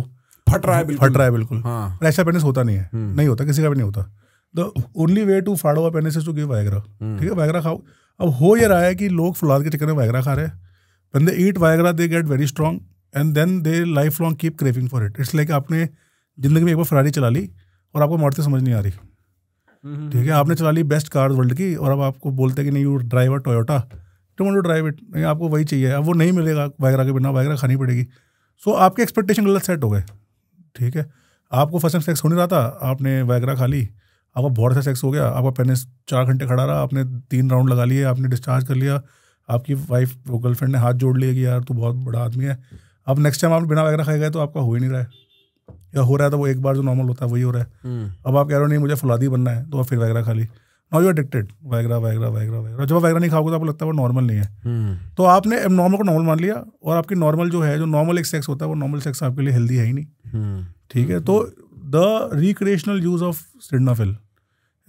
फट रहा है बिल्कुल फट रहा है बिल्कुल हाँ। ऐसा पेनिस होता नहीं है हम्म। नहीं होता किसी का भी नहीं होता द ओनली वे टू फाड़ो पेनिस टू गिव वायग्रा ठीक है वायग्रा खाओ अब हो ये रहा है कि लोग फुलाद के चक्कर में वायग्रा खा रहे हैं when they eat Viagra they get very strong and then they life long keep craving for it it's like आपने ज़िंदगी में एक बार फरारी चला ली और आपको मौत से समझ नहीं आ रही हम्म। ठीक है आपने चला ली बेस्ट कार वर्ल्ड की और अब आपको बोलते हैं कि नहीं you driver Toyota to want drive it नहीं आपको वही चाहिए अब वो नहीं मिलेगा वायगरा के बिना वायगरा खानी पड़ेगी सो so, आपके एक्सपेक्टेशन गलत सेट हो गए ठीक है आपको फर्स्ट टाइम सेक्स हो नहीं रहा था आपने वायरा खा ली आपका बहुत सा अच्छा सेक्स हो गया आपका पहले चार घंटे खड़ा रहा आपने तीन राउंड लगा लिए आपने डिस्चार्ज कर लिया आपकी वाइफ वो गर्लफ्रेंड ने हाथ जोड़ लिया कि यार तू बहुत बड़ा आदमी है अब नेक्स्ट टाइम आप बिना वगैरह खाए गए तो आपका हो ही नहीं रहा है या हो रहा है तो वो एक बार जो नॉर्मल होता है वही हो रहा है हम्म। अब आप कह रहे हो नहीं मुझे फुलादी बनना है तो आप फिर वगैरह खा ली नाउ यू एडिक्टेड वगैरह वगैरह वगैरह वगैरह जब वगैरह नहीं खाओगे तो आपको लगता है वो नॉर्मल नहीं है हम्म। तो आपने अब नॉर्मल को नॉर्मल मान लिया और आपकी नॉर्मल जो है जो नॉर्मल एक सेक्स होता है वो नॉर्मल सेक्स आपके लिए हेल्दी है ही नहीं हम्म। ठीक है तो the recreational use of sildenafil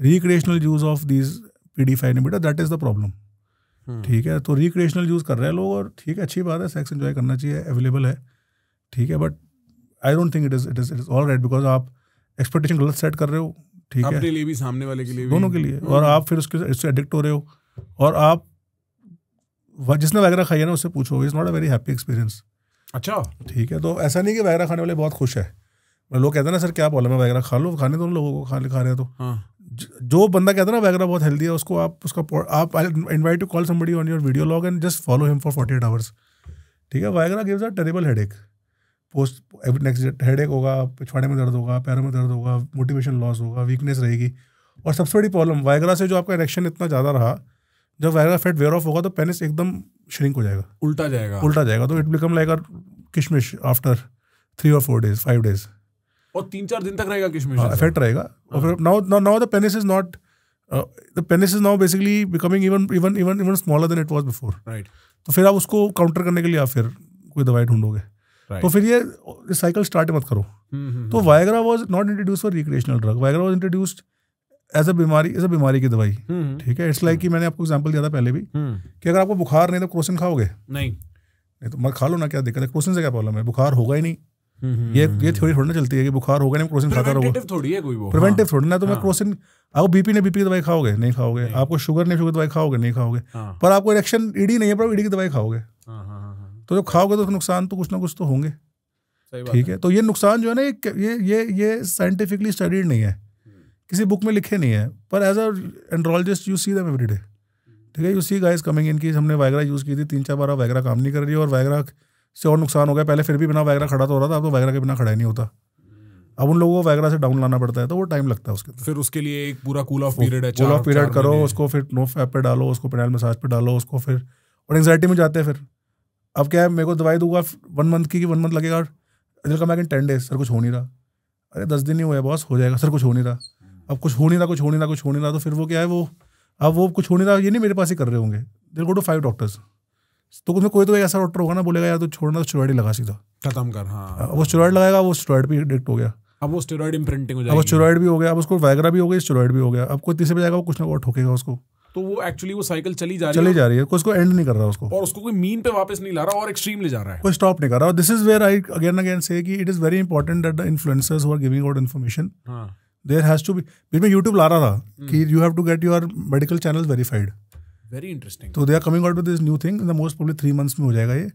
recreational use of these P D five बेटा दैट इज द प्रॉब्लम हम्म। ठीक है तो रिक्रिएशनल यूज़ कर रहे हैं लोग और ठीक है अच्छी बात है सेक्स इन्जॉय करना चाहिए अवेलेबल है ठीक है but I don't think it is it is it is all right because आप एक्सपेक्टेशन गलत सेट कर रहे हो ठीक है लिए भी सामने वाले के लिए दोनों के लिए और हम्म। आप फिर उसके इससे एडिक्ट हो रहे हो और आप जिसने वगैरह खाई है ना उससे पूछो is not a very happy experience अच्छा ठीक है तो ऐसा नहीं कि वगैरह खाने वाले बहुत खुश है लोग कहते हैं ना सर क्या प्रॉब्लम है वगैरह खा लो खाने दो लोगों को खा खा रहे हैं तो हाँ। जो बंदा कहता है ना वगैरह बहुत हेल्दी है उसको आप उसका आप I invite to call somebody on your video log and just follow him for forty eight hours ठीक है वैगरा गिव्स अ टेरेबल हेड एक पोस्ट नेक्स्ट हेड एक होगा पिछवाड़े में दर्द होगा पैरों में दर्द होगा मोटिवेशन लॉस होगा वीकनेस रहेगी और सबसे बड़ी प्रॉब्लम वायगरा से जो आपका इलेक्शन इतना ज़्यादा रहा जब वायगरा फैट वेयर ऑफ होगा तो पेनिस एकदम श्रिंक हो जाएगा उल्टा जाएगा उल्टा जाएगा तो इट बिकम लाइक अर किशमिश आफ्टर थ्री और फोर डेज फाइव डेज और तीन चार दिन तक रहेगा किशमिश इफेक्ट हाँ, रहेगा और फिर now now the penis is not the penis is now basically becoming even even even even smaller than it was before right तो फिर आप उसको काउंटर करने के लिए आप फिर कोई दवाई ढूंढोगे तो फिर ये साइकिल स्टार्ट मत करो हम्म, हम्म, तो Viagra was not introduce for recreational drug Viagra was introduced as a बीमारी एज अ बीमारी की दवाई हम्म, ठीक है इट्स लाइक कि मैंने आपको एग्जाम्पल दिया था पहले भी कि अगर आपको बुखार नहीं तो क्रोसिन खाओगे नहीं नहीं तो मत खा लो ना क्या दिक्कत है क्रोसिन से क्या प्रॉब्लम है बुखार होगा ही नहीं ये ये थ्योरी थोड़ी ना चलती है कि बुखार होगा नहीं क्रोसिन खाता रहोगे थोड़ी है कोई वो प्रिवेंटिव हाँ। थोड़ी ना तो मैं हाँ। क्रोसिन आप बीपी ने बीपी की दवाई खाओगे नहीं खाओगे आपको शुगर ने शुगर दवाई खाओगे नहीं खाओगे हाँ। पर आपको इलेक्शन ईडी नहीं है पर ईडी की दवाई खाओगे तो जब खाओगे तो नुकसान तो कुछ ना कुछ तो होंगे ठीक है तो ये नुकसान जो है ना ये ये ये साइंटिफिकली स्टडीड नहीं है हम्म। किसी बुक में लिखे नहीं है पर as a andrologist you see them every day ठीक है यू सी गाइज कमिंग इनकी हमने वायग्रा यूज़ की थी तीन चार बार वायग्रा काम नहीं कर रही है और वायग्रा से और नुकसान हो गया पहले फिर भी बिना वैगरा खड़ा तो हो रहा था अब तो वैगरा के बिना खड़ा ही नहीं होता अब उन लोगों को वैगरा से डाउन लाना पड़ता है तो वो टाइम लगता है उसके फिर उसके लिए एक पूरा कूल ऑफ पीरियड है कूल ऑफ पीरियड करो उसको फिर नो फैप पे डालो उसको पेनाइल मसाज पे डालो उसको फिर और एंगजाइटी में जाते हैं फिर अब क्या है मेरे को दवाई दूंगा वन मंथ की कि वन मंथ लगेगा इधर का मैं टेन डेज सर कुछ हो नहीं रहा अरे दस दिन ही हुआ है बॉस हो जाएगा सर कुछ हो नहीं रहा अब कुछ हो नहीं रहा कुछ हो नहीं रहा कुछ हो नहीं रहा तो फिर वो क्या है वो अब वो कुछ हो नहीं रहा ये नहीं मेरे पास ही कर रहे होंगे दिल गो टू फाइव डॉक्टर्स तो उसमें कोई तो ऐसा डॉक्टर होगा ना बोलेगा यार तो छोड़ना तो स्टेरॉइड लगा सीधा खत्म कर हाँ वो स्टेरॉइड लगाएगा वो स्टेरॉइड भी एडिक्ट हो गया अब वो स्टेरॉइड इम्प्रिंटिंग हो जाएगा अब स्टेरॉइड भी हो गया अब उसको वायग्रा भी हो गया स्टेरॉइड भी हो गया अब कोई तीसरे पे जाएगा वो कुछ ना कुछ ठोकेगा उसको तो वो एक्चुअली वो साइकिल चली जा रही चली जा रही है उसको एंड नहीं कर रहा उसको और उसको कोई मीन पे वापस नहीं ला रहा और एक्सट्रीम ले जा रहा है कोई स्टॉप नहीं कर रहा और this is where I again again say कि it is very important that the influencers who are giving out information there has to be बीच में यूट्यूब ला रहा था हम्म। कि you have to get your medical channel verified very interesting तो they are coming out with this new thing in the most probably three months में हो जाएगा ये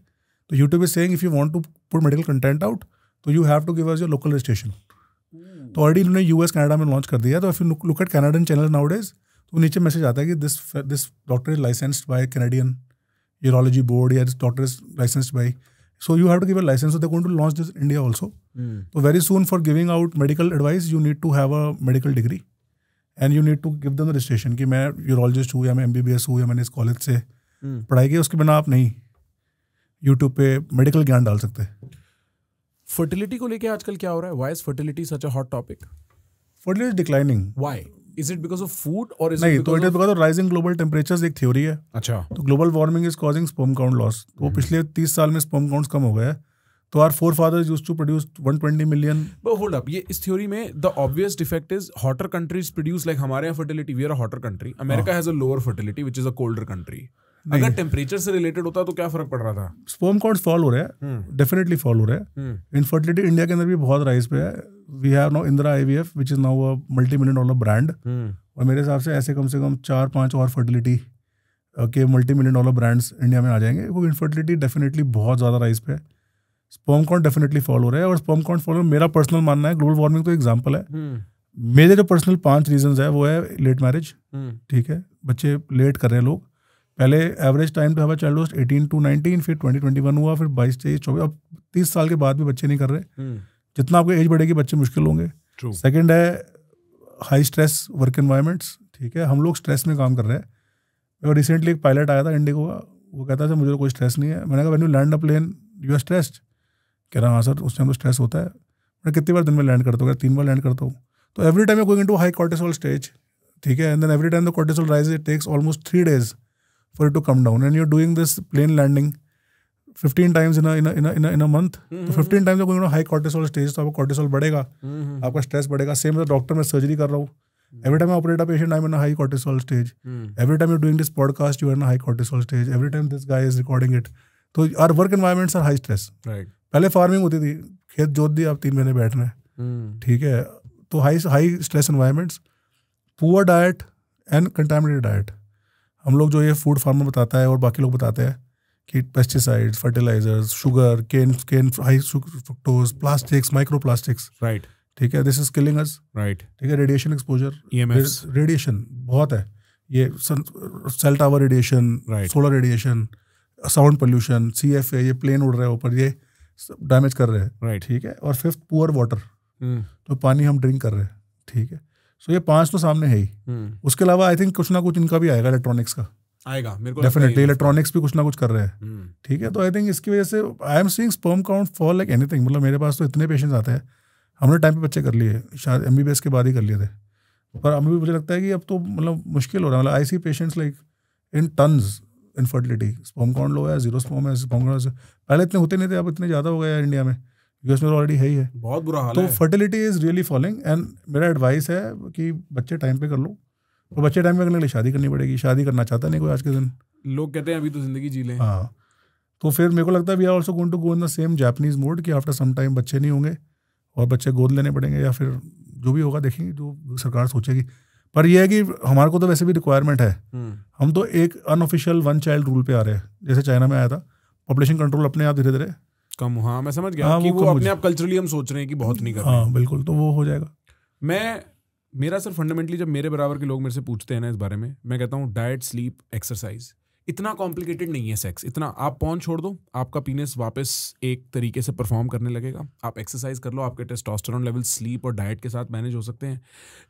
तो YouTube is saying if you want to put medical content out तो you have to give us your local registration तो already इन्होंने US Canada में launch कर दिया तो if you look at Canadian channel nowadays तो नीचे message आता है कि this this doctor is licensed by Canadian urology board या doctor is licensed by so you have to give a license so they're going to launch this in india also mm. so तो very soon for giving out medical advice you need to have and you need to give them the registration कि मैं urologist हूँ या मैं M B B S हूँ या मैंने इस कॉलेज से hmm. पढ़ाई की उसके बिना आप नहीं यूट्यूब पे मेडिकल ज्ञान डाल सकते फर्टिलिटी को लेके आजकल क्या हो रहा है why is fertility such a hot topic fertility declining why is it because of food और इज नहीं तो it is because of rising global temperatures एक थ्योरी है अच्छा तो global warming is causing sperm count loss वो पिछले तीस साल में स्पर्म काउंट्स कम हो गए हैं तो our forefathers used to produce 120 million but hold up ये इस थ्योरी में the obvious defect is hotter countries produce like हमारे यहाँ fertility we are hotter country America has a lower fertility which is a colder country अगर temperature से related होता तो क्या फर्क पड़ रहा था स्पोम काउंट फॉल हो रहे हैं डेफिनेटली हम्म। फॉल हो रहे हैं इनफर्टिलिटी हम्म। इंडिया के अंदर भी बहुत राइज पे है we have now Indira IVF which is now a multi million dollar brand और मेरे हिसाब से ऐसे कम से कम चार पांच और फर्टिलिटी के multi million dollar brands India में आ जाएंगे वो इनफर्टिलिटी डेफिनेटली बहुत ज़्यादा राइज पे है स्पॉमकॉन डेफिनेटली फॉलो रहे और स्पॉम फॉलो मेरा पर्सनल मानना है ग्लोबल वार्मिंग तो एग्जाम्पल है हम्म। मेरे जो पर्सनल पांच रीजन है वो है लेट मैरिज हम्म। ठीक है बच्चे लेट कर रहे हैं लोग पहले average time to have child was eighteen to nineteen फिर ट्वेंटी ट्वेंटी वन हुआ फिर बाईस तेईस चौबीस अब तीस साल के बाद भी बच्चे नहीं कर रहे हम्म। जितना आपको एज बढ़ेगी बच्चे मुश्किल होंगे सेकेंड है हाई स्ट्रेस वर्क इन्वायरमेंट्स ठीक है हम लोग स्ट्रेस में काम कर रहे हैं और रिसेंटली एक पायलट आया था इंडिगो का वो कहता था मुझे तो कोई स्ट्रेस नहीं है मैंने कहा when you land a plane you are stressed कह रहा हाँ सर उस टाइम तो स्ट्रेस होता है मैं कितनी बार दिन में लैंड करता हूँ तीन बार लैंड करता हूँ तो every time going to high cortisol stage ठीक है and then every time the cortisol rise it takes almost three days for it to come down and you are doing this plane landing fifteen times in in in month तो fifteen times going to high cortisol stage तो आपका cortisol बढ़ेगा mm-hmm. आपका stress बढ़ेगा same doctor मैं surgery कर रहा हूँ Every time I operate a patient, I'm in a high cortisol stage. Mm. Every time you're doing this podcast, you're in a high cortisol stage. Every time this guy is recording it. So our work environments are high stress. Right. पहले farming होती थी खेत जोत दिया अब तीन महीने बैठना है हम्म। ठीक है तो high high stress environments poor diet and contaminated diet हम लोग जो ये फूड फार्मर बताता है और बाकी लोग बताते हैं कि pesticide fertilisers sugar cane cane high fructose plastics micro plastics right ठीक है this is killing us right ठीक है रेडिएशन एक्सपोजर रेडिएशन बहुत है ये cell tower radiation solar radiation sound pollution C F A ये प्लेन उड़ रहा है ऊपर ये डैमेज कर रहे हैं राइट ठीक है और फिफ्थ पुअर वाटर तो पानी हम ड्रिंक कर रहे हैं ठीक है सो ये पांच तो सामने है ही hmm. उसके अलावा आई थिंक कुछ ना कुछ इनका भी आएगा इलेक्ट्रॉनिक्स का आएगा मेरे को डेफिनेटली इलेक्ट्रॉनिक्स भी कुछ ना कुछ कर रहे हैं hmm. ठीक है तो आई थिंक इसकी वजह से I am seeing sperm count for like anything मतलब मेरे पास तो इतने पेशेंट्स आते हैं हमने टाइम पे बच्चे कर लिए शायद एम के बाद ही कर लिए थे पर अभी मुझे लगता है कि अब तो मतलब मुश्किल हो रहा है मतलब I see patients like in tons infertility sperm count low है जीरो स्पॉम है स्पॉम पहले इतने होते नहीं थे अब इतने ज़्यादा हो गए हैं इंडिया में यूएस में ऑलरेडी तो है ही है बहुत बुरा हाल तो fertility is really falling and मेरा एडवाइस है कि बच्चे टाइम पे कर लो और तो बच्चे टाइम पे करने के लिए शादी करनी पड़ेगी शादी करना चाहता नहीं कोई आज के दिन लोग कहते हैं अभी तो ज़िंदगी जी लें हाँ तो फिर मेरे को लगता है we are also going to go in the same Japanese mode कि आफ्टर सम टाइम बच्चे नहीं होंगे और बच्चे गोद लेने पड़ेंगे या फिर जो भी होगा देखेंगे जो सरकार सोचेगी पर यह है कि हमारे को तो वैसे भी रिक्वायरमेंट है हम्म। हम तो एक अनऑफिशियल वन चाइल्ड रूल पे आ रहे हैं जैसे चाइना में आया था पॉपुलेशन कंट्रोल अपने आप धीरे धीरे कम हाँ मैं समझ गया हाँ, कि वो, वो अपने आप कल्चरली हम सोच रहे हैं कि बहुत नहीं कर हाँ बिल्कुल तो वो हो जाएगा मैं मेरा सर फंडामेंटली जब मेरे बराबर के लोग मेरे से पूछते हैं ना इस बारे में मैं कहता हूँ डाइट स्लीप एक्सरसाइज इतना कॉम्प्लिकेटेड नहीं है सेक्स इतना आप पॉन छोड़ दो आपका पीनस वापस एक तरीके से परफॉर्म करने लगेगा आप एक्सरसाइज कर लो आपके टेस्टोस्टेरोन लेवल स्लीप और डाइट के साथ मैनेज हो सकते हैं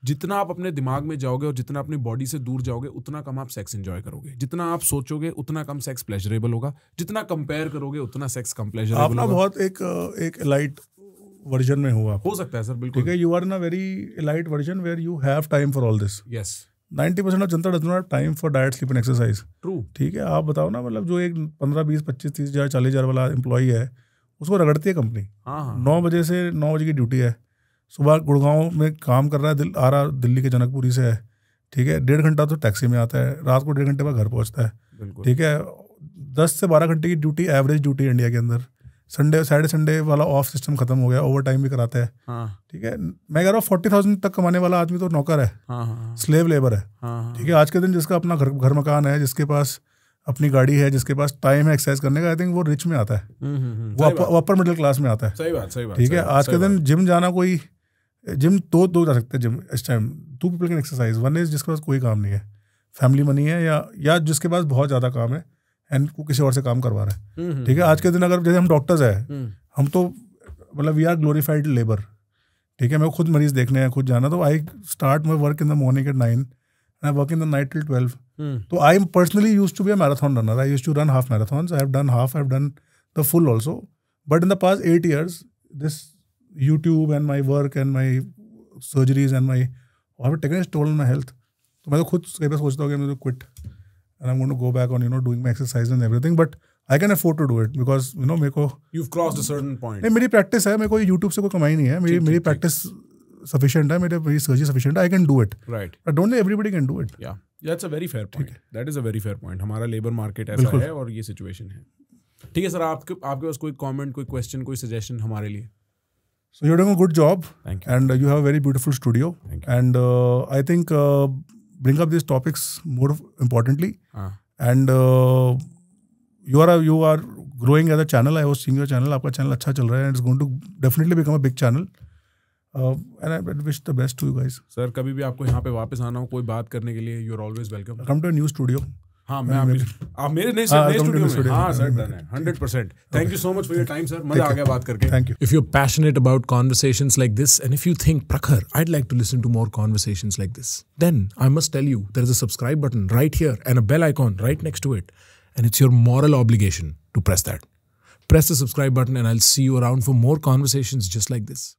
जितना आप अपने दिमाग में जाओगे और जितना अपनी बॉडी से दूर जाओगे उतना कम आप सेक्स इंजॉय करोगे जितना आप सोचोगे उतना कम सेक्स प्लेजरेबल होगा जितना कंपेयर करोगे उतना सेक्स कम प्लेजरेबल होगा बहुत एक एक लाइट वर्जन में हुआ हो सकता है सर बिल्कुल ठीक है you are in a very light version where you have time for all this yes ninety percent of जनता does time for diet sleep and exercise true ठीक है आप बताओ ना मतलब जो एक पंद्रह बीस पच्चीस तीस हज़ार चालीस हज़ार वाला एम्प्लॉई है उसको रगड़ती है कंपनी हाँ, हाँ। नौ बजे से नौ बजे की ड्यूटी है सुबह गुड़गांव में काम कर रहा है दिल आ रहा दिल्ली के जनकपुरी से है ठीक है डेढ़ घंटा तो टैक्सी में आता है रात को डेढ़ घंटे बाद घर पहुंचता है ठीक है दस से बारह घंटे की ड्यूटी एवरेज ड्यूटी इंडिया के अंदर संडे सैटरडे संडे वाला ऑफ सिस्टम खत्म हो गया ओवर टाइम भी कराते हैं हाँ। ठीक है मैं कह रहा हूँ फोर्टी थाउजेंड तक कमाने वाला आदमी तो नौकर है स्लेव हाँ, लेबर हाँ, है ठीक है आज के दिन जिसका अपना घर घर मकान है जिसके पास अपनी गाड़ी है जिसके पास टाइम है एक्सरसाइज करने का आई थिंक वो रिच में आता है हम्म, हम्म, हम्म। वो अपर मिडिल क्लास में आता है सही बात सही बात ठीक है आज के दिन जिम जाना कोई जिम दो दो जा सकते हैं gym is time two people can exercise one is जिसके पास कोई काम नहीं है फैमिली मनी है या या जिसके पास बहुत ज़्यादा काम है एंड को किसी और से काम करवा रहा है हम्म, हम्म, ठीक है हम्म। आज के दिन अगर जैसे हम डॉक्टर्स हैं हम तो मतलब वी आर ग्लोरीफाइड लेबर ठीक है मैं खुद मरीज देखने हैं खुद जाना तो I start my work in the morning at nine I work in the night till twelve तो I am personally used to be a marathon runner I used to run half marathon I have done half I have done the full also but in the past eight years this YouTube and my work and my surgeries and my technique toll my health तो मैं तो खुद कई बार सोचता हूँ कि मैं तो quit and I'm going to go back on, you know, doing my exercise and everything. But I can afford to do it because, you know, meko, you've crossed a certain point. My practice hai, meko YouTube se ko kamai nahi hai. My, my practice cheek. sufficient my surgery sufficient I can do it. Right. But don't everybody can do it. Yeah. That's a very fair point. That is a very fair point. Our labor market is like this and this situation hai. ठीक है sir आपके आपके पास कोई comment कोई question कोई suggestion हमारे लिए so you doing a good you and you have a very beautiful studio And uh, I think. Uh, bring up these topics more importantly. Uh. And uh, you are a, you are growing as a channel. I was seeing your channel. आपका channel अच्छा चल रहा है and it's going to definitely become a big channel. Uh, and I wish the best to you guys. Sir, कभी भी आपको यहाँ पे वापस आना हो कोई बात करने के लिए, you're always welcome. Come to a new studio. हाँ मैं आमिर आमिर नहीं सर नए स्टूडियो में हाँ सर डन है 100% thank you so much for your time sir मजा आ गया बात करके thank you if you are passionate about conversations like this and if you think Prakhar I'd like to listen to more conversations like this then I must tell you there is a subscribe button right here and a bell icon right next to it and it's your moral obligation to press that Press the subscribe button and I'll see you around for more conversations just like this.